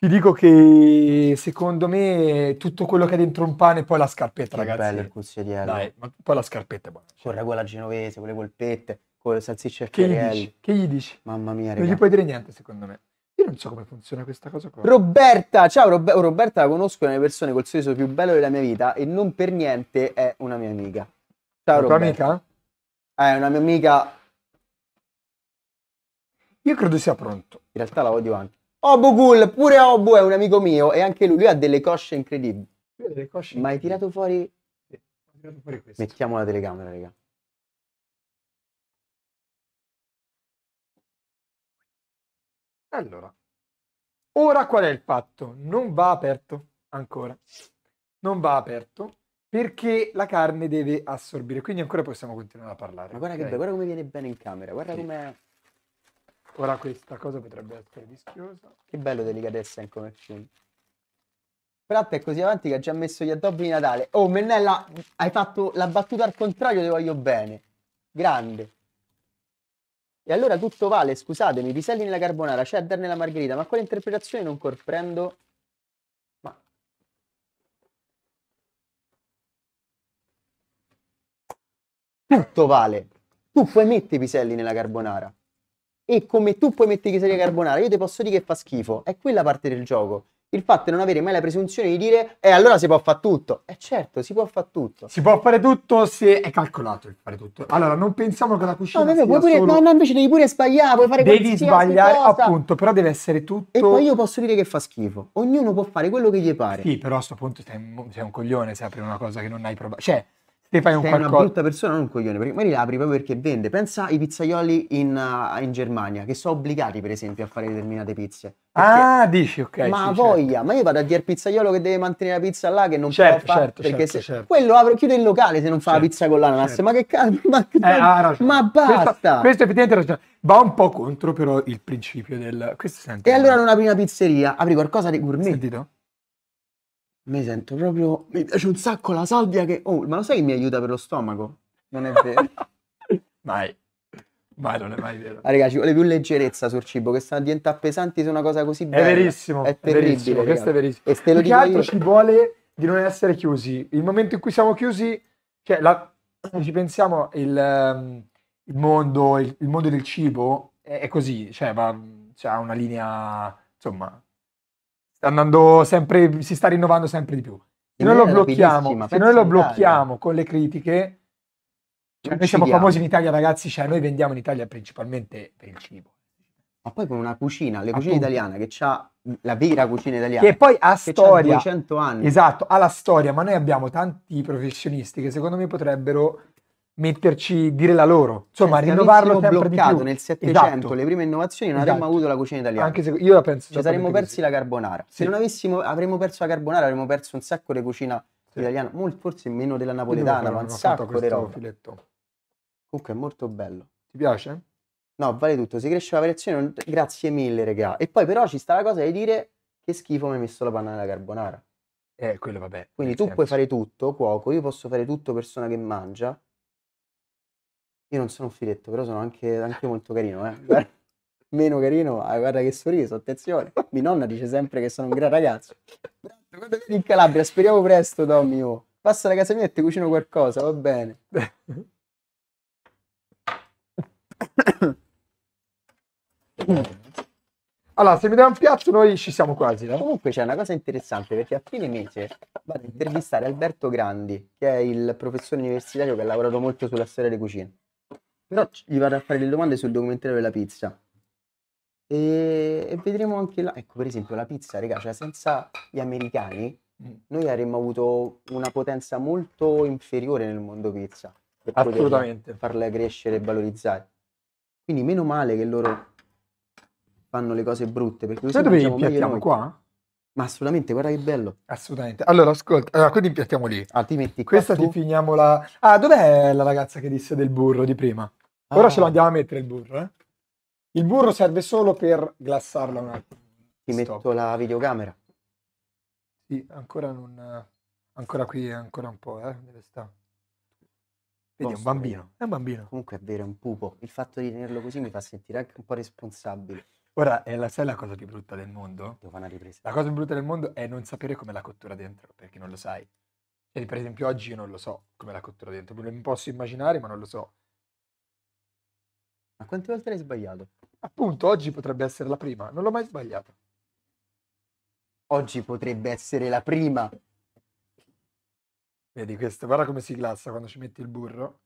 Ti dico che secondo me tutto quello che è dentro un pane, poi la scarpetta, che ragazzi. bello il cuzzeriello. Dai, ma poi la scarpetta è buona. Con la gola genovese, con le polpette, con le salsicce e che, gli dici? Mamma mia, raga. Non gli puoi dire niente, secondo me non so come funziona questa cosa qua. Roberta, ciao Robe- Roberta, la conosco, è una delle persone col sorriso più bello della mia vita e non per niente è una mia amica. Ciao Roberta. tua amica? È eh, una mia amica. Io credo sia pronto. In realtà la odio anche. Obu Gul, pure Obu è un amico mio e anche lui, lui ha delle cosce incredibili. Delle cosce Ma hai tirato fuori... tirato fuori Mettiamo la telecamera, raga. Allora, Ora qual è il patto? Non va aperto ancora. Non va aperto perché la carne deve assorbire. Quindi ancora possiamo continuare a parlare. Ma guarda okay? che bello, guarda come viene bene in camera, guarda sì. come... Ora questa cosa potrebbe essere rischiosa. Che bello delicatezza in commercio. Pratt è così avanti che ha già messo gli addobbi di Natale. Oh, Mennella, hai fatto la battuta al contrario, ti voglio bene. Grande. E allora tutto vale, scusatemi, piselli nella carbonara, cheddar nella margherita, ma quale interpretazione non comprendo? Ma... Tutto vale. Tu puoi mettere i piselli nella carbonara. E come tu puoi mettere i piselli nella carbonara, io ti posso dire che fa schifo. È quella parte del gioco il fatto è non avere mai la presunzione di dire e eh, allora si può fare tutto. E eh, certo, si può fare tutto. Si può fare tutto se è calcolato il fare tutto. Allora, non pensiamo che la cucina no, vabbè, sia pure, solo... no, no, invece devi pure sbagliare, puoi fare Devi sbagliare, cosa. appunto, però deve essere tutto... E poi io posso dire che fa schifo. Ognuno può fare quello che gli pare. Sì, però a questo punto sei un, sei un coglione se apri una cosa che non hai provato. Cioè, ti fai un sei qualcosa. una brutta persona, non un coglione, perché magari la apri proprio perché vende. Pensa ai pizzaioli in, uh, in Germania, che sono obbligati, per esempio, a fare determinate pizze. Perché, ah, dici, ok. Ma sì, voglia, certo. ma io vado a dire al pizzaiolo che deve mantenere la pizza là, che non certo, può certo, perché certo, se certo. quello apre, chiude il locale se non fa la certo, pizza con l'ananas. Certo. Ma che cazzo, ma, eh, ah, ma basta. Questo, questo effettivamente ragione. va un po' contro però il principio del... Questo senti, e allora non apri una pizzeria, apri qualcosa di gourmet. Sentito? Mi sento proprio. Mi piace un sacco la salvia che. Oh, ma lo sai che mi aiuta per lo stomaco? Non è vero. mai. Mai, non è mai vero. Ah, ragazzi, ci vuole più leggerezza sul cibo, che sta diventando pesanti su una cosa così bella. È verissimo. È terribile. questo è verissimo. E se lo più dico io... ci vuole di non essere chiusi. Il momento in cui siamo chiusi, cioè, la... ci pensiamo, il, ehm, il mondo, il, il, mondo del cibo è, è così, cioè, va, cioè, ha una linea, insomma, sta andando sempre, si sta rinnovando sempre di più. Se noi lo blocchiamo, se noi lo blocchiamo con le critiche, cioè noi siamo famosi in Italia, ragazzi, cioè noi vendiamo in Italia principalmente per il cibo. Ma poi con una cucina, le cucine italiane, che ha la vera cucina italiana. Che poi ha che storia. 200 anni. Esatto, ha la storia, ma noi abbiamo tanti professionisti che secondo me potrebbero metterci, dire la loro, insomma, eh, rinnovarlo sempre bloccato di più. nel 700 esatto. le prime innovazioni non esatto. avuto la cucina italiana. Anche se io la penso. Ci saremmo persi così. la carbonara. Sì. Se non avessimo, avremmo perso la carbonara, avremmo perso un sacco di cucina sì. italiana, molto, forse meno della napoletana, ma un sacco di roba. Filetto. Comunque è molto bello. Ti piace? No, vale tutto, si cresce la variazione, non... grazie mille, regà. E poi però ci sta la cosa di dire che schifo mi hai messo la panna nella carbonara. Eh, quello vabbè. Quindi tu semplice. puoi fare tutto, cuoco, io posso fare tutto persona che mangia, io non sono un filetto, però sono anche, anche molto carino, eh. meno carino, ah, guarda che sorriso, attenzione. Mia nonna dice sempre che sono un gran ragazzo. Quando vieni in Calabria, speriamo presto, Tommy. Oh. Passa da casa mia e ti cucino qualcosa, va bene. Allora, se mi dai un piatto, noi ci siamo quasi. No? Comunque c'è una cosa interessante perché a fine mese vado a intervistare Alberto Grandi, che è il professore universitario che ha lavorato molto sulla storia delle cucine. Però gli vado a fare le domande sul documentario della pizza. E, e vedremo anche là. Ecco, per esempio, la pizza, raga, cioè senza gli americani, mm. noi avremmo avuto una potenza molto inferiore nel mondo pizza. Per Assolutamente. Farla crescere e valorizzare. Quindi meno male che loro fanno le cose brutte. Perché così dove diciamo impiattiamo qua? Ma assolutamente, guarda che bello. Assolutamente. Allora, ascolta, allora, quindi impiattiamo lì. Ah, ti metti Questa tu... ti finiamo la... Ah, dov'è la ragazza che disse del burro di prima? Ora ce lo ah. andiamo a mettere il burro. Eh? Il burro serve solo per glassarla un attimo. Ti Stop. metto la videocamera. Sì, ancora non... Ancora qui, ancora un po', eh? Deve stare. Vedi, è un bambino. È un bambino. Comunque è vero, è un pupo. Il fatto di tenerlo così mi fa sentire anche un po' responsabile. Ora, è eh, la, sai la cosa più brutta del mondo? Devo fare una ripresa. La cosa più brutta del mondo è non sapere come la cottura dentro, perché non lo sai. Cioè, per esempio, oggi io non lo so come la cottura dentro. Non lo posso immaginare, ma non lo so. Ma quante volte l'hai sbagliato? Appunto, oggi potrebbe essere la prima, non l'ho mai sbagliata. Oggi potrebbe essere la prima. Vedi questo, guarda come si glassa quando ci metti il burro.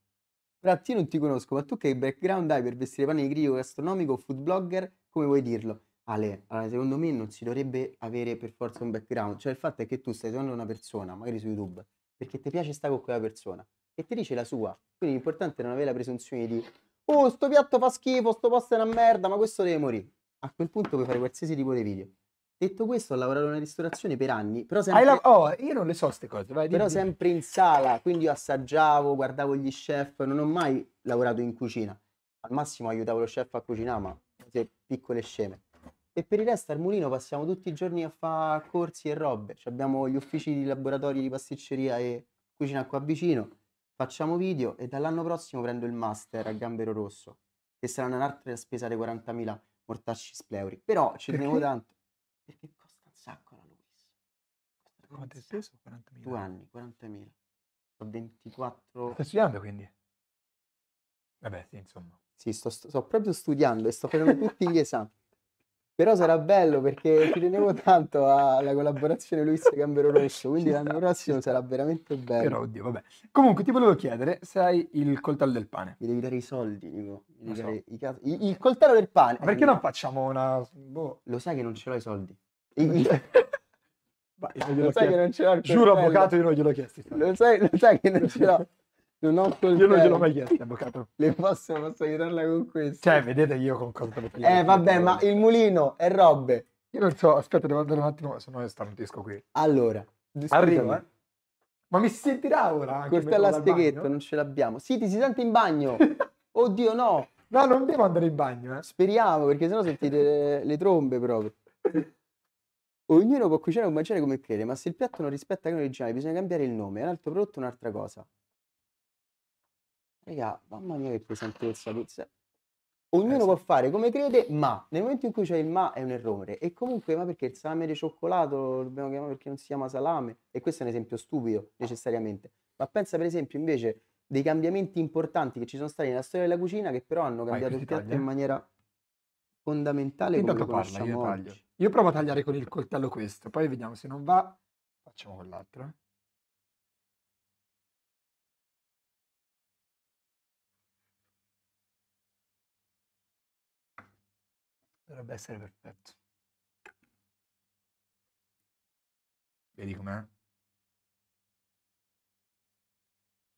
Ratti, non ti conosco, ma tu che background hai per vestire pane di grigo gastronomico, food blogger, come vuoi dirlo? Ale, allora, secondo me non si dovrebbe avere per forza un background. Cioè il fatto è che tu stai seguendo una persona, magari su YouTube, perché ti piace stare con quella persona e ti dice la sua. Quindi l'importante è non avere la presunzione di oh sto piatto fa schifo, sto posto è una merda, ma questo deve morire. A quel punto puoi fare qualsiasi tipo di video. Detto questo, ho lavorato nella ristorazione per anni, però sempre... La... Oh, io non le so queste cose, vai, Però sempre in sala, quindi io assaggiavo, guardavo gli chef, non ho mai lavorato in cucina. Al massimo aiutavo lo chef a cucinare, ma piccole sceme. E per il resto al mulino passiamo tutti i giorni a fare corsi e robe. Cioè abbiamo gli uffici di laboratori di pasticceria e cucina qua vicino Facciamo video e dall'anno prossimo prendo il master a Gambero Rosso, che sarà un'altra spesa di 40.000 mortacci spleuri. Però ci tenevo tanto. Perché costa un sacco la Luis. Quanto è speso? 40.000? Due anni, 40.000. Ho 24... Stai studiando quindi? Vabbè, sì, insomma. Sì, sto, sto, sto proprio studiando e sto facendo tutti gli esami. Però sarà bello perché ci tenevo tanto alla collaborazione Luis Gambero Rosso, quindi l'anno prossimo sarà veramente bello. Però oddio, vabbè. Comunque ti volevo chiedere se hai il coltello del pane. Mi devi dare i soldi, dico. So. i cas- i- il coltello del pane. Ma perché eh, non facciamo una... Boh. Lo sai che non ce l'ho i soldi. I- Vai, lo sai chiesto. che non ce l'ho. Giuro, avvocato, io non glielo ho chiesto. Lo sai, lo sai che non ce l'ho. Non ho coltello. Io non gliel'ho mai chiesto, avvocato. Le posso, posso aiutarla con questo? Cioè, vedete io con cosa le prendo. Eh, vabbè, ma il mulino è robe. Io non so, aspetta, devo andare un attimo, se no stanotisco qui. Allora, arrivo, eh. Ma mi si sentirà ora? Cortella Steghetto, non ce l'abbiamo. Sì, ti si sente in bagno. Oddio, no. No, non devo andare in bagno, eh. Speriamo, perché sennò sentite le, le trombe proprio. Ognuno può cucinare o mangiare come crede, ma se il piatto non rispetta che originali, bisogna cambiare il nome. È un altro prodotto, un'altra cosa. Raga, mamma mia che pesantezza. Eh Ognuno esatto. può fare come crede, ma nel momento in cui c'è il ma è un errore. E comunque, ma perché il salame di cioccolato lo dobbiamo chiamare perché non si chiama salame? E questo è un esempio stupido, necessariamente. Ma pensa per esempio invece dei cambiamenti importanti che ci sono stati nella storia della cucina che però hanno cambiato il piatto in maniera fondamentale Intanto come parla, io taglio. Oggi. Io provo a tagliare con il coltello questo, poi vediamo se non va, facciamo con l'altro. Eh. dovrebbe essere perfetto. Vedi com'è?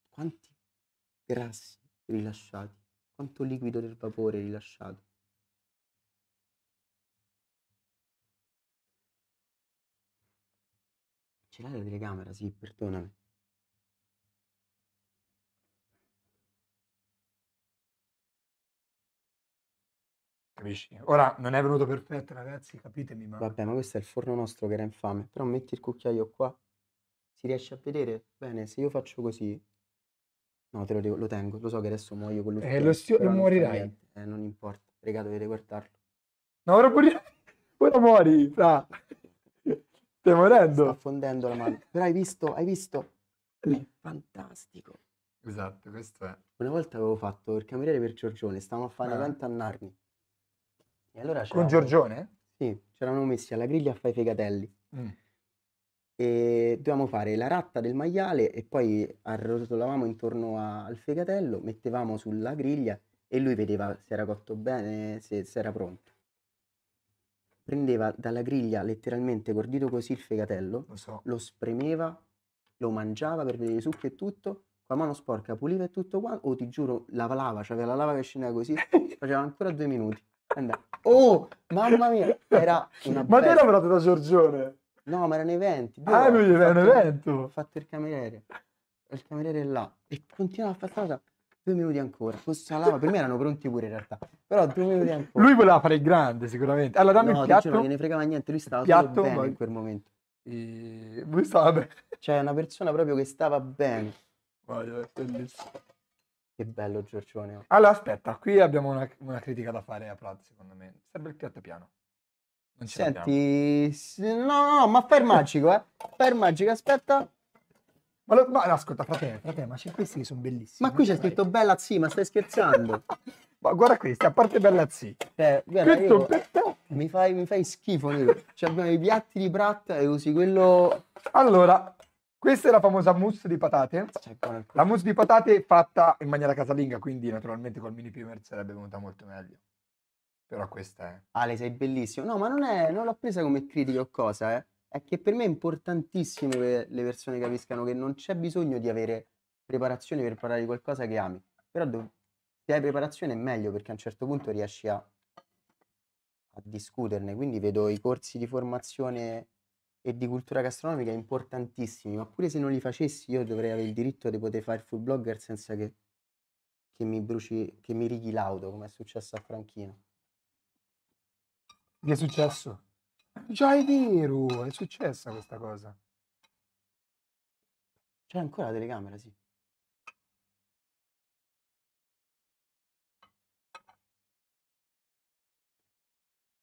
Quanti grassi rilasciati, quanto liquido del vapore rilasciato. Ce l'hai la telecamera, sì, perdonami. capisci? Ora non è venuto perfetto, ragazzi, capitemi, ma... Vabbè, ma questo è il forno nostro che era infame. Però metti il cucchiaio qua, si riesce a vedere? Bene, se io faccio così... No, te lo, devo, lo tengo, lo so che adesso muoio con l'ultimo. Eh, lo stio... non morirai. Eh, non importa, regà, dovete guardarlo. No, ora muori... Ora muori, fra... Stai morendo. Sta fondendo la mano. Però hai visto, hai visto? È fantastico. Esatto, questo è. Una volta avevo fatto il cameriere per Giorgione, stavamo a fare Beh. Ah. evento a Narni. E allora Con Giorgione? Sì, eravamo messi alla griglia a fare i fegatelli. Mm. E dovevamo fare la ratta del maiale e poi arrotolavamo intorno a, al fegatello, mettevamo sulla griglia e lui vedeva se era cotto bene, se, se era pronto. Prendeva dalla griglia letteralmente gordito così il fegatello, lo, so. lo spremeva, lo mangiava per vedere i succhi e tutto, con la mano sporca puliva e tutto quanto, oh ti giuro, lavava, lava, c'aveva cioè la lava che scendeva così, faceva ancora due minuti. Andava. Oh, mamma mia, era una Ma te bella- lavorate da Giorgione? No, ma erano i 20. Ah, lui era un evento. Ho fatto il cameriere. Il cameriere è là. E continuava a fare questa cosa. Due minuti ancora. Forse la lava. Per me erano pronti pure in realtà. Però due minuti ancora. Lui voleva fare il grande sicuramente. Allora dammi no, il ti giuro, non gliene fregava niente. Lui stava solo piatto, bene ma- in quel momento. E... Lui stava bene. Cioè, una persona proprio che stava bene. Vai, vai, bellissimo. Che bello Giorgione. Oh. Allora aspetta, qui abbiamo una, una critica da fare a Prat, secondo me. Serve il piatto piano. Non ci Senti, no, no, no, ma fai il magico, eh. Fai il magico, aspetta. Ma, lo, ma ascolta, frate, frate, ma c'è questi che sono bellissimi. Ma qui c'è scritto bella zì, ma stai scherzando? ma guarda questi, a parte bella zì. Eh, cioè, guarda, io, mi, fai, mi fai schifo, Nilo. Cioè abbiamo i piatti di Prat e usi quello... Allora, questa è la famosa mousse di patate. La mousse di patate fatta in maniera casalinga, quindi naturalmente col mini primer sarebbe venuta molto meglio. Però questa è. Ale, sei bellissimo. No, ma non, è, non l'ho presa come critica o cosa, eh. È che per me è importantissimo che le persone capiscano che non c'è bisogno di avere preparazione per parlare di qualcosa che ami. Però dov- se hai preparazione è meglio perché a un certo punto riesci a, a discuterne. Quindi vedo i corsi di formazione e di cultura gastronomica importantissimi, ma pure se non li facessi io dovrei avere il diritto di poter fare full blogger senza che, che mi bruci, che mi righi l'auto, come è successo a Franchino. Gli è successo? Già è vero, è successa questa cosa. C'è ancora la telecamera, sì.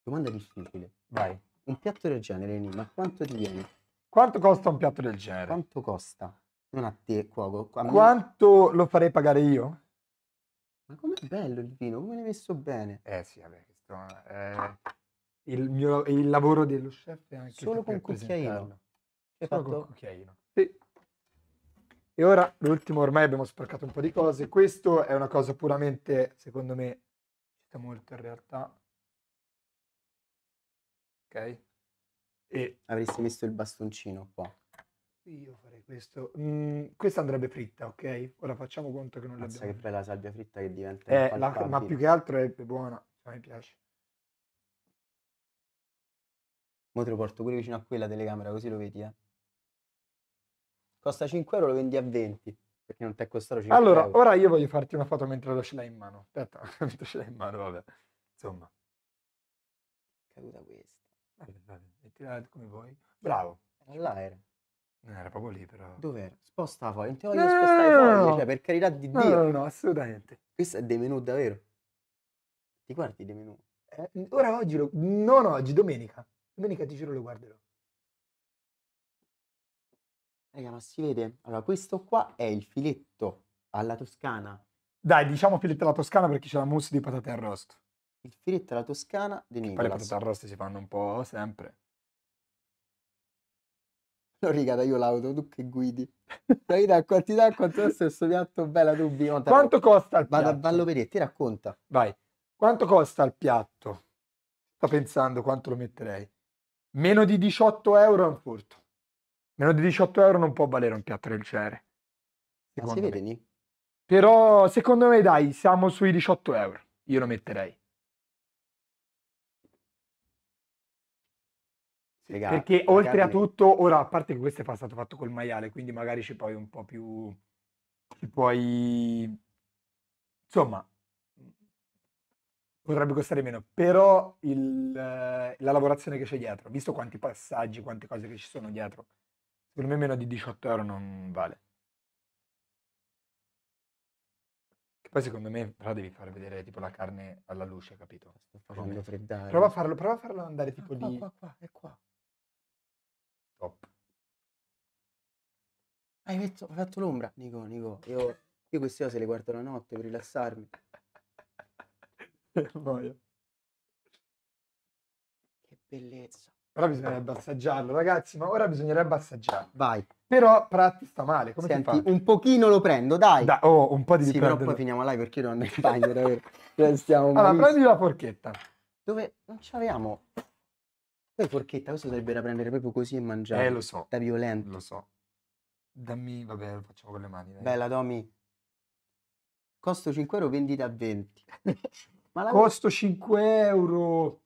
Domanda difficile. Vai. Un piatto del genere, Nini, ma quanto ti viene? Quanto costa un piatto del genere? Quanto costa? Non a te, cuoco. A me- Quanto lo farei pagare io? Ma com'è bello il vino, come l'hai messo bene. Eh sì, vabbè, questo è eh, il, mio, il lavoro dello chef è anche Solo con per cucchiaino. Solo fatto- col cucchiaino. Sì. E ora l'ultimo, ormai abbiamo sporcato un po' di cose. Questo è una cosa puramente, secondo me, c'è molto in realtà. Ok? E Avresti messo il bastoncino qua. Io farei questo. Mm, questa andrebbe fritta, ok? Ora facciamo conto che non Pensa l'abbiamo. che bella la salvia fritta che diventa. Eh, la, ma più che altro è buona, cioè, mi piace. Mo te lo porto pure vicino a quella telecamera, così lo vedi, eh. Costa 5 euro, lo vendi a 20. Perché non ti è costato 5 allora, euro. Allora, ora io voglio farti una foto mentre lo ce l'hai in mano. Aspetta, mentre ce l'hai in mano, vabbè. Insomma. Caduta questa. Vabbè, vabbè, e tirate come vuoi. Bravo. All'aereo. Non era proprio lì, però. Dov'era? Sposta la foglia. Non ti voglio no, spostare la foglia, no, cioè, per carità di no, Dio. No, no, assolutamente. Questo è dei menù, davvero. Ti guardi dei menù? Eh, ora oggi, lo... non oggi, domenica. Domenica ti giro lo guarderò. Raga, ma si vede? Allora, questo qua è il filetto alla toscana. Dai, diciamo filetto alla toscana perché c'è la mousse di patate arrosto. Il filetto alla toscana di Nicolas. Poi le patate arroste si fanno un po' sempre. Lo rigata, io l'auto, tu che guidi. La vita a quantità, a quanto lo stesso piatto, bella dubbio. Quanto costa il piatto? Vada a ballo Vallo ti racconta. Vai. Quanto costa il piatto? Sto pensando quanto lo metterei. Meno di 18 euro è un furto. Meno di 18 euro non può valere un piatto del genere. Ma si vede, Però secondo me dai, siamo sui 18 euro. Io lo metterei. Spiega, Perché oltre a tutto, ora a parte che questo è stato fatto col maiale, quindi magari ci puoi un po' più... ci puoi... insomma, potrebbe costare meno, però il, la lavorazione che c'è dietro, visto quanti passaggi, quante cose che ci sono dietro, secondo me meno di 18 euro non vale. poi secondo me però devi far vedere tipo la carne alla luce, capito? Sto facendo freddare. Prova a farlo, prova a farlo andare tipo ah, lì. Qua, qua, qua, è qua. Top. Hai fatto, hai fatto l'ombra, Nico, Nico. Io, io queste cose le guardo la notte per rilassarmi. Voglio. Che bellezza. Ora bisognerebbe assaggiarlo, ragazzi, ma ora bisognerebbe assaggiarlo. Vai. Però Pratti sta male, come Senti, ti fa? un pochino lo prendo, dai. Da, oh, un po' di Sì, però poi finiamo là perché io non andare in bagno, davvero. allora, prendi la forchetta. Dove non ci avevamo poi forchetta, questo sarebbe da prendere proprio così e mangiare. Eh, lo so. Da violento. Lo so. Dammi, vabbè, lo facciamo con le mani. Dai. Bella, Domi. Costo 5 euro, vendita a 20. Ma la... Costo 5 euro.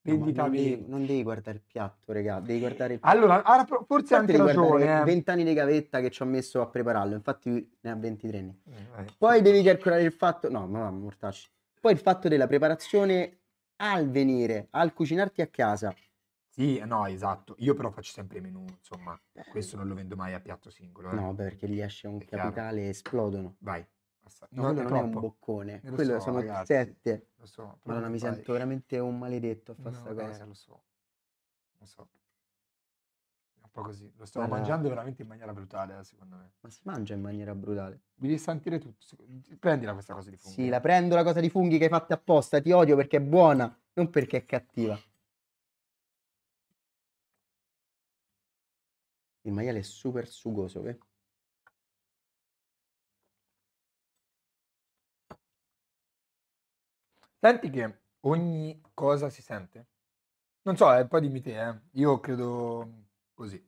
Vendita no, 20. devi, non devi guardare il piatto, regà, devi guardare il piatto. Allora, ah, forse, forse anche ragione. 20 eh. anni di gavetta che ci ho messo a prepararlo, infatti ne ha 23 anni. Eh, eh, Poi devi calcolare il fatto... No, ma no, mortacci. Poi il fatto della preparazione al venire, al cucinarti a casa. Sì, no, esatto. Io però faccio sempre i menù, insomma. Questo non lo vendo mai a piatto singolo. Eh. No, perché gli esce un È capitale e esplodono. Vai. Assa- no, quello non troppo. è un boccone. Eh, lo quello so, sono ragazzi. sette. Lo so. Madonna, mi sento veramente un maledetto a fare no, eh, cosa. Eh, lo so. Lo so po' così. Lo stiamo Guarda. mangiando veramente in maniera brutale, eh, secondo me. Ma si mangia in maniera brutale. Mi devi sentire tutto. Prendila questa cosa di funghi. Sì, la eh. prendo la cosa di funghi che hai fatto apposta. Ti odio perché è buona, non perché è cattiva. Il maiale è super sugoso, che? Eh. Senti che ogni cosa si sente? Non so, eh, poi dimmi te, eh. Io credo Così.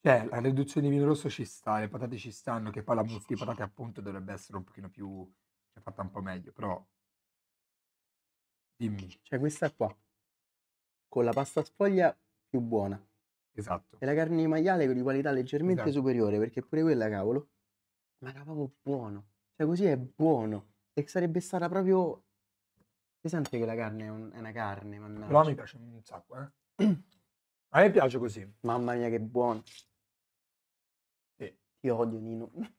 Cioè, la riduzione di vino rosso ci sta, le patate ci stanno, che poi la mousse di patate appunto dovrebbe essere un pochino più... cioè, fatta un po' meglio, però... Dimmi. Cioè questa qua, con la pasta sfoglia più buona. Esatto. E la carne di maiale con di qualità leggermente esatto. superiore, perché pure quella, cavolo, ma eh. era proprio buono. Cioè così è buono. E sarebbe stata proprio... Si sente che la carne è, un... è una carne, mannaggia. Però mi piace un sacco, eh. A me piace così. Mamma mia, che buono. Sì. Ti odio, Nino.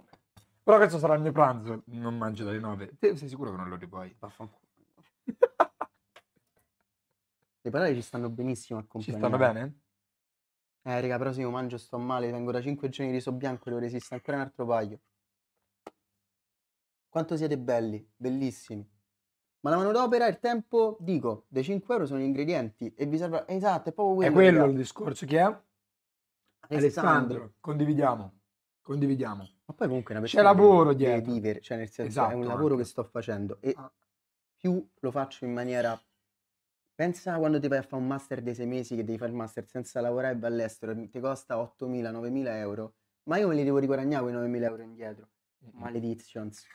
Però questo sarà il mio pranzo. Non mangio dalle 9. Te sei sicuro che non lo ripoi? Vaffanculo. Le parole ci stanno benissimo a Ci stanno bene? Eh, raga, però se io mangio sto male, vengo da 5 giorni di riso bianco e devo resistere ancora un altro paio. Quanto siete belli, bellissimi. Ma la manodopera, il tempo, dico, dei 5 euro sono gli ingredienti e vi serve... Esatto, è proprio quello. È quello il discorso che è? Alessandro, Alessandro condividiamo, condividiamo. Ma poi comunque una persona... C'è lavoro deve, dietro. vivere, cioè nel senso esatto, è un esatto, lavoro anche. che sto facendo e ah. più lo faccio in maniera... Pensa quando ti vai a fare un master dei sei mesi che devi fare il master senza lavorare e vai all'estero, ti costa 8.000-9.000 euro, ma io me li devo riguadagnare quei 9.000 euro indietro. Maledizions.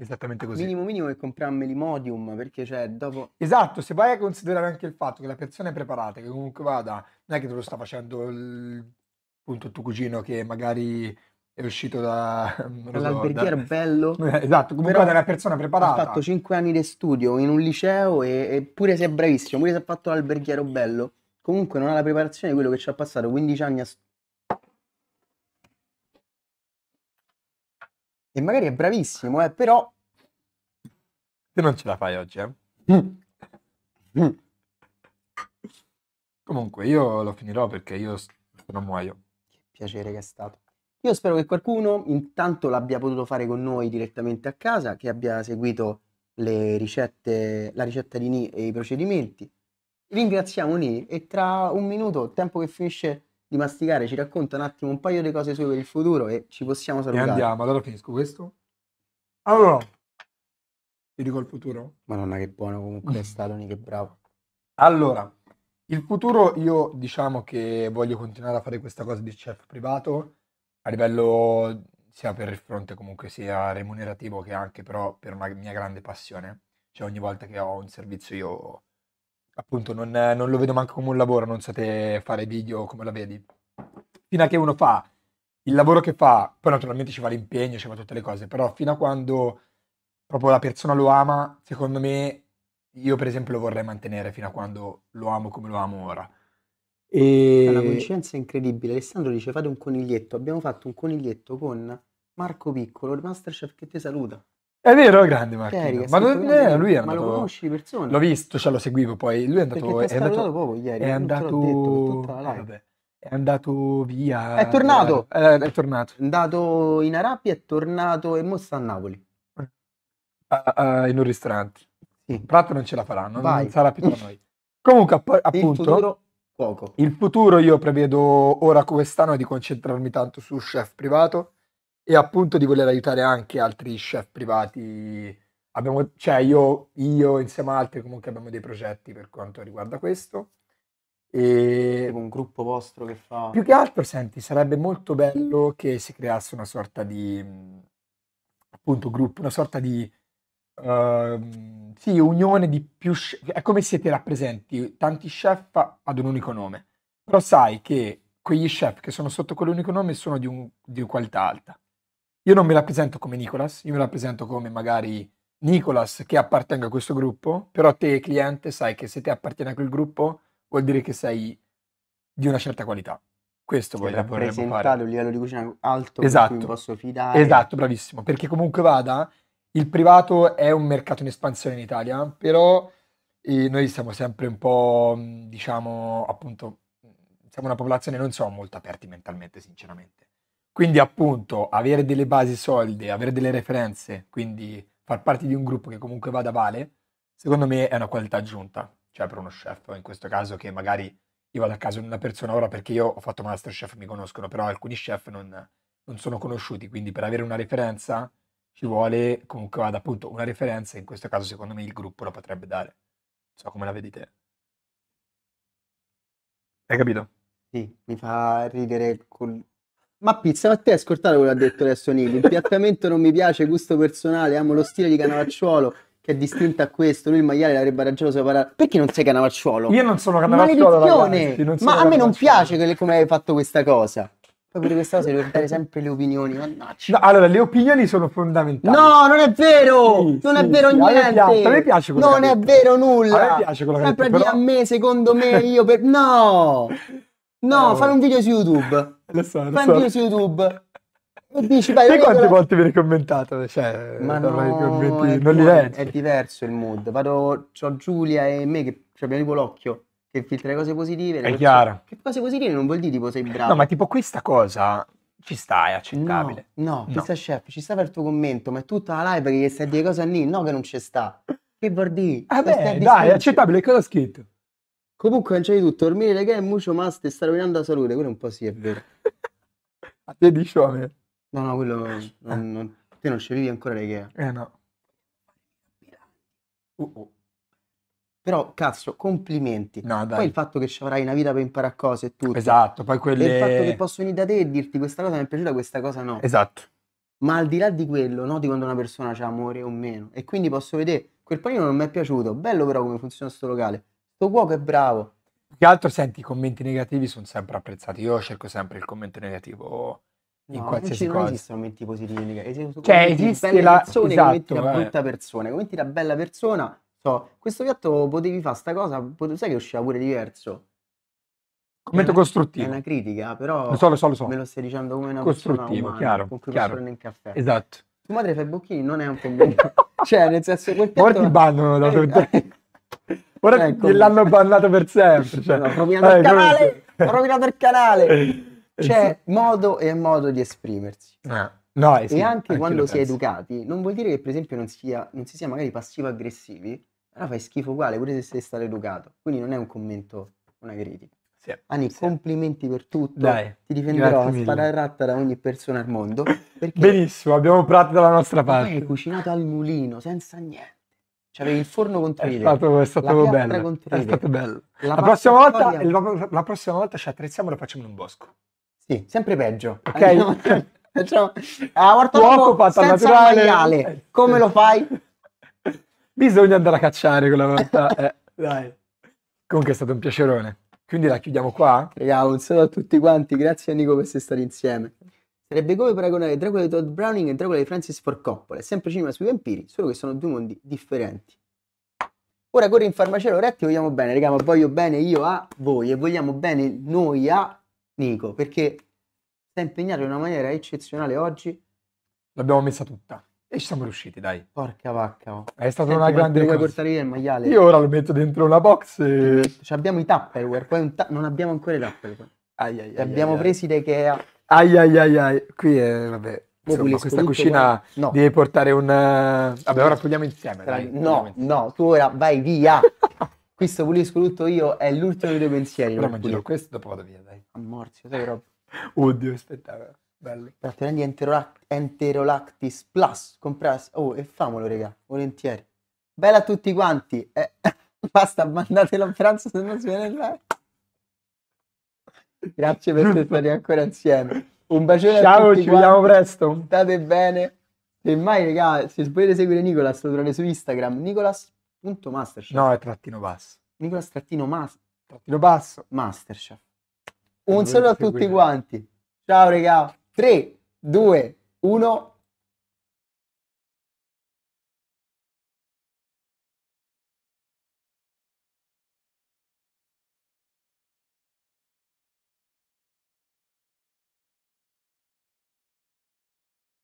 Esattamente così. Minimo minimo che compriammeli modium, perché cioè dopo... Esatto, se vai a considerare anche il fatto che la persona è preparata, che comunque vada, non è che te lo sta facendo il... appunto tuo cugino che magari è uscito da... Dall'alberghiero so, da... bello. esatto, comunque Però è una persona preparata. Ha fatto 5 anni di studio in un liceo e, e pure se è bravissimo, pure se ha fatto l'alberghiero bello, comunque non ha la preparazione di quello che ci ha passato 15 anni a studiare e magari è bravissimo, eh, però... Te non ce la fai oggi, eh? Comunque, io lo finirò perché io non muoio. Che piacere che è stato. Io spero che qualcuno intanto l'abbia potuto fare con noi direttamente a casa, che abbia seguito le ricette, la ricetta di Ni e i procedimenti. Ringraziamo Ni e tra un minuto, tempo che finisce di masticare, ci racconta un attimo un paio di cose sue per il futuro e ci possiamo salutare. E andiamo, allora finisco questo. Allora, ti dico il futuro? Madonna che buono comunque è mm. stato, che bravo. Allora, il futuro io diciamo che voglio continuare a fare questa cosa di chef privato, a livello sia per il fronte comunque sia remunerativo che anche però per una mia grande passione. Cioè ogni volta che ho un servizio io appunto non, non, lo vedo manco come un lavoro, non sapete fare video come la vedi. Fino a che uno fa il lavoro che fa, poi naturalmente ci va l'impegno, ci va tutte le cose, però fino a quando proprio la persona lo ama, secondo me io per esempio lo vorrei mantenere fino a quando lo amo come lo amo ora. E... La una è incredibile. Alessandro dice fate un coniglietto, abbiamo fatto un coniglietto con Marco Piccolo, il Masterchef che ti saluta. È vero, grande cioè, Marchino. ma non era, lui era ma lo conosci di persona? L'ho visto, cioè lo seguivo poi. Lui è andato... È andato poco ieri. È eh, andato... Eh, è andato via. È tornato. È, eh, è, è tornato. È andato in Arabia, è tornato e mossa a Napoli. A, a, in un ristorante. Sì. Prato non ce la faranno, Vai. non sarà più da noi. Comunque, app- appunto... Il futuro, poco. Il futuro io prevedo ora quest'anno di concentrarmi tanto su chef privato e appunto di voler aiutare anche altri chef privati. Abbiamo, cioè io, io insieme a altri comunque abbiamo dei progetti per quanto riguarda questo. E tipo un gruppo vostro che fa... Più che altro, senti, sarebbe molto bello che si creasse una sorta di, mm, appunto, gruppo, una sorta di... Uh, sì, unione di più... È come se ti rappresenti tanti chef ad un unico nome. Però sai che quegli chef che sono sotto quell'unico nome sono di, un, di qualità alta. Io non mi rappresento come Nicolas, io mi rappresento come magari Nicolas che appartenga a questo gruppo, però te cliente sai che se te appartieni a quel gruppo vuol dire che sei di una certa qualità. Questo cioè, vorremmo rappresentare fare. un livello di cucina alto esatto. mi posso fidare. Esatto, bravissimo, perché comunque vada il privato è un mercato in espansione in Italia, però eh, noi siamo sempre un po', diciamo, appunto, siamo una popolazione non siamo molto aperti mentalmente, sinceramente. Quindi appunto avere delle basi solide, avere delle referenze, quindi far parte di un gruppo che comunque vada vale, secondo me è una qualità aggiunta, cioè per uno chef, in questo caso che magari io vado a caso di una persona ora perché io ho fatto Masterchef, mi conoscono, però alcuni chef non, non sono conosciuti, quindi per avere una referenza ci vuole comunque vada appunto una referenza, in questo caso secondo me il gruppo la potrebbe dare. Non so come la vedi te. Hai capito? Sì, mi fa ridere col, ma pizza, ma te ascoltate quello che ha detto adesso Nil? L'impiattamento non mi piace, gusto personale, amo lo stile di Canavacciuolo che è distinto a questo. Lui il maiale l'avrebbe ragione separato. Perché non sei Canavacciuolo? Io non sono Canavacciuolo, ragazzi, non sono Ma a me non piace come hai fatto questa cosa. Poi per questa cosa devo dare sempre le opinioni, mannaggia. No, allora, le opinioni sono fondamentali. No, non è vero! Sì, non sì, è vero sì, niente! A me piace, quello Non è vero nulla! A me piace quello che hai detto, però... a me, secondo me, io per... No! No, eh, fare un video su YouTube. Lo so, lo Fai so. un video su YouTube. E dici, vai, Sai quante la... volte viene commentato? Cioè, Ma no, commenti, non li leggi. È diverso il mood. Vado, c'ho Giulia e me che abbiamo tipo l'occhio che filtra le cose positive. è chiaro. Che cose positive non vuol dire tipo sei bravo. No, ma tipo questa cosa ci sta, è accettabile. No, no, no. chissà chef, ci sta per il tuo commento, ma è tutta la live che stai a dire cosa lì, no che non ci sta. Che vuol dire? Ah beh, dai, è accettabile, cosa ha scritto? Comunque non c'è di tutto, dormire le che è mucio ma te sta rovinando la salute, quello un po' sì, è vero. a te di sciove? No, no, quello... Non, non, te non sceglivi ancora le che Eh no. Uh, uh. Però, cazzo, complimenti. No, poi il fatto che ci avrai una vita per imparare cose e tutto. Esatto, poi quelle... E il fatto che posso venire da te e dirti questa cosa mi è piaciuta, questa cosa no. Esatto. Ma al di là di quello, noti quando una persona c'ha amore o meno. E quindi posso vedere, quel panino non mi è piaciuto, bello però come funziona sto locale Sto cuoco è bravo. che altro, senti, i commenti negativi sono sempre apprezzati. Io cerco sempre il commento negativo in no, qualsiasi non cosa. Non esistono commenti positivi Esistono cioè, cioè esiste la... persone, esatto, commenti da eh. brutta persona, commenti da bella persona. So, questo piatto potevi fare sta cosa, potevi... sai che usciva pure diverso. Commento è una, costruttivo. È una critica, però lo so, lo so, lo so. me lo stai dicendo come una costruttivo, umana, chiaro, con cui chiaro. posso caffè. Esatto. Tua madre fa i bocchini non è un commento. cioè, nel senso quel piatto... Ora ti bannano da te. Eh, Ora ecco. l'hanno bannato per sempre. Cioè. No, rovinato eh, il canale! Ho rovinato il canale! C'è modo e modo di esprimersi. Ah. No, eh sì, e anche, anche quando si è educati, non vuol dire che per esempio non, sia, non si sia magari passivo-aggressivi, allora fai schifo uguale, pure se sei stato educato. Quindi non è un commento, una critica. Sì, Ani, sì. complimenti per tutto. Dai, Ti difenderò a sparare ratta da ogni persona al mondo. Benissimo, abbiamo prato dalla nostra parte. Hai cucinato al mulino, senza niente. C'avevi il forno contro è idea. Stato, è stato bello. È stato bello. La, la, prossima volta, la, la, prossima volta, ci attrezziamo e la facciamo in un bosco. Sì, sempre peggio. Ok. Andiamo, facciamo, ah, Cuoco senza maiale. Eh, Come lo fai? Bisogna andare a cacciare quella volta. eh, dai. Comunque è stato un piacerone. Quindi la chiudiamo qua. Raga, un saluto a tutti quanti. Grazie a Nico per essere stati insieme. Sarebbe come paragonare Dracula di Todd Browning e Dracula di Francis Ford Coppola. È sempre cinema sui vampiri, solo che sono due mondi differenti. Ora corri in farmacia Loretti, vogliamo bene, raga, ma voglio bene io a voi e vogliamo bene noi a Nico, perché sta impegnato in una maniera eccezionale oggi. L'abbiamo messa tutta. E ci siamo riusciti, dai. Porca vacca. Oh. È stata una grande cosa. portare via il maiale. Io ora lo metto dentro una box e... Ci abbiamo i tupperware, poi ta- non abbiamo ancora i tupperware. Ai, ai, ai, li abbiamo presi da Ikea ai ai ai ai, qui è, vabbè, Insomma, questa cucina no. deve portare un... Eh, vabbè, ora puliamo insieme. Dai, no, no, tu ora vai via. questo pulisco tutto io è l'ultimo dei tuoi pensieri. Però mangio questo, dopo vado via, dai. Ammorzio, sai roba. Oddio, spettacolo. Bello. Trattenendi enterolact- Enterolactis Plus, compras... Oh, e famolo, regà, volentieri. Bella a tutti quanti. Eh, basta, mandatelo a pranzo se non si viene là. Grazie per essere stati ancora insieme. Un bacione Ciao, ci vediamo presto. State bene. se mai raga, se volete seguire Nicolas, lo trovate su Instagram. Nicolas.masterchef. No, è trattino basso. Nicolas trattino mas- Trattino basso. Masterchef. Un saluto a tutti quanti. Ciao, regà 3, 2, 1.